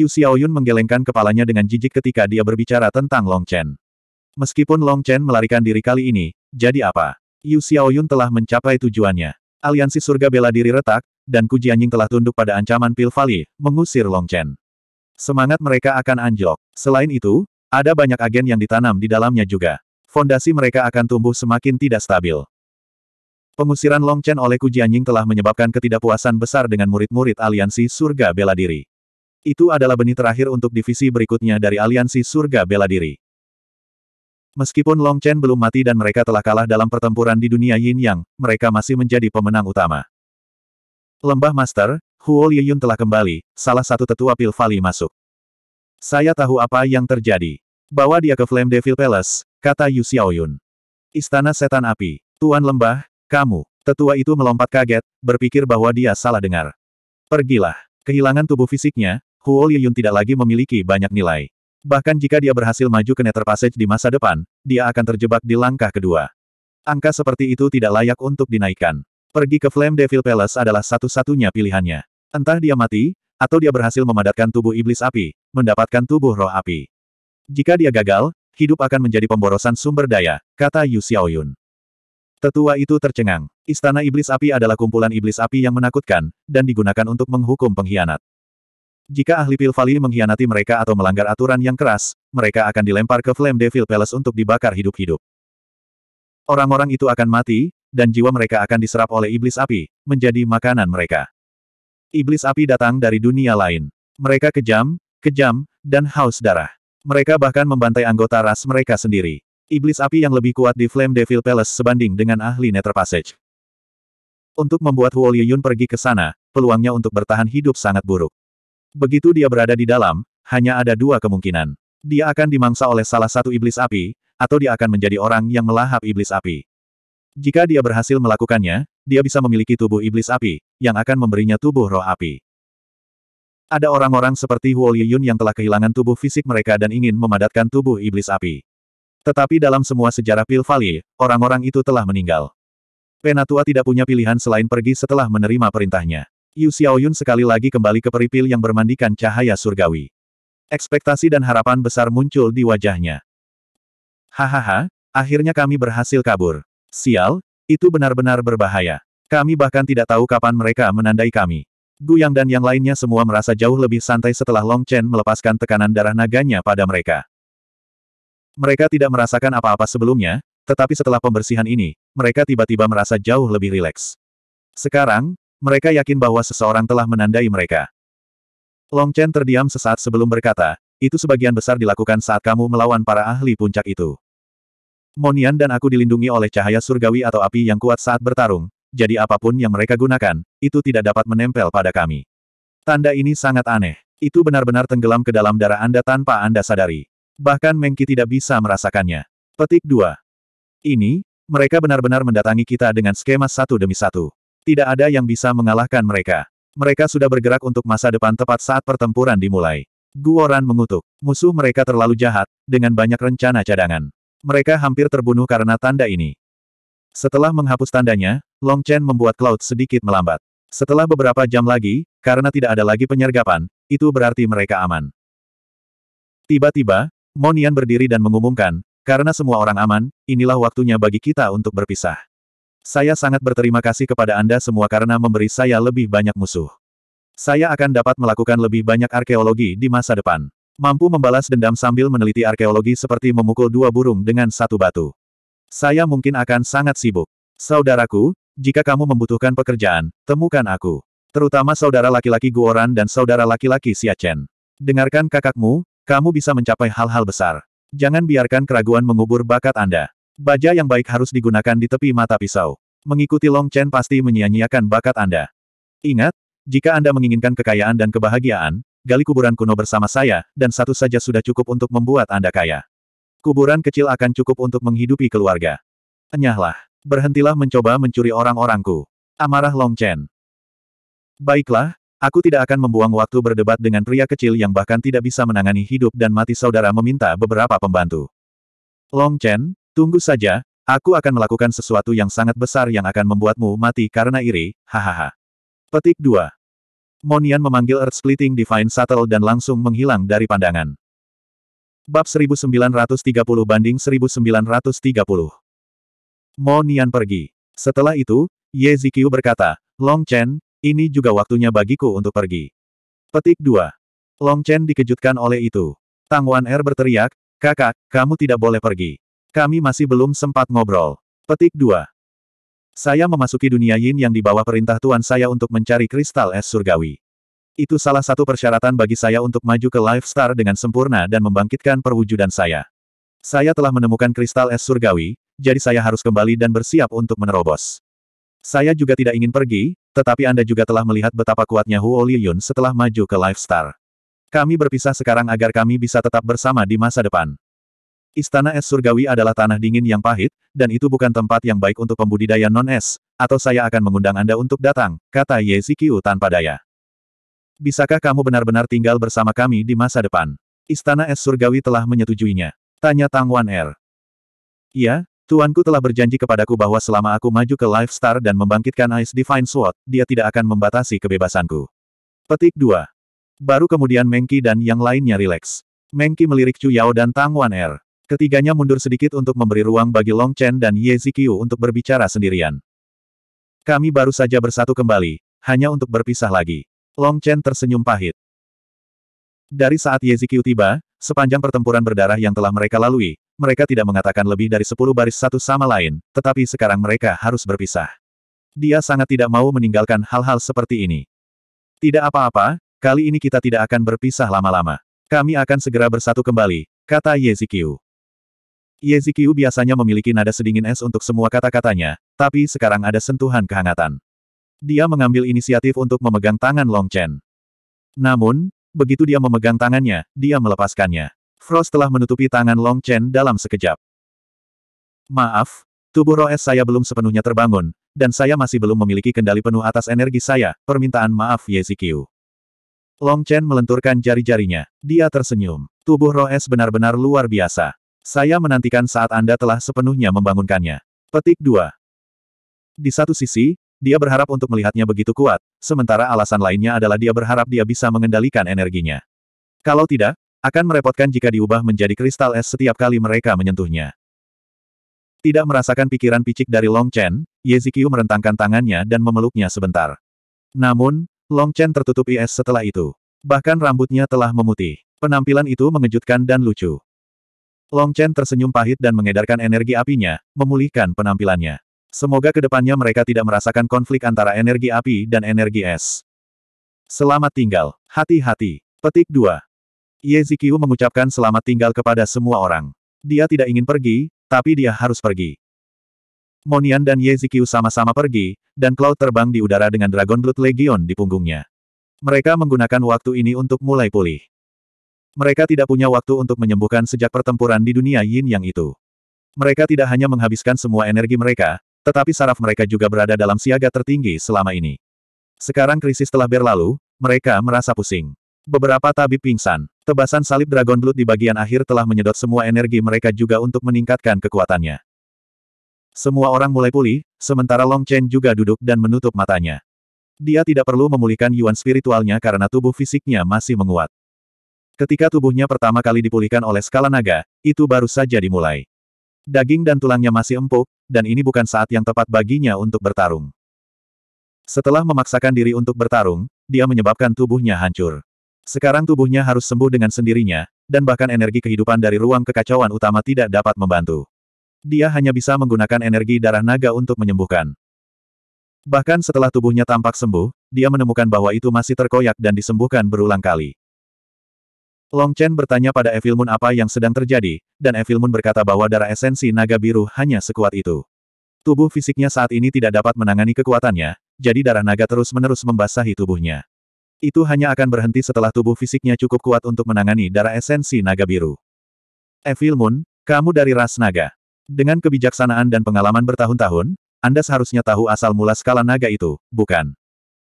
Yu Xiaoyun menggelengkan kepalanya dengan jijik ketika dia berbicara tentang Long Chen. Meskipun Long Chen melarikan diri kali ini, jadi apa? Yu Xiaoyun telah mencapai tujuannya. Aliansi surga bela diri retak, dan Kuji Anjing telah tunduk pada ancaman Pil Valley, mengusir Long Chen. Semangat mereka akan anjlok. Selain itu, ada banyak agen yang ditanam di dalamnya juga. Fondasi mereka akan tumbuh semakin tidak stabil. Pengusiran Long Chen oleh Kujianying telah menyebabkan ketidakpuasan besar dengan murid-murid Aliansi Surga Bela Diri. Itu adalah benih terakhir untuk divisi berikutnya dari Aliansi Surga Bela Diri. Meskipun Long Chen belum mati dan mereka telah kalah dalam pertempuran di dunia Yin Yang, mereka masih menjadi pemenang utama. Lembah Master, Huo Liyun telah kembali, salah satu tetua Pil masuk. Saya tahu apa yang terjadi. Bawa dia ke Flame Devil Palace, kata Yu Xiaoyun. Istana Setan Api. Tuan Lembah, kamu. Tetua itu melompat kaget, berpikir bahwa dia salah dengar. Pergilah. Kehilangan tubuh fisiknya, Huo Liyun tidak lagi memiliki banyak nilai. Bahkan jika dia berhasil maju ke Nether Passage di masa depan, dia akan terjebak di langkah kedua. Angka seperti itu tidak layak untuk dinaikkan. Pergi ke Flame Devil Palace adalah satu-satunya pilihannya. Entah dia mati, atau dia berhasil memadatkan tubuh iblis api, mendapatkan tubuh roh api. Jika dia gagal, hidup akan menjadi pemborosan sumber daya, kata Yu Xiaoyun. Tetua itu tercengang. Istana iblis api adalah kumpulan iblis api yang menakutkan, dan digunakan untuk menghukum pengkhianat. Jika ahli Pilvali mengkhianati mereka atau melanggar aturan yang keras, mereka akan dilempar ke Flame Devil Palace untuk dibakar hidup-hidup. Orang-orang itu akan mati, dan jiwa mereka akan diserap oleh iblis api, menjadi makanan mereka. Iblis api datang dari dunia lain. Mereka kejam, kejam, dan haus darah. Mereka bahkan membantai anggota ras mereka sendiri. Iblis api yang lebih kuat di Flame Devil Palace sebanding dengan ahli Nether Passage. Untuk membuat Huo Liyun pergi ke sana, peluangnya untuk bertahan hidup sangat buruk. Begitu dia berada di dalam, hanya ada dua kemungkinan. Dia akan dimangsa oleh salah satu iblis api, atau dia akan menjadi orang yang melahap iblis api. Jika dia berhasil melakukannya, dia bisa memiliki tubuh iblis api, yang akan memberinya tubuh roh api. Ada orang-orang seperti Huo Liyun yang telah kehilangan tubuh fisik mereka dan ingin memadatkan tubuh iblis api. Tetapi dalam semua sejarah Pil Valley, orang-orang itu telah meninggal. Penatua tidak punya pilihan selain pergi setelah menerima perintahnya. Yu Xiaoyun sekali lagi kembali ke peripil yang bermandikan cahaya surgawi. Ekspektasi dan harapan besar muncul di wajahnya. Hahaha, akhirnya kami berhasil kabur. Sial, itu benar-benar berbahaya. Kami bahkan tidak tahu kapan mereka menandai kami. Guyang dan yang lainnya semua merasa jauh lebih santai setelah Long Chen melepaskan tekanan darah naganya pada mereka. Mereka tidak merasakan apa-apa sebelumnya, tetapi setelah pembersihan ini, mereka tiba-tiba merasa jauh lebih rileks. Sekarang, mereka yakin bahwa seseorang telah menandai mereka. Long Chen terdiam sesaat sebelum berkata, itu sebagian besar dilakukan saat kamu melawan para ahli puncak itu. Monian dan aku dilindungi oleh cahaya surgawi atau api yang kuat saat bertarung, jadi apapun yang mereka gunakan, itu tidak dapat menempel pada kami. Tanda ini sangat aneh. Itu benar-benar tenggelam ke dalam darah Anda tanpa Anda sadari. Bahkan Mengki tidak bisa merasakannya. Petik 2. Ini, mereka benar-benar mendatangi kita dengan skema satu demi satu. Tidak ada yang bisa mengalahkan mereka. Mereka sudah bergerak untuk masa depan tepat saat pertempuran dimulai. Guoran mengutuk. Musuh mereka terlalu jahat, dengan banyak rencana cadangan. Mereka hampir terbunuh karena tanda ini. Setelah menghapus tandanya, Long Chen membuat Cloud sedikit melambat. Setelah beberapa jam lagi, karena tidak ada lagi penyergapan, itu berarti mereka aman. Tiba-tiba, Monian berdiri dan mengumumkan, karena semua orang aman, inilah waktunya bagi kita untuk berpisah. Saya sangat berterima kasih kepada Anda semua karena memberi saya lebih banyak musuh. Saya akan dapat melakukan lebih banyak arkeologi di masa depan. Mampu membalas dendam sambil meneliti arkeologi seperti memukul dua burung dengan satu batu. Saya mungkin akan sangat sibuk. Saudaraku, jika kamu membutuhkan pekerjaan, temukan aku. Terutama saudara laki-laki Guoran dan saudara laki-laki Siachen. Dengarkan kakakmu, kamu bisa mencapai hal-hal besar. Jangan biarkan keraguan mengubur bakat Anda. Baja yang baik harus digunakan di tepi mata pisau. Mengikuti Long Chen pasti menyia-nyiakan bakat Anda. Ingat, jika Anda menginginkan kekayaan dan kebahagiaan, gali kuburan kuno bersama saya, dan satu saja sudah cukup untuk membuat Anda kaya. Kuburan kecil akan cukup untuk menghidupi keluarga. Enyahlah. Berhentilah mencoba mencuri orang-orangku. Amarah Long Chen. Baiklah, aku tidak akan membuang waktu berdebat dengan pria kecil yang bahkan tidak bisa menangani hidup dan mati saudara meminta beberapa pembantu. Long Chen, tunggu saja, aku akan melakukan sesuatu yang sangat besar yang akan membuatmu mati karena iri, hahaha. Petik 2. Monian memanggil Earth Splitting Divine Shuttle dan langsung menghilang dari pandangan. Bab 1930 banding 1930. Monian pergi. Setelah itu, Ye Zikyu berkata, Long Chen, ini juga waktunya bagiku untuk pergi. Petik 2. Long Chen dikejutkan oleh itu. Tang Wan Er berteriak, kakak, kamu tidak boleh pergi. Kami masih belum sempat ngobrol. Petik 2. Saya memasuki dunia yin yang di bawah perintah Tuan saya untuk mencari kristal es surgawi. Itu salah satu persyaratan bagi saya untuk maju ke Life Star dengan sempurna dan membangkitkan perwujudan saya. Saya telah menemukan kristal es surgawi, jadi saya harus kembali dan bersiap untuk menerobos. Saya juga tidak ingin pergi, tetapi Anda juga telah melihat betapa kuatnya Huo Liyun setelah maju ke Life Star. Kami berpisah sekarang agar kami bisa tetap bersama di masa depan. Istana es surgawi adalah tanah dingin yang pahit, dan itu bukan tempat yang baik untuk pembudidaya non-es, atau saya akan mengundang Anda untuk datang, kata Ye Zikyu tanpa daya. Bisakah kamu benar-benar tinggal bersama kami di masa depan? Istana es surgawi telah menyetujuinya. Tanya Tang Wan Er. Iya, Tuanku telah berjanji kepadaku bahwa selama aku maju ke Life Star dan membangkitkan Ice Divine Sword, dia tidak akan membatasi kebebasanku. Petik 2. Baru kemudian Mengki dan yang lainnya rileks. Mengki melirik Chu Yao dan Tang Wan Er. Ketiganya mundur sedikit untuk memberi ruang bagi Long Chen dan Ye Zikyu untuk berbicara sendirian. Kami baru saja bersatu kembali, hanya untuk berpisah lagi. Long Chen tersenyum pahit. Dari saat Ye Zikyu tiba, sepanjang pertempuran berdarah yang telah mereka lalui, mereka tidak mengatakan lebih dari sepuluh baris satu sama lain, tetapi sekarang mereka harus berpisah. Dia sangat tidak mau meninggalkan hal-hal seperti ini. Tidak apa-apa, kali ini kita tidak akan berpisah lama-lama. Kami akan segera bersatu kembali, kata Ye Zikyu. Zikiu biasanya memiliki nada sedingin es untuk semua kata-katanya, tapi sekarang ada sentuhan kehangatan. Dia mengambil inisiatif untuk memegang tangan Long Chen. Namun, begitu dia memegang tangannya, dia melepaskannya. Frost telah menutupi tangan Long Chen dalam sekejap. Maaf, tubuh Roh es saya belum sepenuhnya terbangun, dan saya masih belum memiliki kendali penuh atas energi saya, permintaan maaf Zikiu. Long Chen melenturkan jari-jarinya. Dia tersenyum. Tubuh Roh es benar-benar luar biasa. Saya menantikan saat Anda telah sepenuhnya membangunkannya. Petik 2. Di satu sisi, dia berharap untuk melihatnya begitu kuat, sementara alasan lainnya adalah dia berharap dia bisa mengendalikan energinya. Kalau tidak, akan merepotkan jika diubah menjadi kristal es setiap kali mereka menyentuhnya. Tidak merasakan pikiran picik dari Long Chen, Yezikyu merentangkan tangannya dan memeluknya sebentar. Namun, Long Chen tertutup es setelah itu. Bahkan rambutnya telah memutih. Penampilan itu mengejutkan dan lucu. Long Chen tersenyum pahit dan mengedarkan energi apinya, memulihkan penampilannya. Semoga kedepannya mereka tidak merasakan konflik antara energi api dan energi es. Selamat tinggal, hati-hati. Petik 2. Yezikyu mengucapkan selamat tinggal kepada semua orang. Dia tidak ingin pergi, tapi dia harus pergi. Monian dan Ye Yezikyu sama-sama pergi, dan Cloud terbang di udara dengan Dragon Blood Legion di punggungnya. Mereka menggunakan waktu ini untuk mulai pulih. Mereka tidak punya waktu untuk menyembuhkan sejak pertempuran di dunia yin yang itu. Mereka tidak hanya menghabiskan semua energi mereka, tetapi saraf mereka juga berada dalam siaga tertinggi selama ini. Sekarang krisis telah berlalu, mereka merasa pusing. Beberapa tabib pingsan. Tebasan salib Dragon Blood di bagian akhir telah menyedot semua energi mereka juga untuk meningkatkan kekuatannya. Semua orang mulai pulih, sementara Long Chen juga duduk dan menutup matanya. Dia tidak perlu memulihkan yuan spiritualnya karena tubuh fisiknya masih menguat. Ketika tubuhnya pertama kali dipulihkan oleh skala naga, itu baru saja dimulai. Daging dan tulangnya masih empuk, dan ini bukan saat yang tepat baginya untuk bertarung. Setelah memaksakan diri untuk bertarung, dia menyebabkan tubuhnya hancur. Sekarang tubuhnya harus sembuh dengan sendirinya, dan bahkan energi kehidupan dari ruang kekacauan utama tidak dapat membantu. Dia hanya bisa menggunakan energi darah naga untuk menyembuhkan. Bahkan setelah tubuhnya tampak sembuh, dia menemukan bahwa itu masih terkoyak dan disembuhkan berulang kali. Long Chen bertanya pada Evil Moon apa yang sedang terjadi, dan Evil Moon berkata bahwa darah esensi naga biru hanya sekuat itu. Tubuh fisiknya saat ini tidak dapat menangani kekuatannya, jadi darah naga terus-menerus membasahi tubuhnya. Itu hanya akan berhenti setelah tubuh fisiknya cukup kuat untuk menangani darah esensi naga biru. Evil Moon, kamu dari ras naga. Dengan kebijaksanaan dan pengalaman bertahun-tahun, Anda seharusnya tahu asal mula skala naga itu, bukan?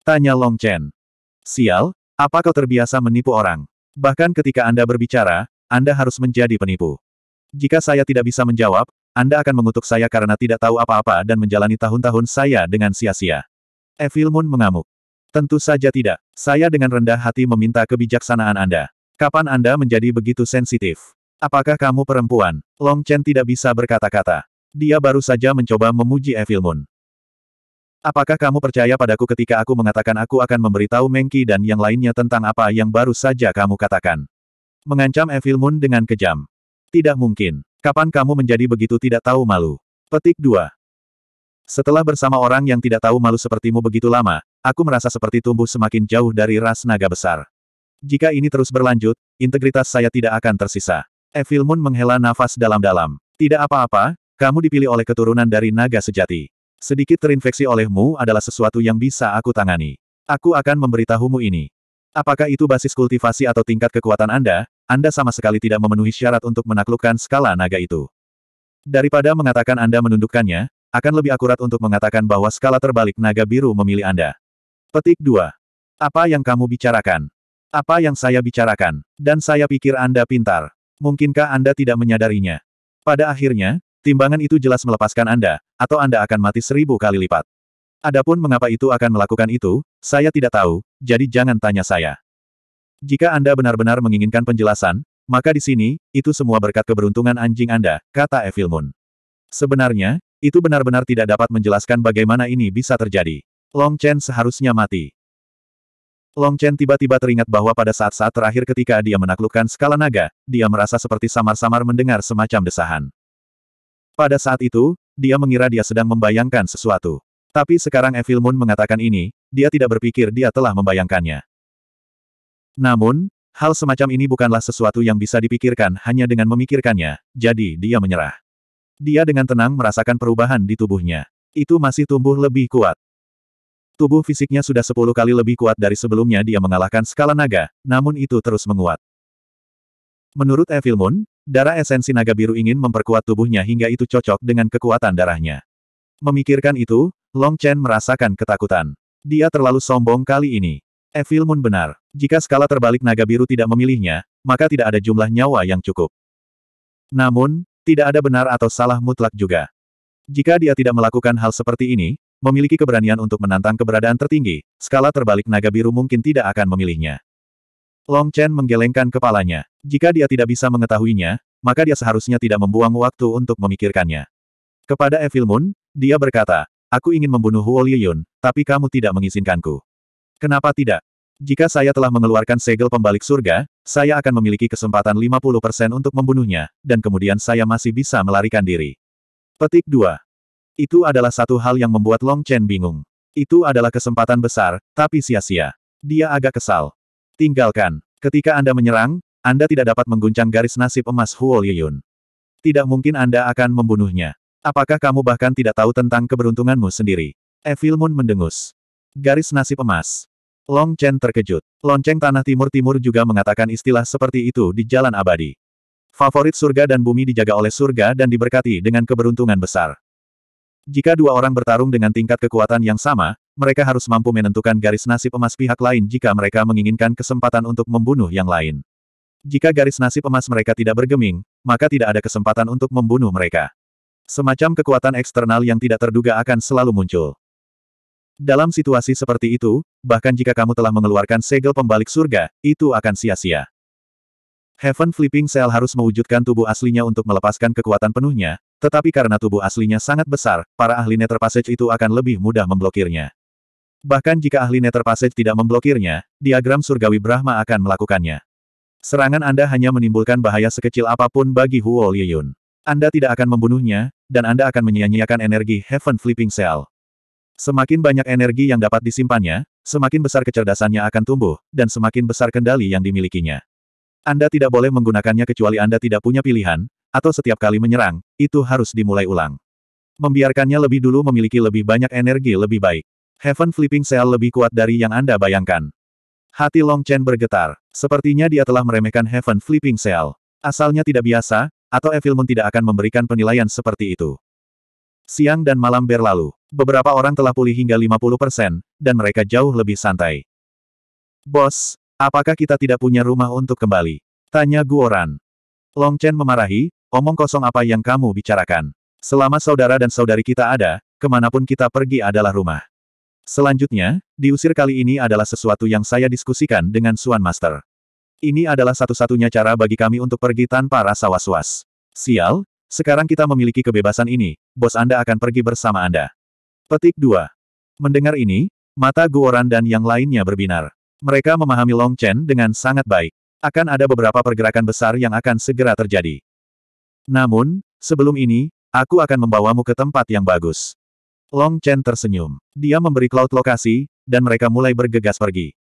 Tanya Long Chen. Sial, apa kau terbiasa menipu orang? Bahkan ketika Anda berbicara, Anda harus menjadi penipu. Jika saya tidak bisa menjawab, Anda akan mengutuk saya karena tidak tahu apa-apa dan menjalani tahun-tahun saya dengan sia-sia. Evil Moon mengamuk. Tentu saja tidak. Saya dengan rendah hati meminta kebijaksanaan Anda. Kapan Anda menjadi begitu sensitif? Apakah kamu perempuan? Long Chen tidak bisa berkata-kata. Dia baru saja mencoba memuji Evil Moon. Apakah kamu percaya padaku ketika aku mengatakan aku akan memberitahu Mengki dan yang lainnya tentang apa yang baru saja kamu katakan? Mengancam Evil Moon dengan kejam. Tidak mungkin. Kapan kamu menjadi begitu tidak tahu malu? Petik 2. Setelah bersama orang yang tidak tahu malu sepertimu begitu lama, aku merasa seperti tumbuh semakin jauh dari ras naga besar. Jika ini terus berlanjut, integritas saya tidak akan tersisa. Evil Moon menghela nafas dalam-dalam. Tidak apa-apa, kamu dipilih oleh keturunan dari naga sejati. Sedikit terinfeksi olehmu adalah sesuatu yang bisa aku tangani. Aku akan memberitahumu ini. Apakah itu basis kultivasi atau tingkat kekuatan Anda, Anda sama sekali tidak memenuhi syarat untuk menaklukkan skala naga itu. Daripada mengatakan Anda menundukkannya, akan lebih akurat untuk mengatakan bahwa skala terbalik naga biru memilih Anda. Petik 2. Apa yang kamu bicarakan? Apa yang saya bicarakan? Dan saya pikir Anda pintar. Mungkinkah Anda tidak menyadarinya? Pada akhirnya, Timbangan itu jelas melepaskan Anda, atau Anda akan mati seribu kali lipat. Adapun mengapa itu akan melakukan itu, saya tidak tahu, jadi jangan tanya saya. Jika Anda benar-benar menginginkan penjelasan, maka di sini, itu semua berkat keberuntungan anjing Anda, kata Evil Moon. Sebenarnya, itu benar-benar tidak dapat menjelaskan bagaimana ini bisa terjadi. Long Chen seharusnya mati. Long Chen tiba-tiba teringat bahwa pada saat-saat terakhir ketika dia menaklukkan skala naga, dia merasa seperti samar-samar mendengar semacam desahan. Pada saat itu, dia mengira dia sedang membayangkan sesuatu. Tapi sekarang Evil Moon mengatakan ini, dia tidak berpikir dia telah membayangkannya. Namun, hal semacam ini bukanlah sesuatu yang bisa dipikirkan hanya dengan memikirkannya, jadi dia menyerah. Dia dengan tenang merasakan perubahan di tubuhnya. Itu masih tumbuh lebih kuat. Tubuh fisiknya sudah sepuluh kali lebih kuat dari sebelumnya dia mengalahkan skala naga, namun itu terus menguat. Menurut Evil Moon, Darah esensi naga biru ingin memperkuat tubuhnya hingga itu cocok dengan kekuatan darahnya. Memikirkan itu, Long Chen merasakan ketakutan. Dia terlalu sombong kali ini. Evil Moon benar. Jika skala terbalik naga biru tidak memilihnya, maka tidak ada jumlah nyawa yang cukup. Namun, tidak ada benar atau salah mutlak juga. Jika dia tidak melakukan hal seperti ini, memiliki keberanian untuk menantang keberadaan tertinggi, skala terbalik naga biru mungkin tidak akan memilihnya. Long Chen menggelengkan kepalanya. Jika dia tidak bisa mengetahuinya, maka dia seharusnya tidak membuang waktu untuk memikirkannya. Kepada Evil Moon, dia berkata, Aku ingin membunuh Huo Liyun, tapi kamu tidak mengizinkanku. Kenapa tidak? Jika saya telah mengeluarkan segel pembalik surga, saya akan memiliki kesempatan 50% untuk membunuhnya, dan kemudian saya masih bisa melarikan diri. Petik 2. Itu adalah satu hal yang membuat Long Chen bingung. Itu adalah kesempatan besar, tapi sia-sia. Dia agak kesal. Tinggalkan. Ketika Anda menyerang, anda tidak dapat mengguncang garis nasib emas Huo Liyun. Tidak mungkin Anda akan membunuhnya. Apakah kamu bahkan tidak tahu tentang keberuntunganmu sendiri? Evil Moon mendengus. Garis nasib emas. Long Chen terkejut. Lonceng Tanah Timur-Timur juga mengatakan istilah seperti itu di Jalan Abadi. Favorit surga dan bumi dijaga oleh surga dan diberkati dengan keberuntungan besar. Jika dua orang bertarung dengan tingkat kekuatan yang sama, mereka harus mampu menentukan garis nasib emas pihak lain jika mereka menginginkan kesempatan untuk membunuh yang lain. Jika garis nasib emas mereka tidak bergeming, maka tidak ada kesempatan untuk membunuh mereka. Semacam kekuatan eksternal yang tidak terduga akan selalu muncul. Dalam situasi seperti itu, bahkan jika kamu telah mengeluarkan segel pembalik surga, itu akan sia-sia. Heaven Flipping Cell harus mewujudkan tubuh aslinya untuk melepaskan kekuatan penuhnya, tetapi karena tubuh aslinya sangat besar, para ahli Nether Passage itu akan lebih mudah memblokirnya. Bahkan jika ahli Nether Passage tidak memblokirnya, diagram surgawi Brahma akan melakukannya. Serangan Anda hanya menimbulkan bahaya sekecil apapun bagi Huo Liyun. Anda tidak akan membunuhnya, dan Anda akan menyia-nyiakan energi Heaven Flipping Cell. Semakin banyak energi yang dapat disimpannya, semakin besar kecerdasannya akan tumbuh, dan semakin besar kendali yang dimilikinya. Anda tidak boleh menggunakannya kecuali Anda tidak punya pilihan, atau setiap kali menyerang, itu harus dimulai ulang. Membiarkannya lebih dulu memiliki lebih banyak energi lebih baik. Heaven Flipping Cell lebih kuat dari yang Anda bayangkan. Hati Long Chen bergetar. Sepertinya dia telah meremehkan Heaven Flipping Cell. Asalnya tidak biasa, atau Evil Moon tidak akan memberikan penilaian seperti itu. Siang dan malam berlalu. Beberapa orang telah pulih hingga 50%, dan mereka jauh lebih santai. Bos, apakah kita tidak punya rumah untuk kembali? Tanya Guoran. Long Chen memarahi, omong kosong apa yang kamu bicarakan. Selama saudara dan saudari kita ada, kemanapun kita pergi adalah rumah. Selanjutnya, diusir kali ini adalah sesuatu yang saya diskusikan dengan Suan Master. Ini adalah satu-satunya cara bagi kami untuk pergi tanpa rasa was-was. Sial, sekarang kita memiliki kebebasan ini, bos Anda akan pergi bersama Anda. Petik 2. Mendengar ini, mata Guoran dan yang lainnya berbinar. Mereka memahami Long Chen dengan sangat baik. Akan ada beberapa pergerakan besar yang akan segera terjadi. Namun, sebelum ini, aku akan membawamu ke tempat yang bagus. Long Chen tersenyum. Dia memberi Cloud lokasi, dan mereka mulai bergegas pergi.